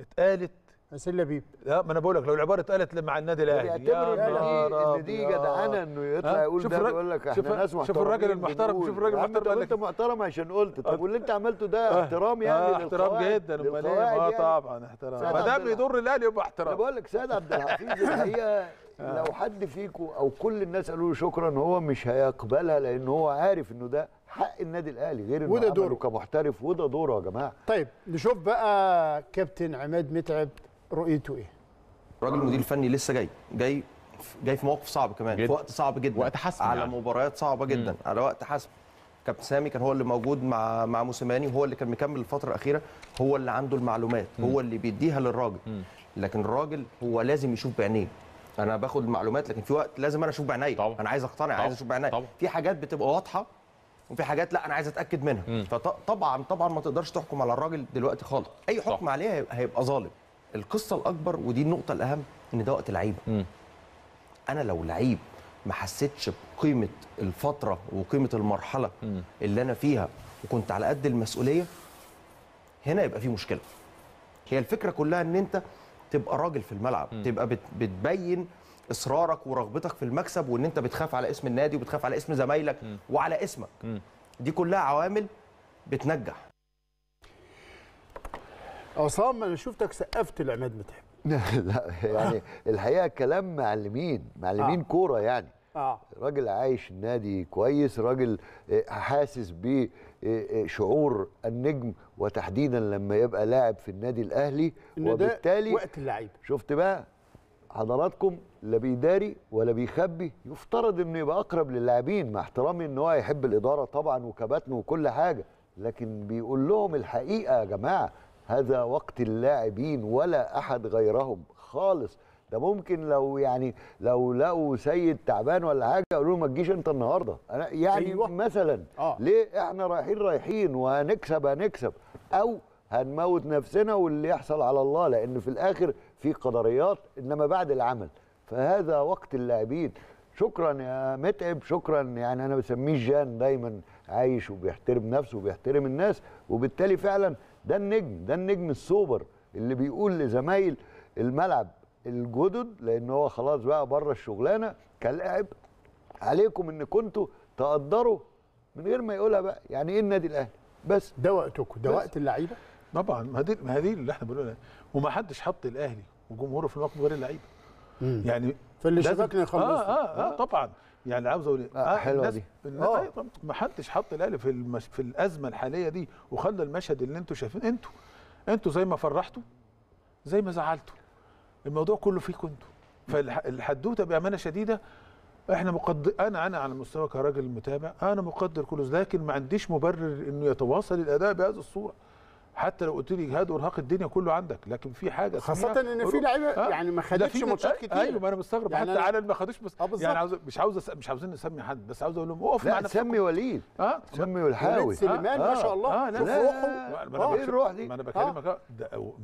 اتقالت حسين لبيب لا ما انا بقول لك لو العباره اتقالت مع النادي الاهلي يعتبر يعني ان دي جدعنه انه يطلع يقول ده يقول لك احنا ناس محترمين شوف الراجل المحترم شوف الراجل المحترم قال انت محترم عشان قلت طب واللي انت عملته ده اه. احترام يعني اه، احترام جدا امال ايه اه يعني؟ طبعا احترام ما دام بيضر الاهلي يبقى احترام انا بقول لك سيد عبد الحفيظ الحقيقه [LAUGHS] اه. لو حد فيكم او كل الناس قالوا له شكرا هو مش هيقبلها لان هو عارف انه ده حق النادي الاهلي غير انه عمله كمحترف وده دوره يا جماعه طيب نشوف بقى كابتن عماد متعب رؤيته ايه؟ الراجل المدير الفني لسه جاي جاي جاي في موقف صعب كمان جد. في وقت صعب جدا وقت حسم على يعني. مباريات صعبه جدا مم. على وقت حسم كابتن سامي كان هو اللي موجود مع مع موسيماني وهو اللي كان مكمل الفتره الاخيره هو اللي عنده المعلومات مم. هو اللي بيديها للراجل مم. لكن الراجل هو لازم يشوف بعينيه انا باخد المعلومات لكن في وقت لازم انا اشوف بعينيا انا عايز اقتنع عايز اشوف بعينيا في حاجات بتبقى واضحه وفي حاجات لا انا عايز اتاكد منها فطبعا طبعا ما تقدرش تحكم على الراجل دلوقتي خالص اي حكم طبعا. عليه هيبقى ظالم القصه الاكبر ودي النقطه الاهم ان ده وقت لعيبه انا لو لعيب ما حسيتش بقيمه الفتره وقيمه المرحله م. اللي انا فيها وكنت على قد المسؤوليه هنا يبقى في مشكله هي الفكره كلها ان انت تبقى راجل في الملعب م. تبقى بت بتبين اصرارك ورغبتك في المكسب وان انت بتخاف على اسم النادي وبتخاف على اسم زمايلك وعلى اسمك م. دي كلها عوامل بتنجح عصام انا شفتك سقفت لعماد متعب [LAUGHS] لا يعني الحقيقه كلام معلمين معلمين آه. كوره يعني آه. راجل عايش النادي كويس راجل آه، حاسس بشعور آه، آه، النجم وتحديدا لما يبقى لاعب في النادي الاهلي وبالتالي وقت اللعيبه شفت بقى حضراتكم لا بيداري ولا بيخبي يفترض انه يبقى اقرب للاعبين مع احترامي ان هو يحب الاداره طبعا وكباتنه وكل حاجه لكن بيقول لهم الحقيقه يا جماعه هذا وقت اللاعبين ولا احد غيرهم خالص ده ممكن لو يعني لو لقوا سيد تعبان ولا حاجه يقولوا له ما تجيش انت النهارده انا يعني أيوة. مثلا آه. ليه احنا رايحين رايحين وهنكسب هنكسب او هنموت نفسنا واللي يحصل على الله لان في الاخر في قدريات انما بعد العمل فهذا وقت اللاعبين شكرا يا متعب شكرا يعني انا بسميه جان دايما عايش وبيحترم نفسه وبيحترم الناس وبالتالي فعلا ده النجم ده النجم السوبر اللي بيقول لزمايل الملعب الجدد لان هو خلاص بقى بره الشغلانه كلاعب عليكم ان كنتوا تقدروا من غير ما يقولها بقى يعني ايه النادي الاهلي بس ده وقتكم ده وقت اللعيبه طبعا ما دي اللي احنا بنقولها وما حدش حط الاهلي وجمهوره في الوقت غير اللعيبه مم. يعني فاللي شبكنا يخلصه آه, آه, اه طبعا يعني عاوز اقول إيه؟ آه, آه حلوه دي آه. أيوة، ما حدش حط الاهلي في المش... في الازمه الحاليه دي وخلى المشهد اللي انتوا شايفين انتوا انتوا زي ما فرحتوا زي ما زعلتوا الموضوع كله فيكم انتوا فالحدوته بامانه شديده احنا مقدر انا انا على مستوى كراجل متابع انا مقدر كل لكن ما عنديش مبرر انه يتواصل الاداء بهذه الصوره حتى لو قلت لي جهاد وارهاق الدنيا كله عندك لكن في حاجه خاصه ان في لعيبه أه؟ يعني ما خدتش ماتشات آه، أيوة، كتير ايوه ما انا مستغرب يعني حتى على ما خدوش بس آه، يعني عاوز مش عاوز مش عاوزين نسمي حد بس عاوز اقول لهم اقف مع نفسك سمي وليد اه سمي والحاوي وليد سليمان ما شاء الله روحه ايه الروح دي ما انا بكلمك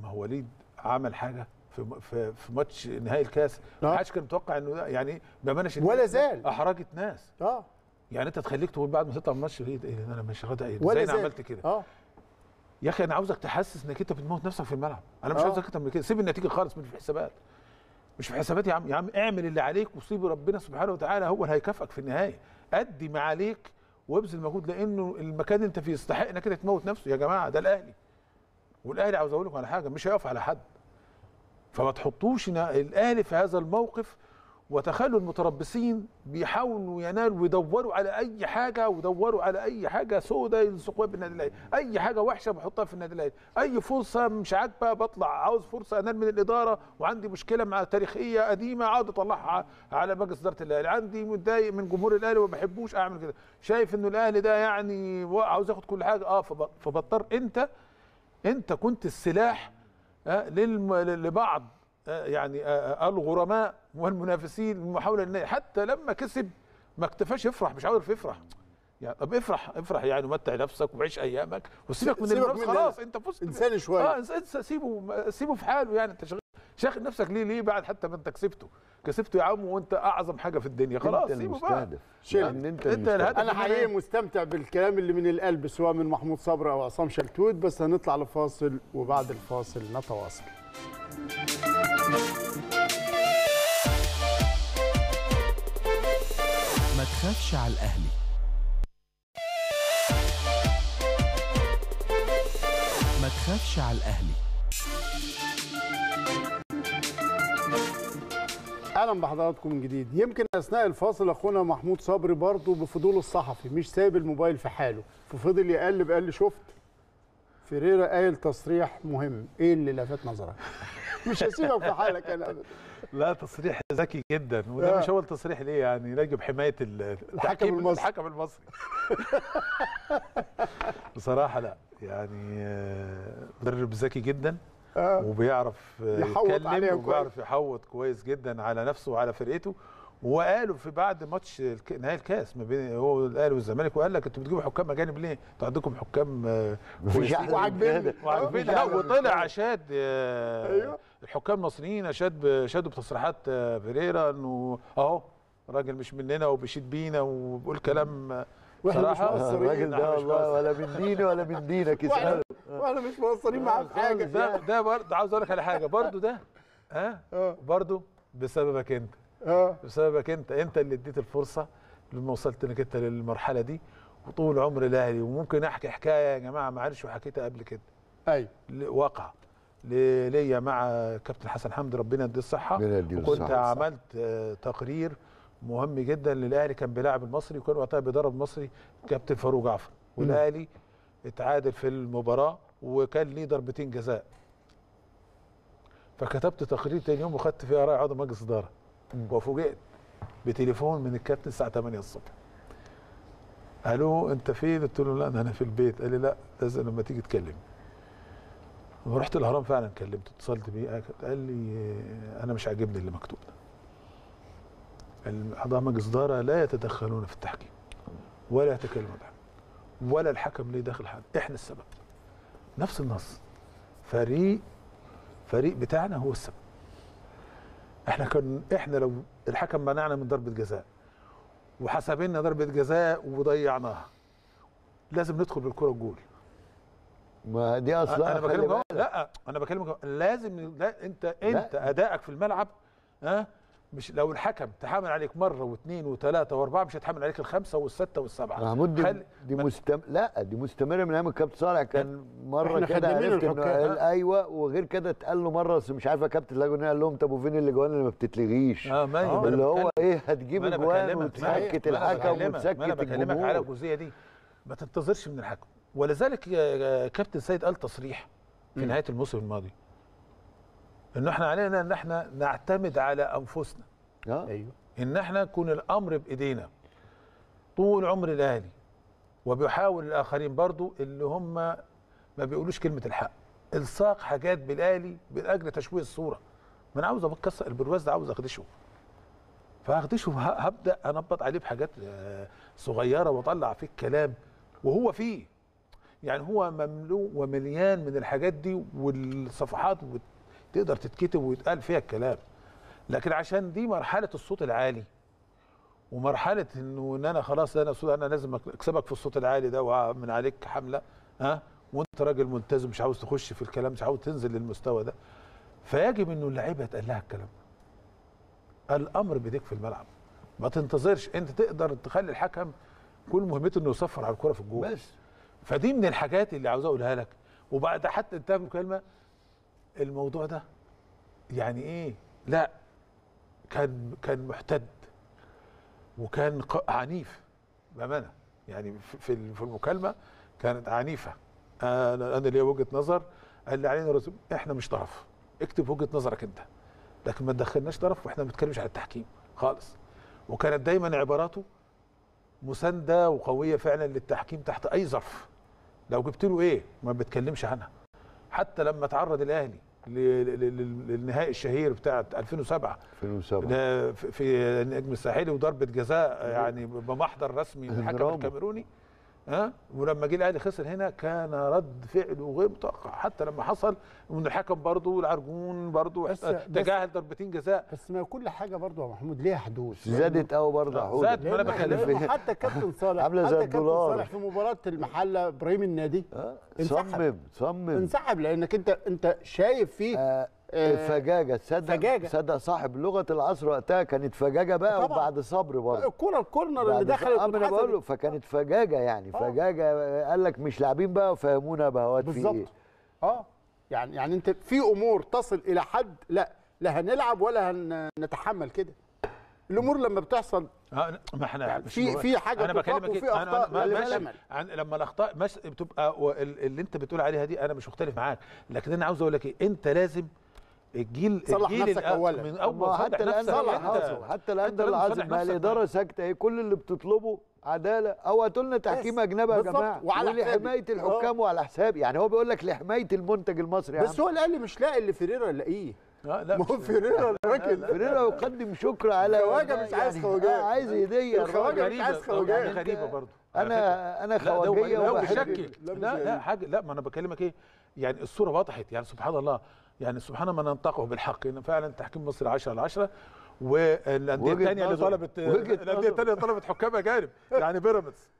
ما هو وليد عمل حاجه في في, في ماتش نهائي الكاس ما حدش كان متوقع انه يعني بامانه ولا زال احرجت ناس اه يعني انت تخليك تقول بعد ما تطلع من الماتش ايه, إيه انا مش غدا ايه ازاي انا عملت كده اه يا اخي انا عاوزك تحسس انك انت بتموت نفسك في الملعب انا مش آه. عاوزك اكتر من كده سيب النتيجه خالص مش في حسابات مش في حسابات يا عم يا عم اعمل اللي عليك وصيب ربنا سبحانه وتعالى هو اللي هيكافئك في النهايه ادي ما عليك وابذل مجهود لانه المكان اللي انت فيه يستحق انك انت تموت نفسه يا جماعه ده الاهلي والاهلي عاوز اقول لكم على حاجه مش هيقف على حد فما تحطوش الاهلي في هذا الموقف وتخلوا المتربصين بيحاولوا ينالوا ويدوروا على اي حاجه ويدوروا على اي حاجه سودا يلصقوها بالنادي الاهلي، اي حاجه وحشه بحطها في النادي الاهلي، اي فرصه مش عاجبه بطلع عاوز فرصه انال من الاداره وعندي مشكله مع تاريخيه قديمه اقعد اطلعها على مجلس اداره الاهلي، عندي متضايق من جمهور الاهلي وما بحبوش اعمل كده، شايف انه الاهلي ده يعني عاوز ياخد كل حاجه اه فبضطر انت انت كنت السلاح آه، لبعض يعني الغرماء والمنافسين من محاوله حتى لما كسب ما اكتفاش يفرح مش عارف يفرح يعني طب افرح افرح يعني متع نفسك وعيش ايامك وسيبك من المنافس خلاص انت فزت انسان شويه اه انسى سيبه سيبه في حاله يعني انت شاغل نفسك ليه ليه بعد حتى ما انت كسبته كسبته يا عم وانت اعظم حاجه في الدنيا خلاص انت بقى شيل يعني ان انت, انت انا حقيقي إيه؟ مستمتع بالكلام اللي من القلب سواء من محمود صبري او عصام شلتوت بس هنطلع لفاصل وبعد الفاصل نتواصل ما تخافش على الأهلي ما تخافش على الأهلي اهلا بحضراتكم من جديد يمكن اثناء الفاصل اخونا محمود صبري برضه بفضوله الصحفي مش سايب الموبايل في حاله ففضل يقلب قال لي شفت فيريرا قايل تصريح مهم ايه اللي لفت نظرك مش هسيبك في حالك انا ابدا لا تصريح ذكي جدا وده مش اول تصريح ليه يعني يجب حمايه الحكم المصري الحكم المصري [LAUGHS] بصراحه لا يعني آه، مدرب ذكي جدا آه. وبيعرف يتكلم وبيعرف يحوط كويس جدا على نفسه وعلى فرقته وقالوا في بعد ماتش نهائي الكاس ما بين هو الاهلي والزمالك وقال لك انتوا بتجيبوا حكام اجانب ليه؟ انتوا عندكم حكام وعاجبين وعاجبين لا وطلع شاد ايوه الحكام المصريين شاد شادوا بتصريحات آه، فيريرا انه اهو راجل مش مننا وبيشيد بينا وبيقول كلام صراحه الراجل ده والله ولا من ديني ولا من دينك اسال واحنا مش مقصرين معاه آه، في حاجه ده ده برضه عاوز اقول لك على حاجه برضه ده ها آه، برضه بسببك انت اه بسببك انت انت اللي اديت الفرصه لما وصلت انك انت للمرحله دي وطول عمر الاهلي وممكن احكي حكايه يا جماعه معلش وحكيتها قبل كده ايوه واقعه ليا مع كابتن حسن حمدي ربنا يديه الصحه وكنت عملت آه، تقرير مهم جدا للاهلي كان بيلاعب المصري وكان وقتها بيدرب المصري كابتن فاروق جعفر والاهلي اتعادل في المباراه وكان ليه ضربتين جزاء فكتبت تقرير تاني يوم وخدت فيها راي عضو مجلس اداره وفوجئت بتليفون من الكابتن الساعه 8 الصبح قالوا انت فين قلت له لا انا في البيت قال لي لا لازم لما تيجي تكلمني ورحت رحت الهرم فعلا كلمته اتصلت بيه قال لي انا مش عاجبني اللي مكتوب ده مجلس اداره لا يتدخلون في التحكيم ولا يتكلموا عنه ولا الحكم ليه داخل حد احنا السبب نفس النص فريق فريق بتاعنا هو السبب احنا كان احنا لو الحكم منعنا من ضربه جزاء وحسبنا ضربه جزاء وضيعناها لازم ندخل بالكره الجول ما دي اصلا انا بكلمك لا انا بكلمك لازم لا انت انت ادائك في الملعب ها مش لو الحكم تحامل عليك مره واثنين وثلاثه واربعه مش هيتحامل عليك الخمسه والسته والسبعه محمود دي, دي مستم... لا دي مستمره من ايام الكابتن صالح كان مره كده عرفت انه ايوه وغير كده اتقال له مره مش عارف يا كابتن لاجون قال لهم طب وفين الاجوان اللي ما بتتلغيش آه ما أيوة، اللي هو ايه هتجيب اجوان وتسكت الحكم وتسكت الجمهور انا بكلمك على الجزئيه دي ما تنتظرش من الحكم ولذلك كابتن سيد قال تصريح في نهايه الموسم الماضي انه احنا علينا ان احنا نعتمد على انفسنا اه ايوه ان احنا يكون الامر بايدينا طول عمر الاهلي وبيحاول الاخرين برضو اللي هم ما بيقولوش كلمه الحق الصاق حاجات بالاهلي لاجل تشويه الصوره ما انا عاوز ابكس البرواز ده عاوز اخدشه فهخدشه هبدا انبط عليه بحاجات آه، صغيره واطلع فيه الكلام وهو فيه يعني هو مملوء ومليان من الحاجات دي والصفحات وال تقدر تتكتب ويتقال فيها الكلام لكن عشان دي مرحله الصوت العالي ومرحله انه ان انا خلاص انا انا لازم اكسبك في الصوت العالي ده ومن عليك حمله ها وانت راجل ملتزم مش عاوز تخش في الكلام مش عاوز تنزل للمستوى ده فيجب انه اللعيبه يتقال لها الكلام الامر بيديك في الملعب ما تنتظرش انت تقدر تخلي الحكم كل مهمته انه يصفر على الكره في الجول بس فدي من الحاجات اللي عاوز اقولها لك وبعد حتى انتهى المكالمه الموضوع ده يعني ايه لا كان كان محتد وكان عنيف بامانه يعني في في المكالمه كانت عنيفه انا انا ليا وجهه نظر قال لي علينا رسوم احنا مش طرف اكتب وجهه نظرك انت لكن ما تدخلناش طرف واحنا ما بنتكلمش على التحكيم خالص وكانت دايما عباراته مسانده وقويه فعلا للتحكيم تحت اي ظرف لو جبت له ايه ما بتكلمش عنها حتى لما تعرض الاهلي للنهائي الشهير بتاع 2007 2007 في النجم الساحلي وضربه جزاء يعني بمحضر رسمي للحكم الحكم الكاميروني ها ولما جه الاهلي خسر هنا كان رد فعله غير متوقع حتى لما حصل وان الحكم برضه والعرجون برضه تجاهل ضربتين جزاء بس ما كل حاجه برضه يا محمود ليها حدود زادت قوي برضه يا آه، زادت ما انا بكلمك حتى كابتن [LAUGHS] صالح قبل زي الدولار صالح في مباراه المحله ابراهيم النادي آه، صمم صمم انسحب لانك انت انت شايف فيه آه آه، الفجاجه تصدق فجاجه تصدق صاحب لغه العصر وقتها كانت فجاجه بقى طبعا. وبعد صبر برضه الكوره الكورنر اللي دخلت انا بقول له فكانت فجاجه يعني آه. فجاجه آه، قال لك مش لاعبين بقى وفهمونا بقى في ايه اه يعني يعني انت في امور تصل الى حد لا لا هنلعب ولا هنتحمل كده الامور لما بتحصل آه ما احنا يعني في في حاجه انا بكلمك إيه؟ وفي اخطاء أنا ماشي عن لما الاخطاء بتبقى اللي انت بتقول عليها دي انا مش مختلف معاك لكن انا عاوز اقول لك ايه انت لازم الجيل الجيل نفسك اولا من اول حتى الان حتى الان ده اللي عازم الاداره ساكته ايه كل اللي بتطلبه عداله او هاتوا لنا تحكيم اجنبي يا جماعه وعلى ولحمايه آه. الحكام وعلى حساب يعني هو بيقول لك لحمايه المنتج المصري بس هو الاهلي مش لاقي اللي فيريرا لاقيه لا آه، لا ما هو فيريرا الراجل فيريرا يقدم شكر على خواجه مش عايز يعني خواجه آه، عايز هديه الخواجه مش عايز خواجه غريبه يعني برضه انا انا خواجه لا لا لا حاجه لا ما انا بكلمك ايه يعني الصوره وضحت يعني سبحان الله يعني سبحان ما ننطقه بالحق انه فعلا تحكيم مصر 10 على 10 والانديه الثانيه اللي طلبت الانديه الثانيه اللي طلبت حكام اجانب يعني بيراميدز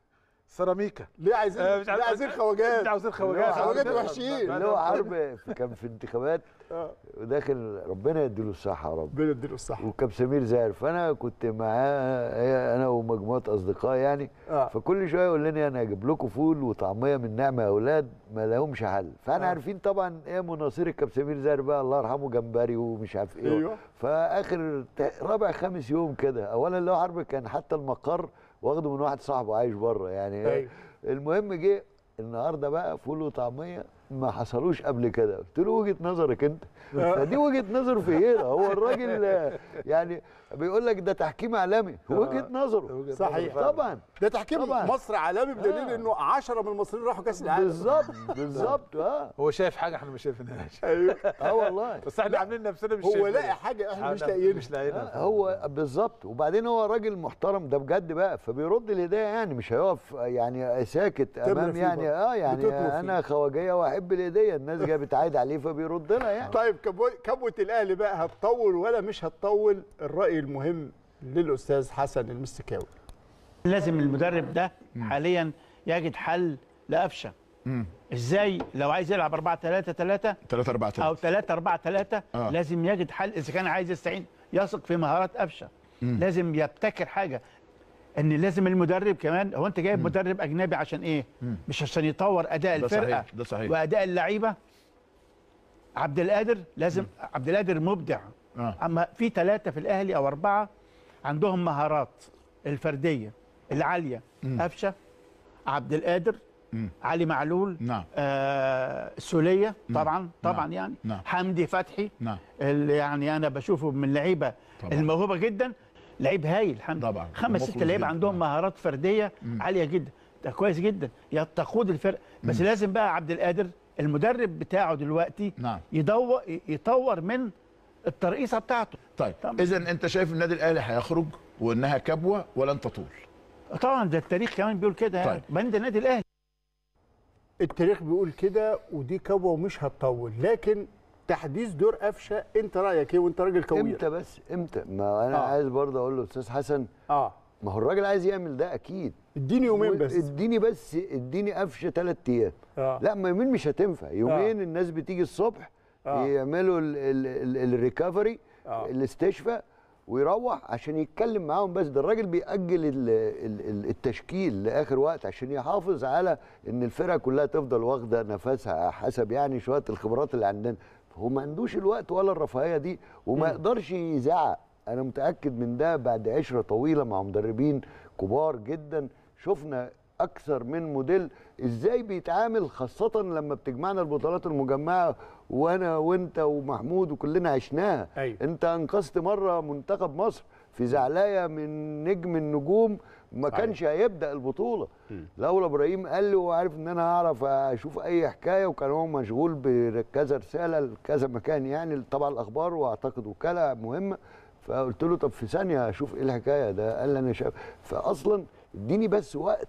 سيراميكا ليه عايزين آه عايزين خواجات عايزين خواجات خواجات وحشين اللي هو حرب كان في انتخابات آه. داخل ربنا يديله الصحه يا رب ربنا يديله الصحه وكاب سمير زاهر فانا كنت معاه انا ومجموعه اصدقاء يعني آه. فكل شويه يقول لنا انا هجيب لكم فول وطعميه من نعمه يا اولاد ما لهمش حل فانا آه. عارفين طبعا ايه مناصير الكاب سمير زاهر بقى الله يرحمه جمبري ومش عارف ايه أيوة. فاخر رابع خامس يوم كده اولا اللي هو حرب كان حتى المقر واخده من واحد صاحبه عايش بره يعني أيوة. المهم جه النهارده بقى فول وطعميه ما حصلوش قبل كده قلت له وجهه نظرك انت آه. فدي وجهه نظر في ايه هو الراجل [LAUGHS] يعني بيقول لك ده تحكيم عالمي وجهه آه، نظره صحيح طبعا ده تحكيم طبعا. مصر عالمي بدليل آه. انه 10 من المصريين راحوا كاس العالم بالظبط [LAUGHS] بالظبط اه هو شايف حاجه احنا مش شايفينهاش [LAUGHS] ايوه اه والله بس احنا عاملين نفسنا مش هو لاقي حاجه احنا مش لاقيينها مش لاقيينها آه، هو بالظبط وبعدين هو راجل محترم ده بجد بقى فبيرد الهدايه يعني مش هيقف يعني ساكت امام يعني اه يعني انا خواجيه واحب الهديه الناس جايه بتعايد عليه فبيرد لها يعني طيب كبوه الاهلي بقى هتطول ولا مش هتطول الراي الراي المهم للاستاذ حسن المستكاوي لازم المدرب ده حاليا يجد حل لقفشه ازاي لو عايز يلعب 4 3 3 3 4 3 او 3 4 3 آه. لازم يجد حل اذا كان عايز يستعين يثق في مهارات قفشه لازم يبتكر حاجه ان لازم المدرب كمان هو انت جايب مدرب اجنبي عشان ايه مم. مش عشان يطور اداء ده الفرقه صحيح. ده صحيح واداء اللعيبه عبد القادر لازم مم. عبد القادر مبدع آه. اما في ثلاثه في الاهلي او اربعه عندهم مهارات الفرديه العاليه قفشه عبد القادر م. علي معلول نعم آه سوليه طبعا نعم. طبعا يعني نعم. حمدي فتحي نعم. اللي يعني انا بشوفه من لعيبه الموهوبه جدا لعيب هايل حمدي طبعا خمس ست لعيبه عندهم نعم. مهارات فرديه م. عاليه جدا ده كويس جدا تقود الفرق بس م. لازم بقى عبد القادر المدرب بتاعه دلوقتي نعم. يدور يطور من الترقيصه بتاعته طيب اذا انت شايف النادي الاهلي هيخرج وانها كبوه ولن تطول طبعا ده التاريخ كمان بيقول كده يعني طيب. بند النادي الاهلي التاريخ بيقول كده ودي كبوه ومش هتطول لكن تحديث دور قفشه انت رايك ايه وانت راجل كوير امتى بس امتى ما انا آه. عايز برضه اقول له استاذ حسن اه ما هو الراجل عايز يعمل ده اكيد اديني يومين بس اديني بس اديني قفشه ثلاث ايام آه. لا ما يومين مش هتنفع يومين آه. الناس بتيجي الصبح آه. يعملوا الريكفري آه. الاستشفاء ويروح عشان يتكلم معاهم بس ده الراجل بيأجل التشكيل لآخر وقت عشان يحافظ على إن الفرقة كلها تفضل واخدة نفسها حسب يعني شوية الخبرات اللي عندنا هو ما عندوش الوقت ولا الرفاهية دي وما يقدرش يزعق أنا متأكد من ده بعد عشرة طويلة مع مدربين كبار جدا شفنا اكثر من موديل ازاي بيتعامل خاصه لما بتجمعنا البطولات المجمعه وانا وانت ومحمود وكلنا عشناها أيوة. انت انقذت مره منتخب مصر في زعلايه من نجم النجوم ما كانش أيوة. هيبدا البطوله لولا ابراهيم قال لي وعارف ان انا هعرف اشوف اي حكايه وكان هو مشغول بكذا رساله لكذا مكان يعني طبعا الاخبار واعتقد وكاله مهمه فقلت له طب في ثانيه اشوف ايه الحكايه ده قال لي انا شايف فاصلا اديني بس وقت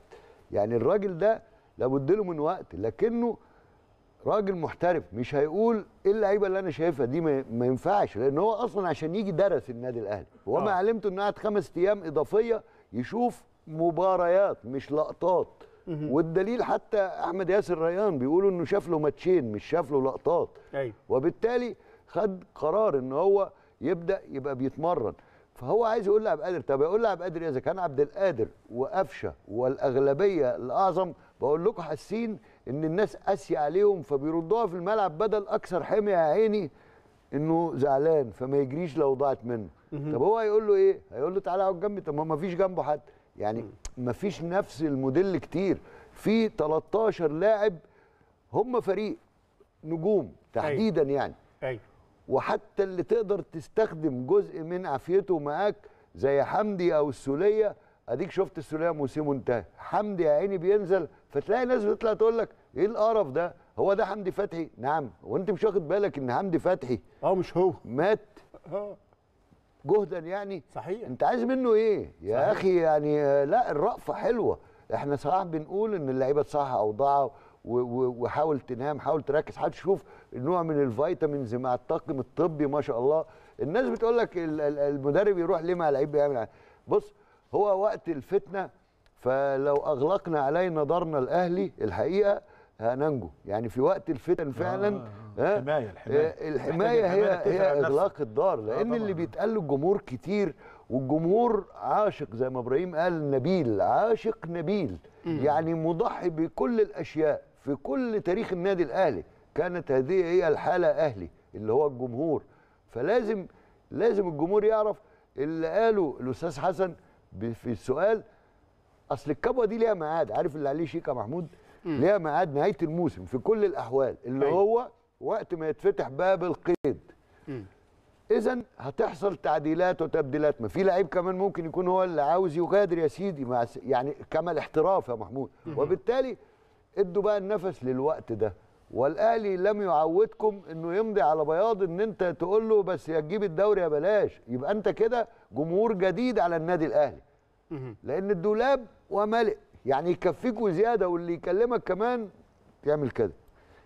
يعني الراجل ده لابد له من وقت لكنه راجل محترف مش هيقول ايه اللعيبه اللي انا شايفها دي ما ينفعش لان هو اصلا عشان يجي درس النادي الاهلي هو ما آه. علمته انه قعد خمس ايام اضافيه يشوف مباريات مش لقطات والدليل حتى احمد ياسر ريان بيقولوا انه شاف له ماتشين مش شاف له لقطات أيوه. وبالتالي خد قرار ان هو يبدا يبقى بيتمرن فهو عايز يقول لعب قادر طب يقول لعب قادر إيه؟ اذا كان عبد القادر وقفشه والاغلبيه الاعظم بقول لكم حاسين ان الناس قاسيه عليهم فبيردوها في الملعب بدل اكثر حميه يا عيني انه زعلان فما يجريش لو ضاعت منه طب هو هيقول له ايه هيقول له تعالى اقعد جنبي طب ما فيش جنبه حد يعني ما فيش نفس الموديل كتير في 13 لاعب هم فريق نجوم أيوه. تحديدا يعني ايوه وحتى اللي تقدر تستخدم جزء من عافيته معاك زي حمدي او السوليه اديك شفت السوليه موسمه انتهى حمدي يا عيني بينزل فتلاقي ناس بتطلع تقول لك ايه القرف ده هو ده حمدي فتحي نعم وانت مش واخد بالك ان حمدي فتحي اه مش هو مات آه. جهدا يعني صحيح انت عايز منه ايه يا صحيح. اخي يعني آه، لا الرأفة حلوه احنا صراحه بنقول ان اللعيبه تصحح اوضاعها وحاول تنام حاول تركز حاول تشوف نوع من الفيتامينز مع الطاقم الطبي ما شاء الله الناس بتقول لك المدرب يروح ليه مع لعيب بيعمل إيه؟ بص هو وقت الفتنه فلو اغلقنا علينا دارنا الاهلي الحقيقه هننجو يعني في وقت الفتن فعلا آه آه, آه. الحمايه الحمايه آه، الحمايه هي هي اغلاق الدار آه، لان آه اللي بيتقال للجمهور كتير والجمهور عاشق زي ما ابراهيم قال نبيل عاشق نبيل يعني مضحي بكل الاشياء في كل تاريخ النادي الاهلي كانت هذه هي الحاله اهلي اللي هو الجمهور فلازم لازم الجمهور يعرف اللي قاله الاستاذ حسن في السؤال اصل الكبوه دي ليها ميعاد عارف اللي عليه شيكا محمود ليها ميعاد نهايه الموسم في كل الاحوال اللي أي. أيوه. هو وقت ما يتفتح باب القيد اذا هتحصل تعديلات وتبديلات ما في لعيب كمان ممكن يكون هو اللي عاوز يغادر يا سيدي مع يعني كمال احتراف يا محمود وبالتالي ادوا بقى النفس للوقت ده والاهلي لم يعودكم انه يمضي على بياض ان انت تقول له بس يا تجيب الدوري يا بلاش يبقى انت كده جمهور جديد على النادي الاهلي لان الدولاب وملئ يعني يكفيك وزياده واللي يكلمك كمان يعمل كده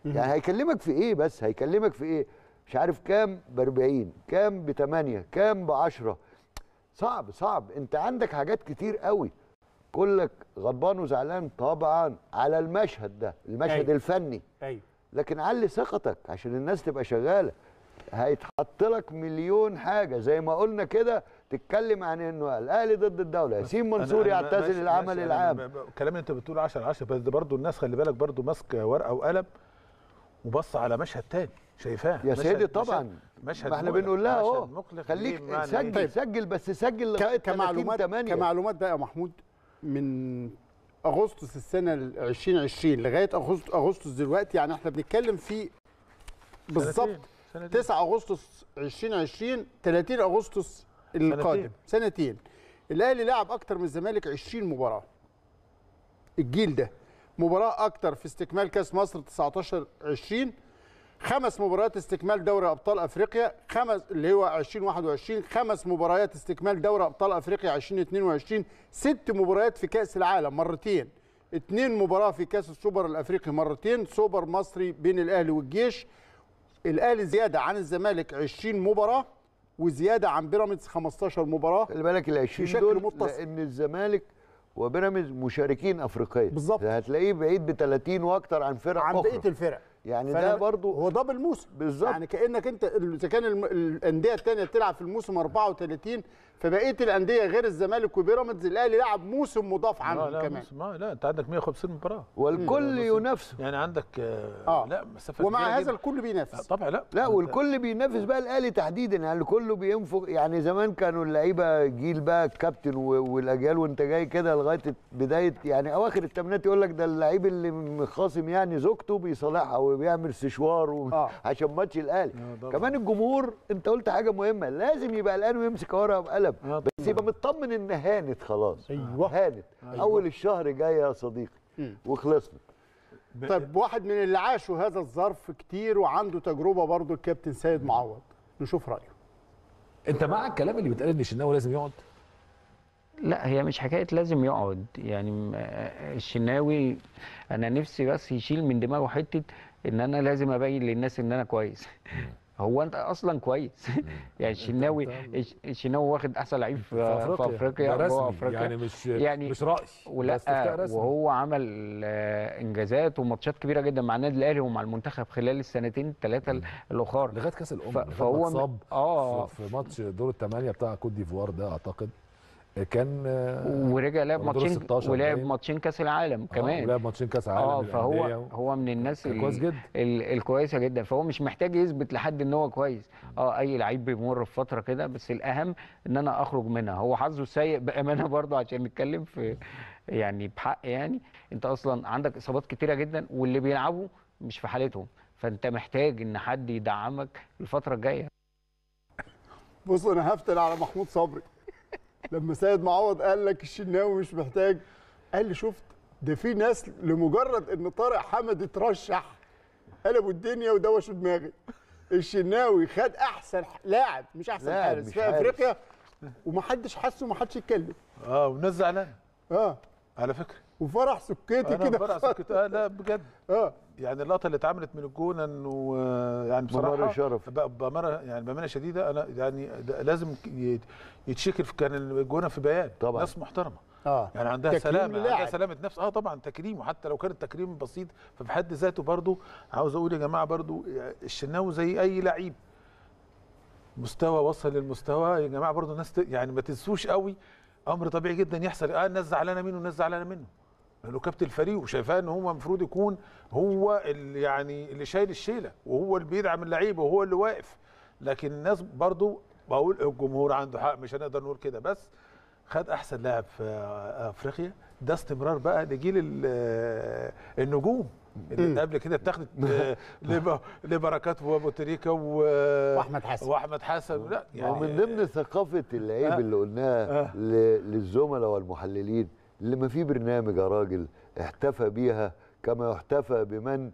يعني هيكلمك في ايه بس هيكلمك في ايه مش عارف كام ب 40 كام ب 8 كام ب 10 صعب صعب انت عندك حاجات كتير قوي كلك غضبان وزعلان طبعا على المشهد ده المشهد أيوة. الفني أيوة. لكن علي ثقتك عشان الناس تبقى شغاله هيتحط لك مليون حاجه زي ما قلنا كده تتكلم عن انه الاهلي ضد الدوله ياسين منصور يعتزل العمل العام كلام انت بتقول 10 10 بس برضه الناس خلي بالك برضه ماسكه ورقه وقلم وبص على مشهد تاني شايفاه يا سيدي طبعا مشهد ما احنا بنقول لها اهو خليك سجل سجل بس سجل لغايه كمعلومات كمعلومات بقى يا محمود من اغسطس السنه 2020 لغايه اغسطس اغسطس دلوقتي يعني احنا بنتكلم في بالظبط 9 اغسطس 2020 30 اغسطس القادم سنتين الاهلي لعب اكتر من الزمالك 20 مباراه الجيل ده مباراه اكتر في استكمال كاس مصر 19 20 خمس مباريات استكمال دوري ابطال افريقيا خمس اللي هو 2021 خمس مباريات استكمال دوري ابطال افريقيا 2022 ست مباريات في كاس العالم مرتين اثنين مباراه في كاس السوبر الافريقي مرتين سوبر مصري بين الاهلي والجيش الاهلي زياده عن الزمالك 20 مباراه وزياده عن بيراميدز 15 مباراه خلي بالك ال 20 دول متصل. لان الزمالك وبيراميدز مشاركين افريقيا بالظبط هتلاقيه بعيد ب 30 واكتر عن فرق عن بقيه الفرق يعني ده برضو هو ده بالموسم بالظبط يعني كانك انت اذا كان الانديه الثانيه بتلعب في الموسم 34 فبقيه الانديه غير الزمالك وبيراميدز الاهلي لعب موسم مضاف عنه لا كمان لا لا انت عندك 150 مباراه والكل ينافسه يعني عندك آه،, آه لا مسافه ومع هذا الكل بينافس طبعا لا لا يعني والكل بينافس بقى الاهلي تحديدا يعني كله بينفق يعني زمان كانوا اللعيبه جيل بقى الكابتن والاجيال وانت جاي كده لغايه بدايه يعني اواخر الثمانينات يقول لك ده اللعيب اللي مخاصم يعني زوجته بيصالحها وبيعمل سشوار و... آه. [LAUGHS] عشان ماتش الاهلي آه، كمان الجمهور انت قلت حاجه مهمه لازم يبقى الان ويمسك ورقه وقلم الكتاب آه بس يبقى مطمن ان هانت خلاص ايوه هانت أيوة. اول الشهر جاي يا صديقي وخلصنا طيب واحد من اللي عاشوا هذا الظرف كتير وعنده تجربه برضه الكابتن سيد معوض نشوف رايه انت مع الكلام اللي بيتقال ان الشناوي لازم يقعد لا هي مش حكايه لازم يقعد يعني الشناوي انا نفسي بس يشيل من دماغه حته ان انا لازم ابين للناس ان انا كويس هو انت اصلا كويس [LAUGHS] يعني الشناوي الشناوي واخد احسن لعيب في, في افريقيا, في أفريقيا يعني افريقيا يعني مش يعني مش راي ولا وهو عمل آه، انجازات وماتشات كبيره جدا مع النادي الاهلي ومع المنتخب خلال السنتين الثلاثه الاخر لغايه كاس الامم فهو اتصاب اه في ماتش دور الثمانيه بتاع كوت ديفوار ده اعتقد كان آه، ورجع لعب ماتشين ولعب ماتشين كاس العالم آه، كمان ولعب ماتشين كاس العالم اه فهو هو من الناس الكويس جدا الكويسه جدا فهو مش محتاج يثبت لحد ان هو كويس اه اي لعيب بيمر في فتره كده بس الاهم ان انا اخرج منها هو حظه سيء بامانه برضه عشان نتكلم في يعني بحق يعني انت اصلا عندك اصابات كتيره جدا واللي بيلعبوا مش في حالتهم فانت محتاج ان حد يدعمك الفتره الجايه بص انا هفتن على محمود صبري لما سيد معوض قال لك الشناوي مش محتاج قال لي شفت ده في ناس لمجرد ان طارق حمد اترشح قلبوا الدنيا ودوشوا دماغي الشناوي خد احسن لاعب مش احسن حارس في افريقيا ومحدش حس ومحدش يتكلم اه والناس زعلانه اه على فكره وفرح سكيتي كده فرح سكيتي اه لا بجد [LAUGHS] اه يعني اللقطه اللي اتعملت من الجونه انه آه، يعني بصراحه شرف بأمانة يعني بامانه شديده انا يعني لازم يتشكر كان الجونه في بيان طبعا ناس محترمه اه يعني عندها سلامه عندها سلامه نفس اه طبعا تكريم وحتى لو كان التكريم بسيط ففي حد ذاته برضه عاوز اقول يا جماعه برضه الشناوي زي اي لعيب مستوى وصل للمستوى يا جماعه برضه الناس يعني ما تنسوش قوي امر طبيعي جدا يحصل اه الناس زعلانه منه الناس زعلانه منه لانه كابتن الفريق وشايفاه ان هو المفروض يكون هو اللي يعني اللي شايل الشيله وهو اللي بيدعم اللعيبه وهو اللي واقف لكن الناس برضو بقول الجمهور عنده حق مش هنقدر نقول كده بس خد احسن لاعب في افريقيا ده استمرار بقى لجيل آه، النجوم اللي قبل كده اتاخدت آه، لبركات [LAUGHS] وابوتريكا واحمد حسن واحمد حسن لا يعني ومن ضمن ثقافه اللعيب آه. اللي قلناها للزملاء والمحللين لما في برنامج يا راجل احتفى بيها كما يحتفى بمن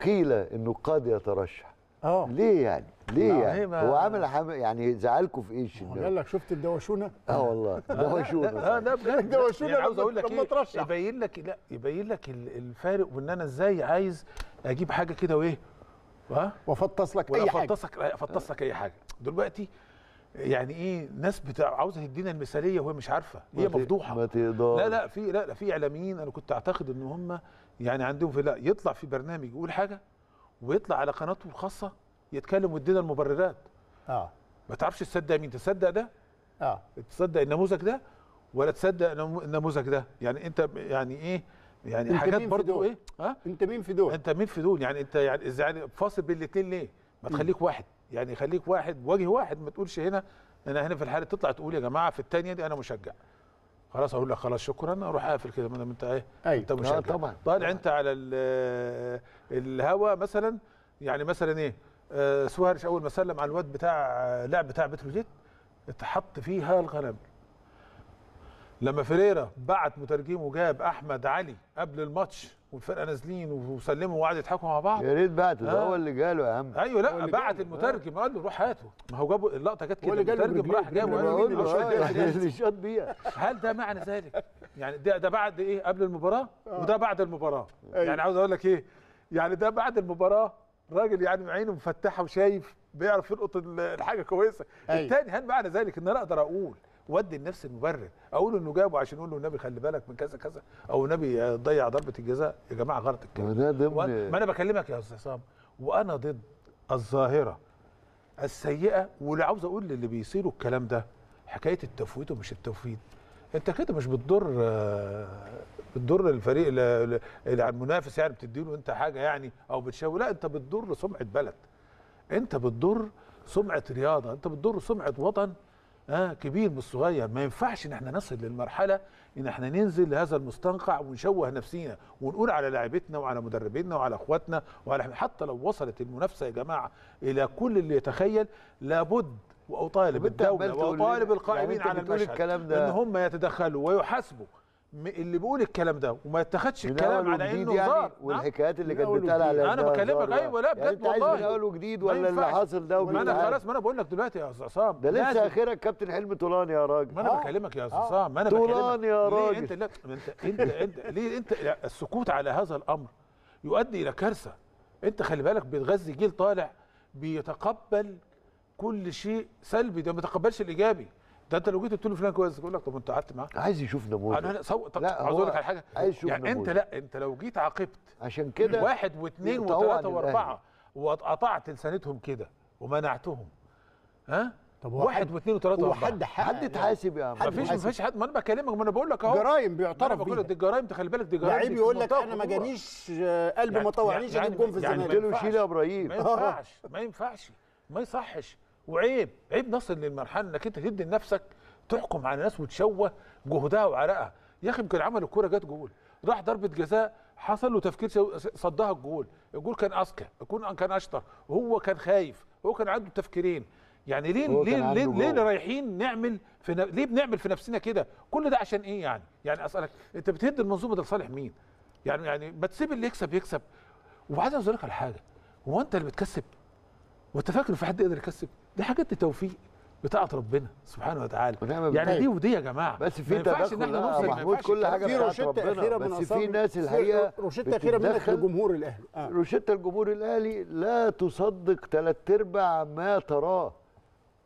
قيل انه قد يترشح اه ليه يعني ليه يعني هو عامل يعني زعلكم في ايش قال لك شفت الدواشونه اه والله [LAUGHS] دواشونه اه ده بجد يعني دواشونه عاوز اقول لك ايه يبين لك لا يبين لك الفارق وان انا ازاي عايز اجيب حاجه كده وايه ها وافطس لك اي حاجه افطس لك اي حاجه دلوقتي يعني ايه ناس بتاع عاوزه تدينا المثاليه وهي مش عارفه هي مفضوحه ما تقدر لا لا في لا لا في اعلاميين انا كنت اعتقد ان هم يعني عندهم في لا يطلع في برنامج يقول حاجه ويطلع على قناته الخاصه يتكلم ويدينا المبررات اه ما تعرفش تصدق مين تصدق ده اه تصدق النموذج ده ولا تصدق النموذج ده يعني انت يعني ايه يعني انت حاجات برضه ايه ها انت مين في دول انت مين في دول يعني انت يعني فاصل بين الاثنين ليه ما تخليك واحد يعني خليك واحد وجه واحد ما تقولش هنا انا هنا في الحاله تطلع تقول يا جماعه في الثانيه دي انا مشجع خلاص اقول لك خلاص شكرا اروح اقفل كده ما انت ايه أيوة. انت مشجع طبعا طالع طيب، انت على آه، الهوا مثلا يعني مثلا ايه آه سوارش اول ما سلم على الواد بتاع آه، لعب بتاع بتروجيت اتحط فيها الغنم لما فيريرا بعت مترجمه وجاب احمد علي قبل الماتش والفرقه نازلين وسلموا وقعدوا يضحكوا مع بعض يا ريت بعته ده آه. هو اللي جاله يا عم ايوه لا بعت المترجم قال له روح هاته ما هو جابه اللقطه جت كده المترجم راح جابه قال له آه، يعني بيها هل ده معنى ذلك؟ يعني ده ده بعد ايه قبل المباراه آه. وده بعد المباراه أيوة. يعني عاوز اقول لك ايه؟ يعني ده بعد المباراه راجل يعني عينه مفتحه وشايف بيعرف يلقط الحاجه كويسه أيوة. الثاني هل معنى ذلك ان انا اقدر اقول ودي لنفس المبرر اقول انه جابه عشان اقول له النبي خلي بالك من كذا كذا او النبي ضيع ضربه الجزاء يا جماعه غلط الكلام ما انا بكلمك يا استاذ عصام وانا ضد الظاهره السيئه واللي عاوز اقول للي بيصيروا الكلام ده حكايه التفويت ومش التفويت انت كده مش بتضر بتضر الفريق المنافس يعني بتديله انت حاجه يعني او بتشاور لا انت بتضر سمعه بلد انت بتضر سمعه رياضه انت بتضر سمعه وطن اه كبير مش صغير ما ينفعش ان احنا نصل للمرحله ان احنا ننزل لهذا المستنقع ونشوه نفسينا ونقول على لاعبتنا وعلى مدربينا وعلى اخواتنا وعلى حتى لو وصلت المنافسه يا جماعه الى كل اللي يتخيل لابد واطالب الدوله واطالب القائمين يعني على المشهد الكلام ده ان هم يتدخلوا ويحاسبوا اللي بيقول الكلام ده وما يتخدش الكلام على انه يعني هزار والحكايات اللي كانت بتتقال على انا بكلمك يعني. ايوه لا يعني بجد والله يعني انت عايز من اول وجديد ولا اللي حاصل ده ما انا خلاص ما انا بقول لك دلوقتي يا عصام ده لسه اخرك كابتن حلمي طولان يا راجل ما انا آه. بكلمك يا آه. عصام ما انا بكلمك طولان يا راجل انت لا انت انت انت ليه انت السكوت على هذا الامر يؤدي الى كارثه انت خلي بالك بتغذي جيل طالع بيتقبل كل شيء سلبي ده ما بيتقبلش الايجابي ده انت لو جيت قلت له فلان كويس يقول لك طب انت قعدت معاه عايز يشوف نموذج انا صو... طب عايز اقول لك على حاجه عايز يشوف يعني نموذج. انت لا انت لو جيت عاقبت عشان كده واحد واثنين وثلاثه واربعه وقطعت لسانتهم كده ومنعتهم ها طب واحد, واحد واثنين وثلاثه واربعه وحد حد يعني؟ اتحاسب يا عم مفيش مفيش حد ما انا بكلمك ما انا بقول لك اهو جرايم بيعترف بيها دي الجرايم تخلي بالك دي جرايم لعيب يقول لك انا ما جانيش آه، قلب يعني يعني ما طوعنيش اجيب جون في الزمالك قلت له شيل يا ابراهيم ما ينفعش [LAUGHS] ما ينفعش ما يصحش وعيب عيب نصل للمرحله انك انت تدي لنفسك تحكم على ناس وتشوه جهدها وعرقها يا اخي يمكن عمل الكوره جت جول راح ضربه جزاء حصل له تفكير صدها الجول الجول كان اذكى يكون كان اشطر وهو كان خايف هو كان عنده تفكيرين يعني ليه ليه ليه, ليه رايحين نعمل في ن... ليه بنعمل في نفسنا كده كل ده عشان ايه يعني يعني اسالك انت بتهد المنظومه ده لصالح مين يعني يعني ما تسيب اللي يكسب يكسب وعايز اقول لك على حاجه هو انت اللي بتكسب وانت فاكر في حد يقدر يكسب دي حاجات توفيق بتاعه ربنا سبحانه وتعالى يعني دي ودي يا جماعه بس في تدخل ان محمود كل حاجه بتاعه ربنا بس في ناس الحقيقه روشته اخيره منك لجمهور الاهلي آه. روشته الجمهور الاهلي لا تصدق ثلاث ارباع ما تراه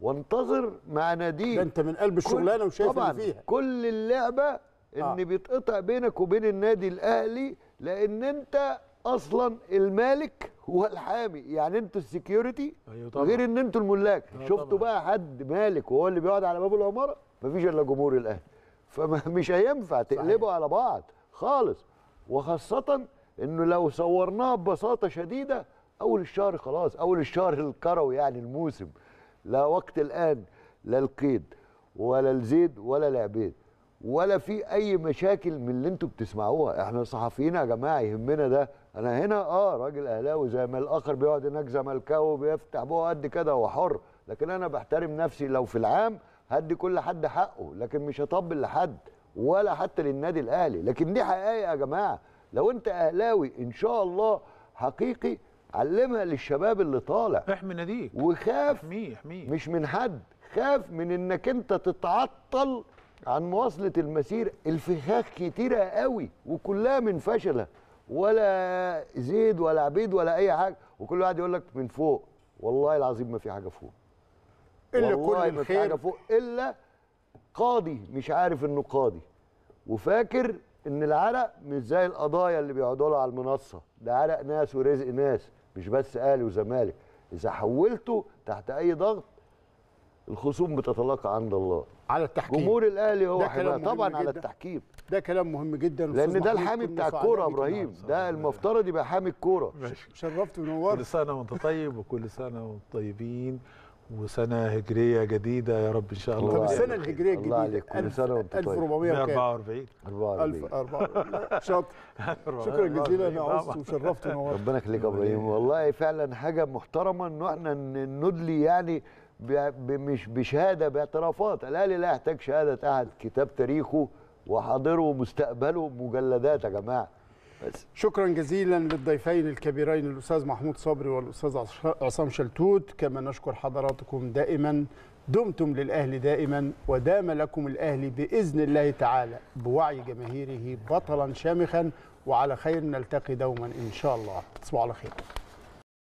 وانتظر مع ناديك ده انت من قلب الشغلانه وشايف اللي فيها كل اللعبه ان آه. بيتقطع بينك وبين النادي الاهلي لان انت اصلا المالك هو الحامي يعني انتوا السكيورتي أيوة غير ان انتوا الملاك أيوة شفتوا طبعا. بقى حد مالك وهو اللي بيقعد على باب العماره مفيش الا جمهور الاهلي فمش [LAUGHS] هينفع تقلبوا صحيح. على بعض خالص وخاصه انه لو صورناها ببساطه شديده اول الشهر خلاص اول الشهر الكروي يعني الموسم لا وقت الان لا القيد ولا الزيد ولا العبيد ولا في اي مشاكل من اللي انتوا بتسمعوها احنا صحفيين يا جماعه يهمنا ده انا هنا اه راجل اهلاوي زي ما الاخر بيقعد هناك زملكاوي بيفتح بقه قد كده هو حر لكن انا بحترم نفسي لو في العام هدي كل حد حقه لكن مش هطبل لحد ولا حتى للنادي الاهلي لكن دي حقيقه يا جماعه لو انت اهلاوي ان شاء الله حقيقي علمها للشباب اللي طالع احمي ناديك وخاف احميه احميه مش من حد خاف من انك انت تتعطل عن مواصله المسير الفخاخ كتيره قوي وكلها من فشله ولا زيد ولا عبيد ولا اي حاجه وكل واحد يقول لك من فوق والله العظيم ما في حاجه فوق الا كل ما في حاجه فوق الا قاضي مش عارف انه قاضي وفاكر ان العرق مش زي القضايا اللي بيقعدوا لها على المنصه ده عرق ناس ورزق ناس مش بس اهلي وزمالك اذا حولته تحت اي ضغط الخصوم بتتلاقى عند الله على التحكيم جمهور الاهلي هو حماية طبعا على التحكيم ده كلام مهم جدا لان ده الحامي بتاع الكوره يا ابراهيم نعم، ده المفترض يبقى حامي الكوره شرفت ونورت كل سنه وانت طيب وكل سنه وانتم طيبين وسنه هجريه جديده يا رب ان شاء الله طب السنه الهجريه الجديده الله كل سنه وانت طيب 1444 1444 شاطر شكرا جزيلا يا عزت وشرفت ونورت ربنا يخليك يا ابراهيم والله فعلا حاجه محترمه ان احنا ندلي يعني مش بشهاده باعترافات الاهلي لا يحتاج شهاده احد كتاب تاريخه وحاضره ومستقبله مجلدات يا جماعه بس. شكرا جزيلا للضيفين الكبيرين الاستاذ محمود صبري والاستاذ عصام شلتوت كما نشكر حضراتكم دائما دمتم للاهلي دائما ودام لكم الاهلي باذن الله تعالى بوعي جماهيره بطلا شامخا وعلى خير نلتقي دوما ان شاء الله تصبحوا على خير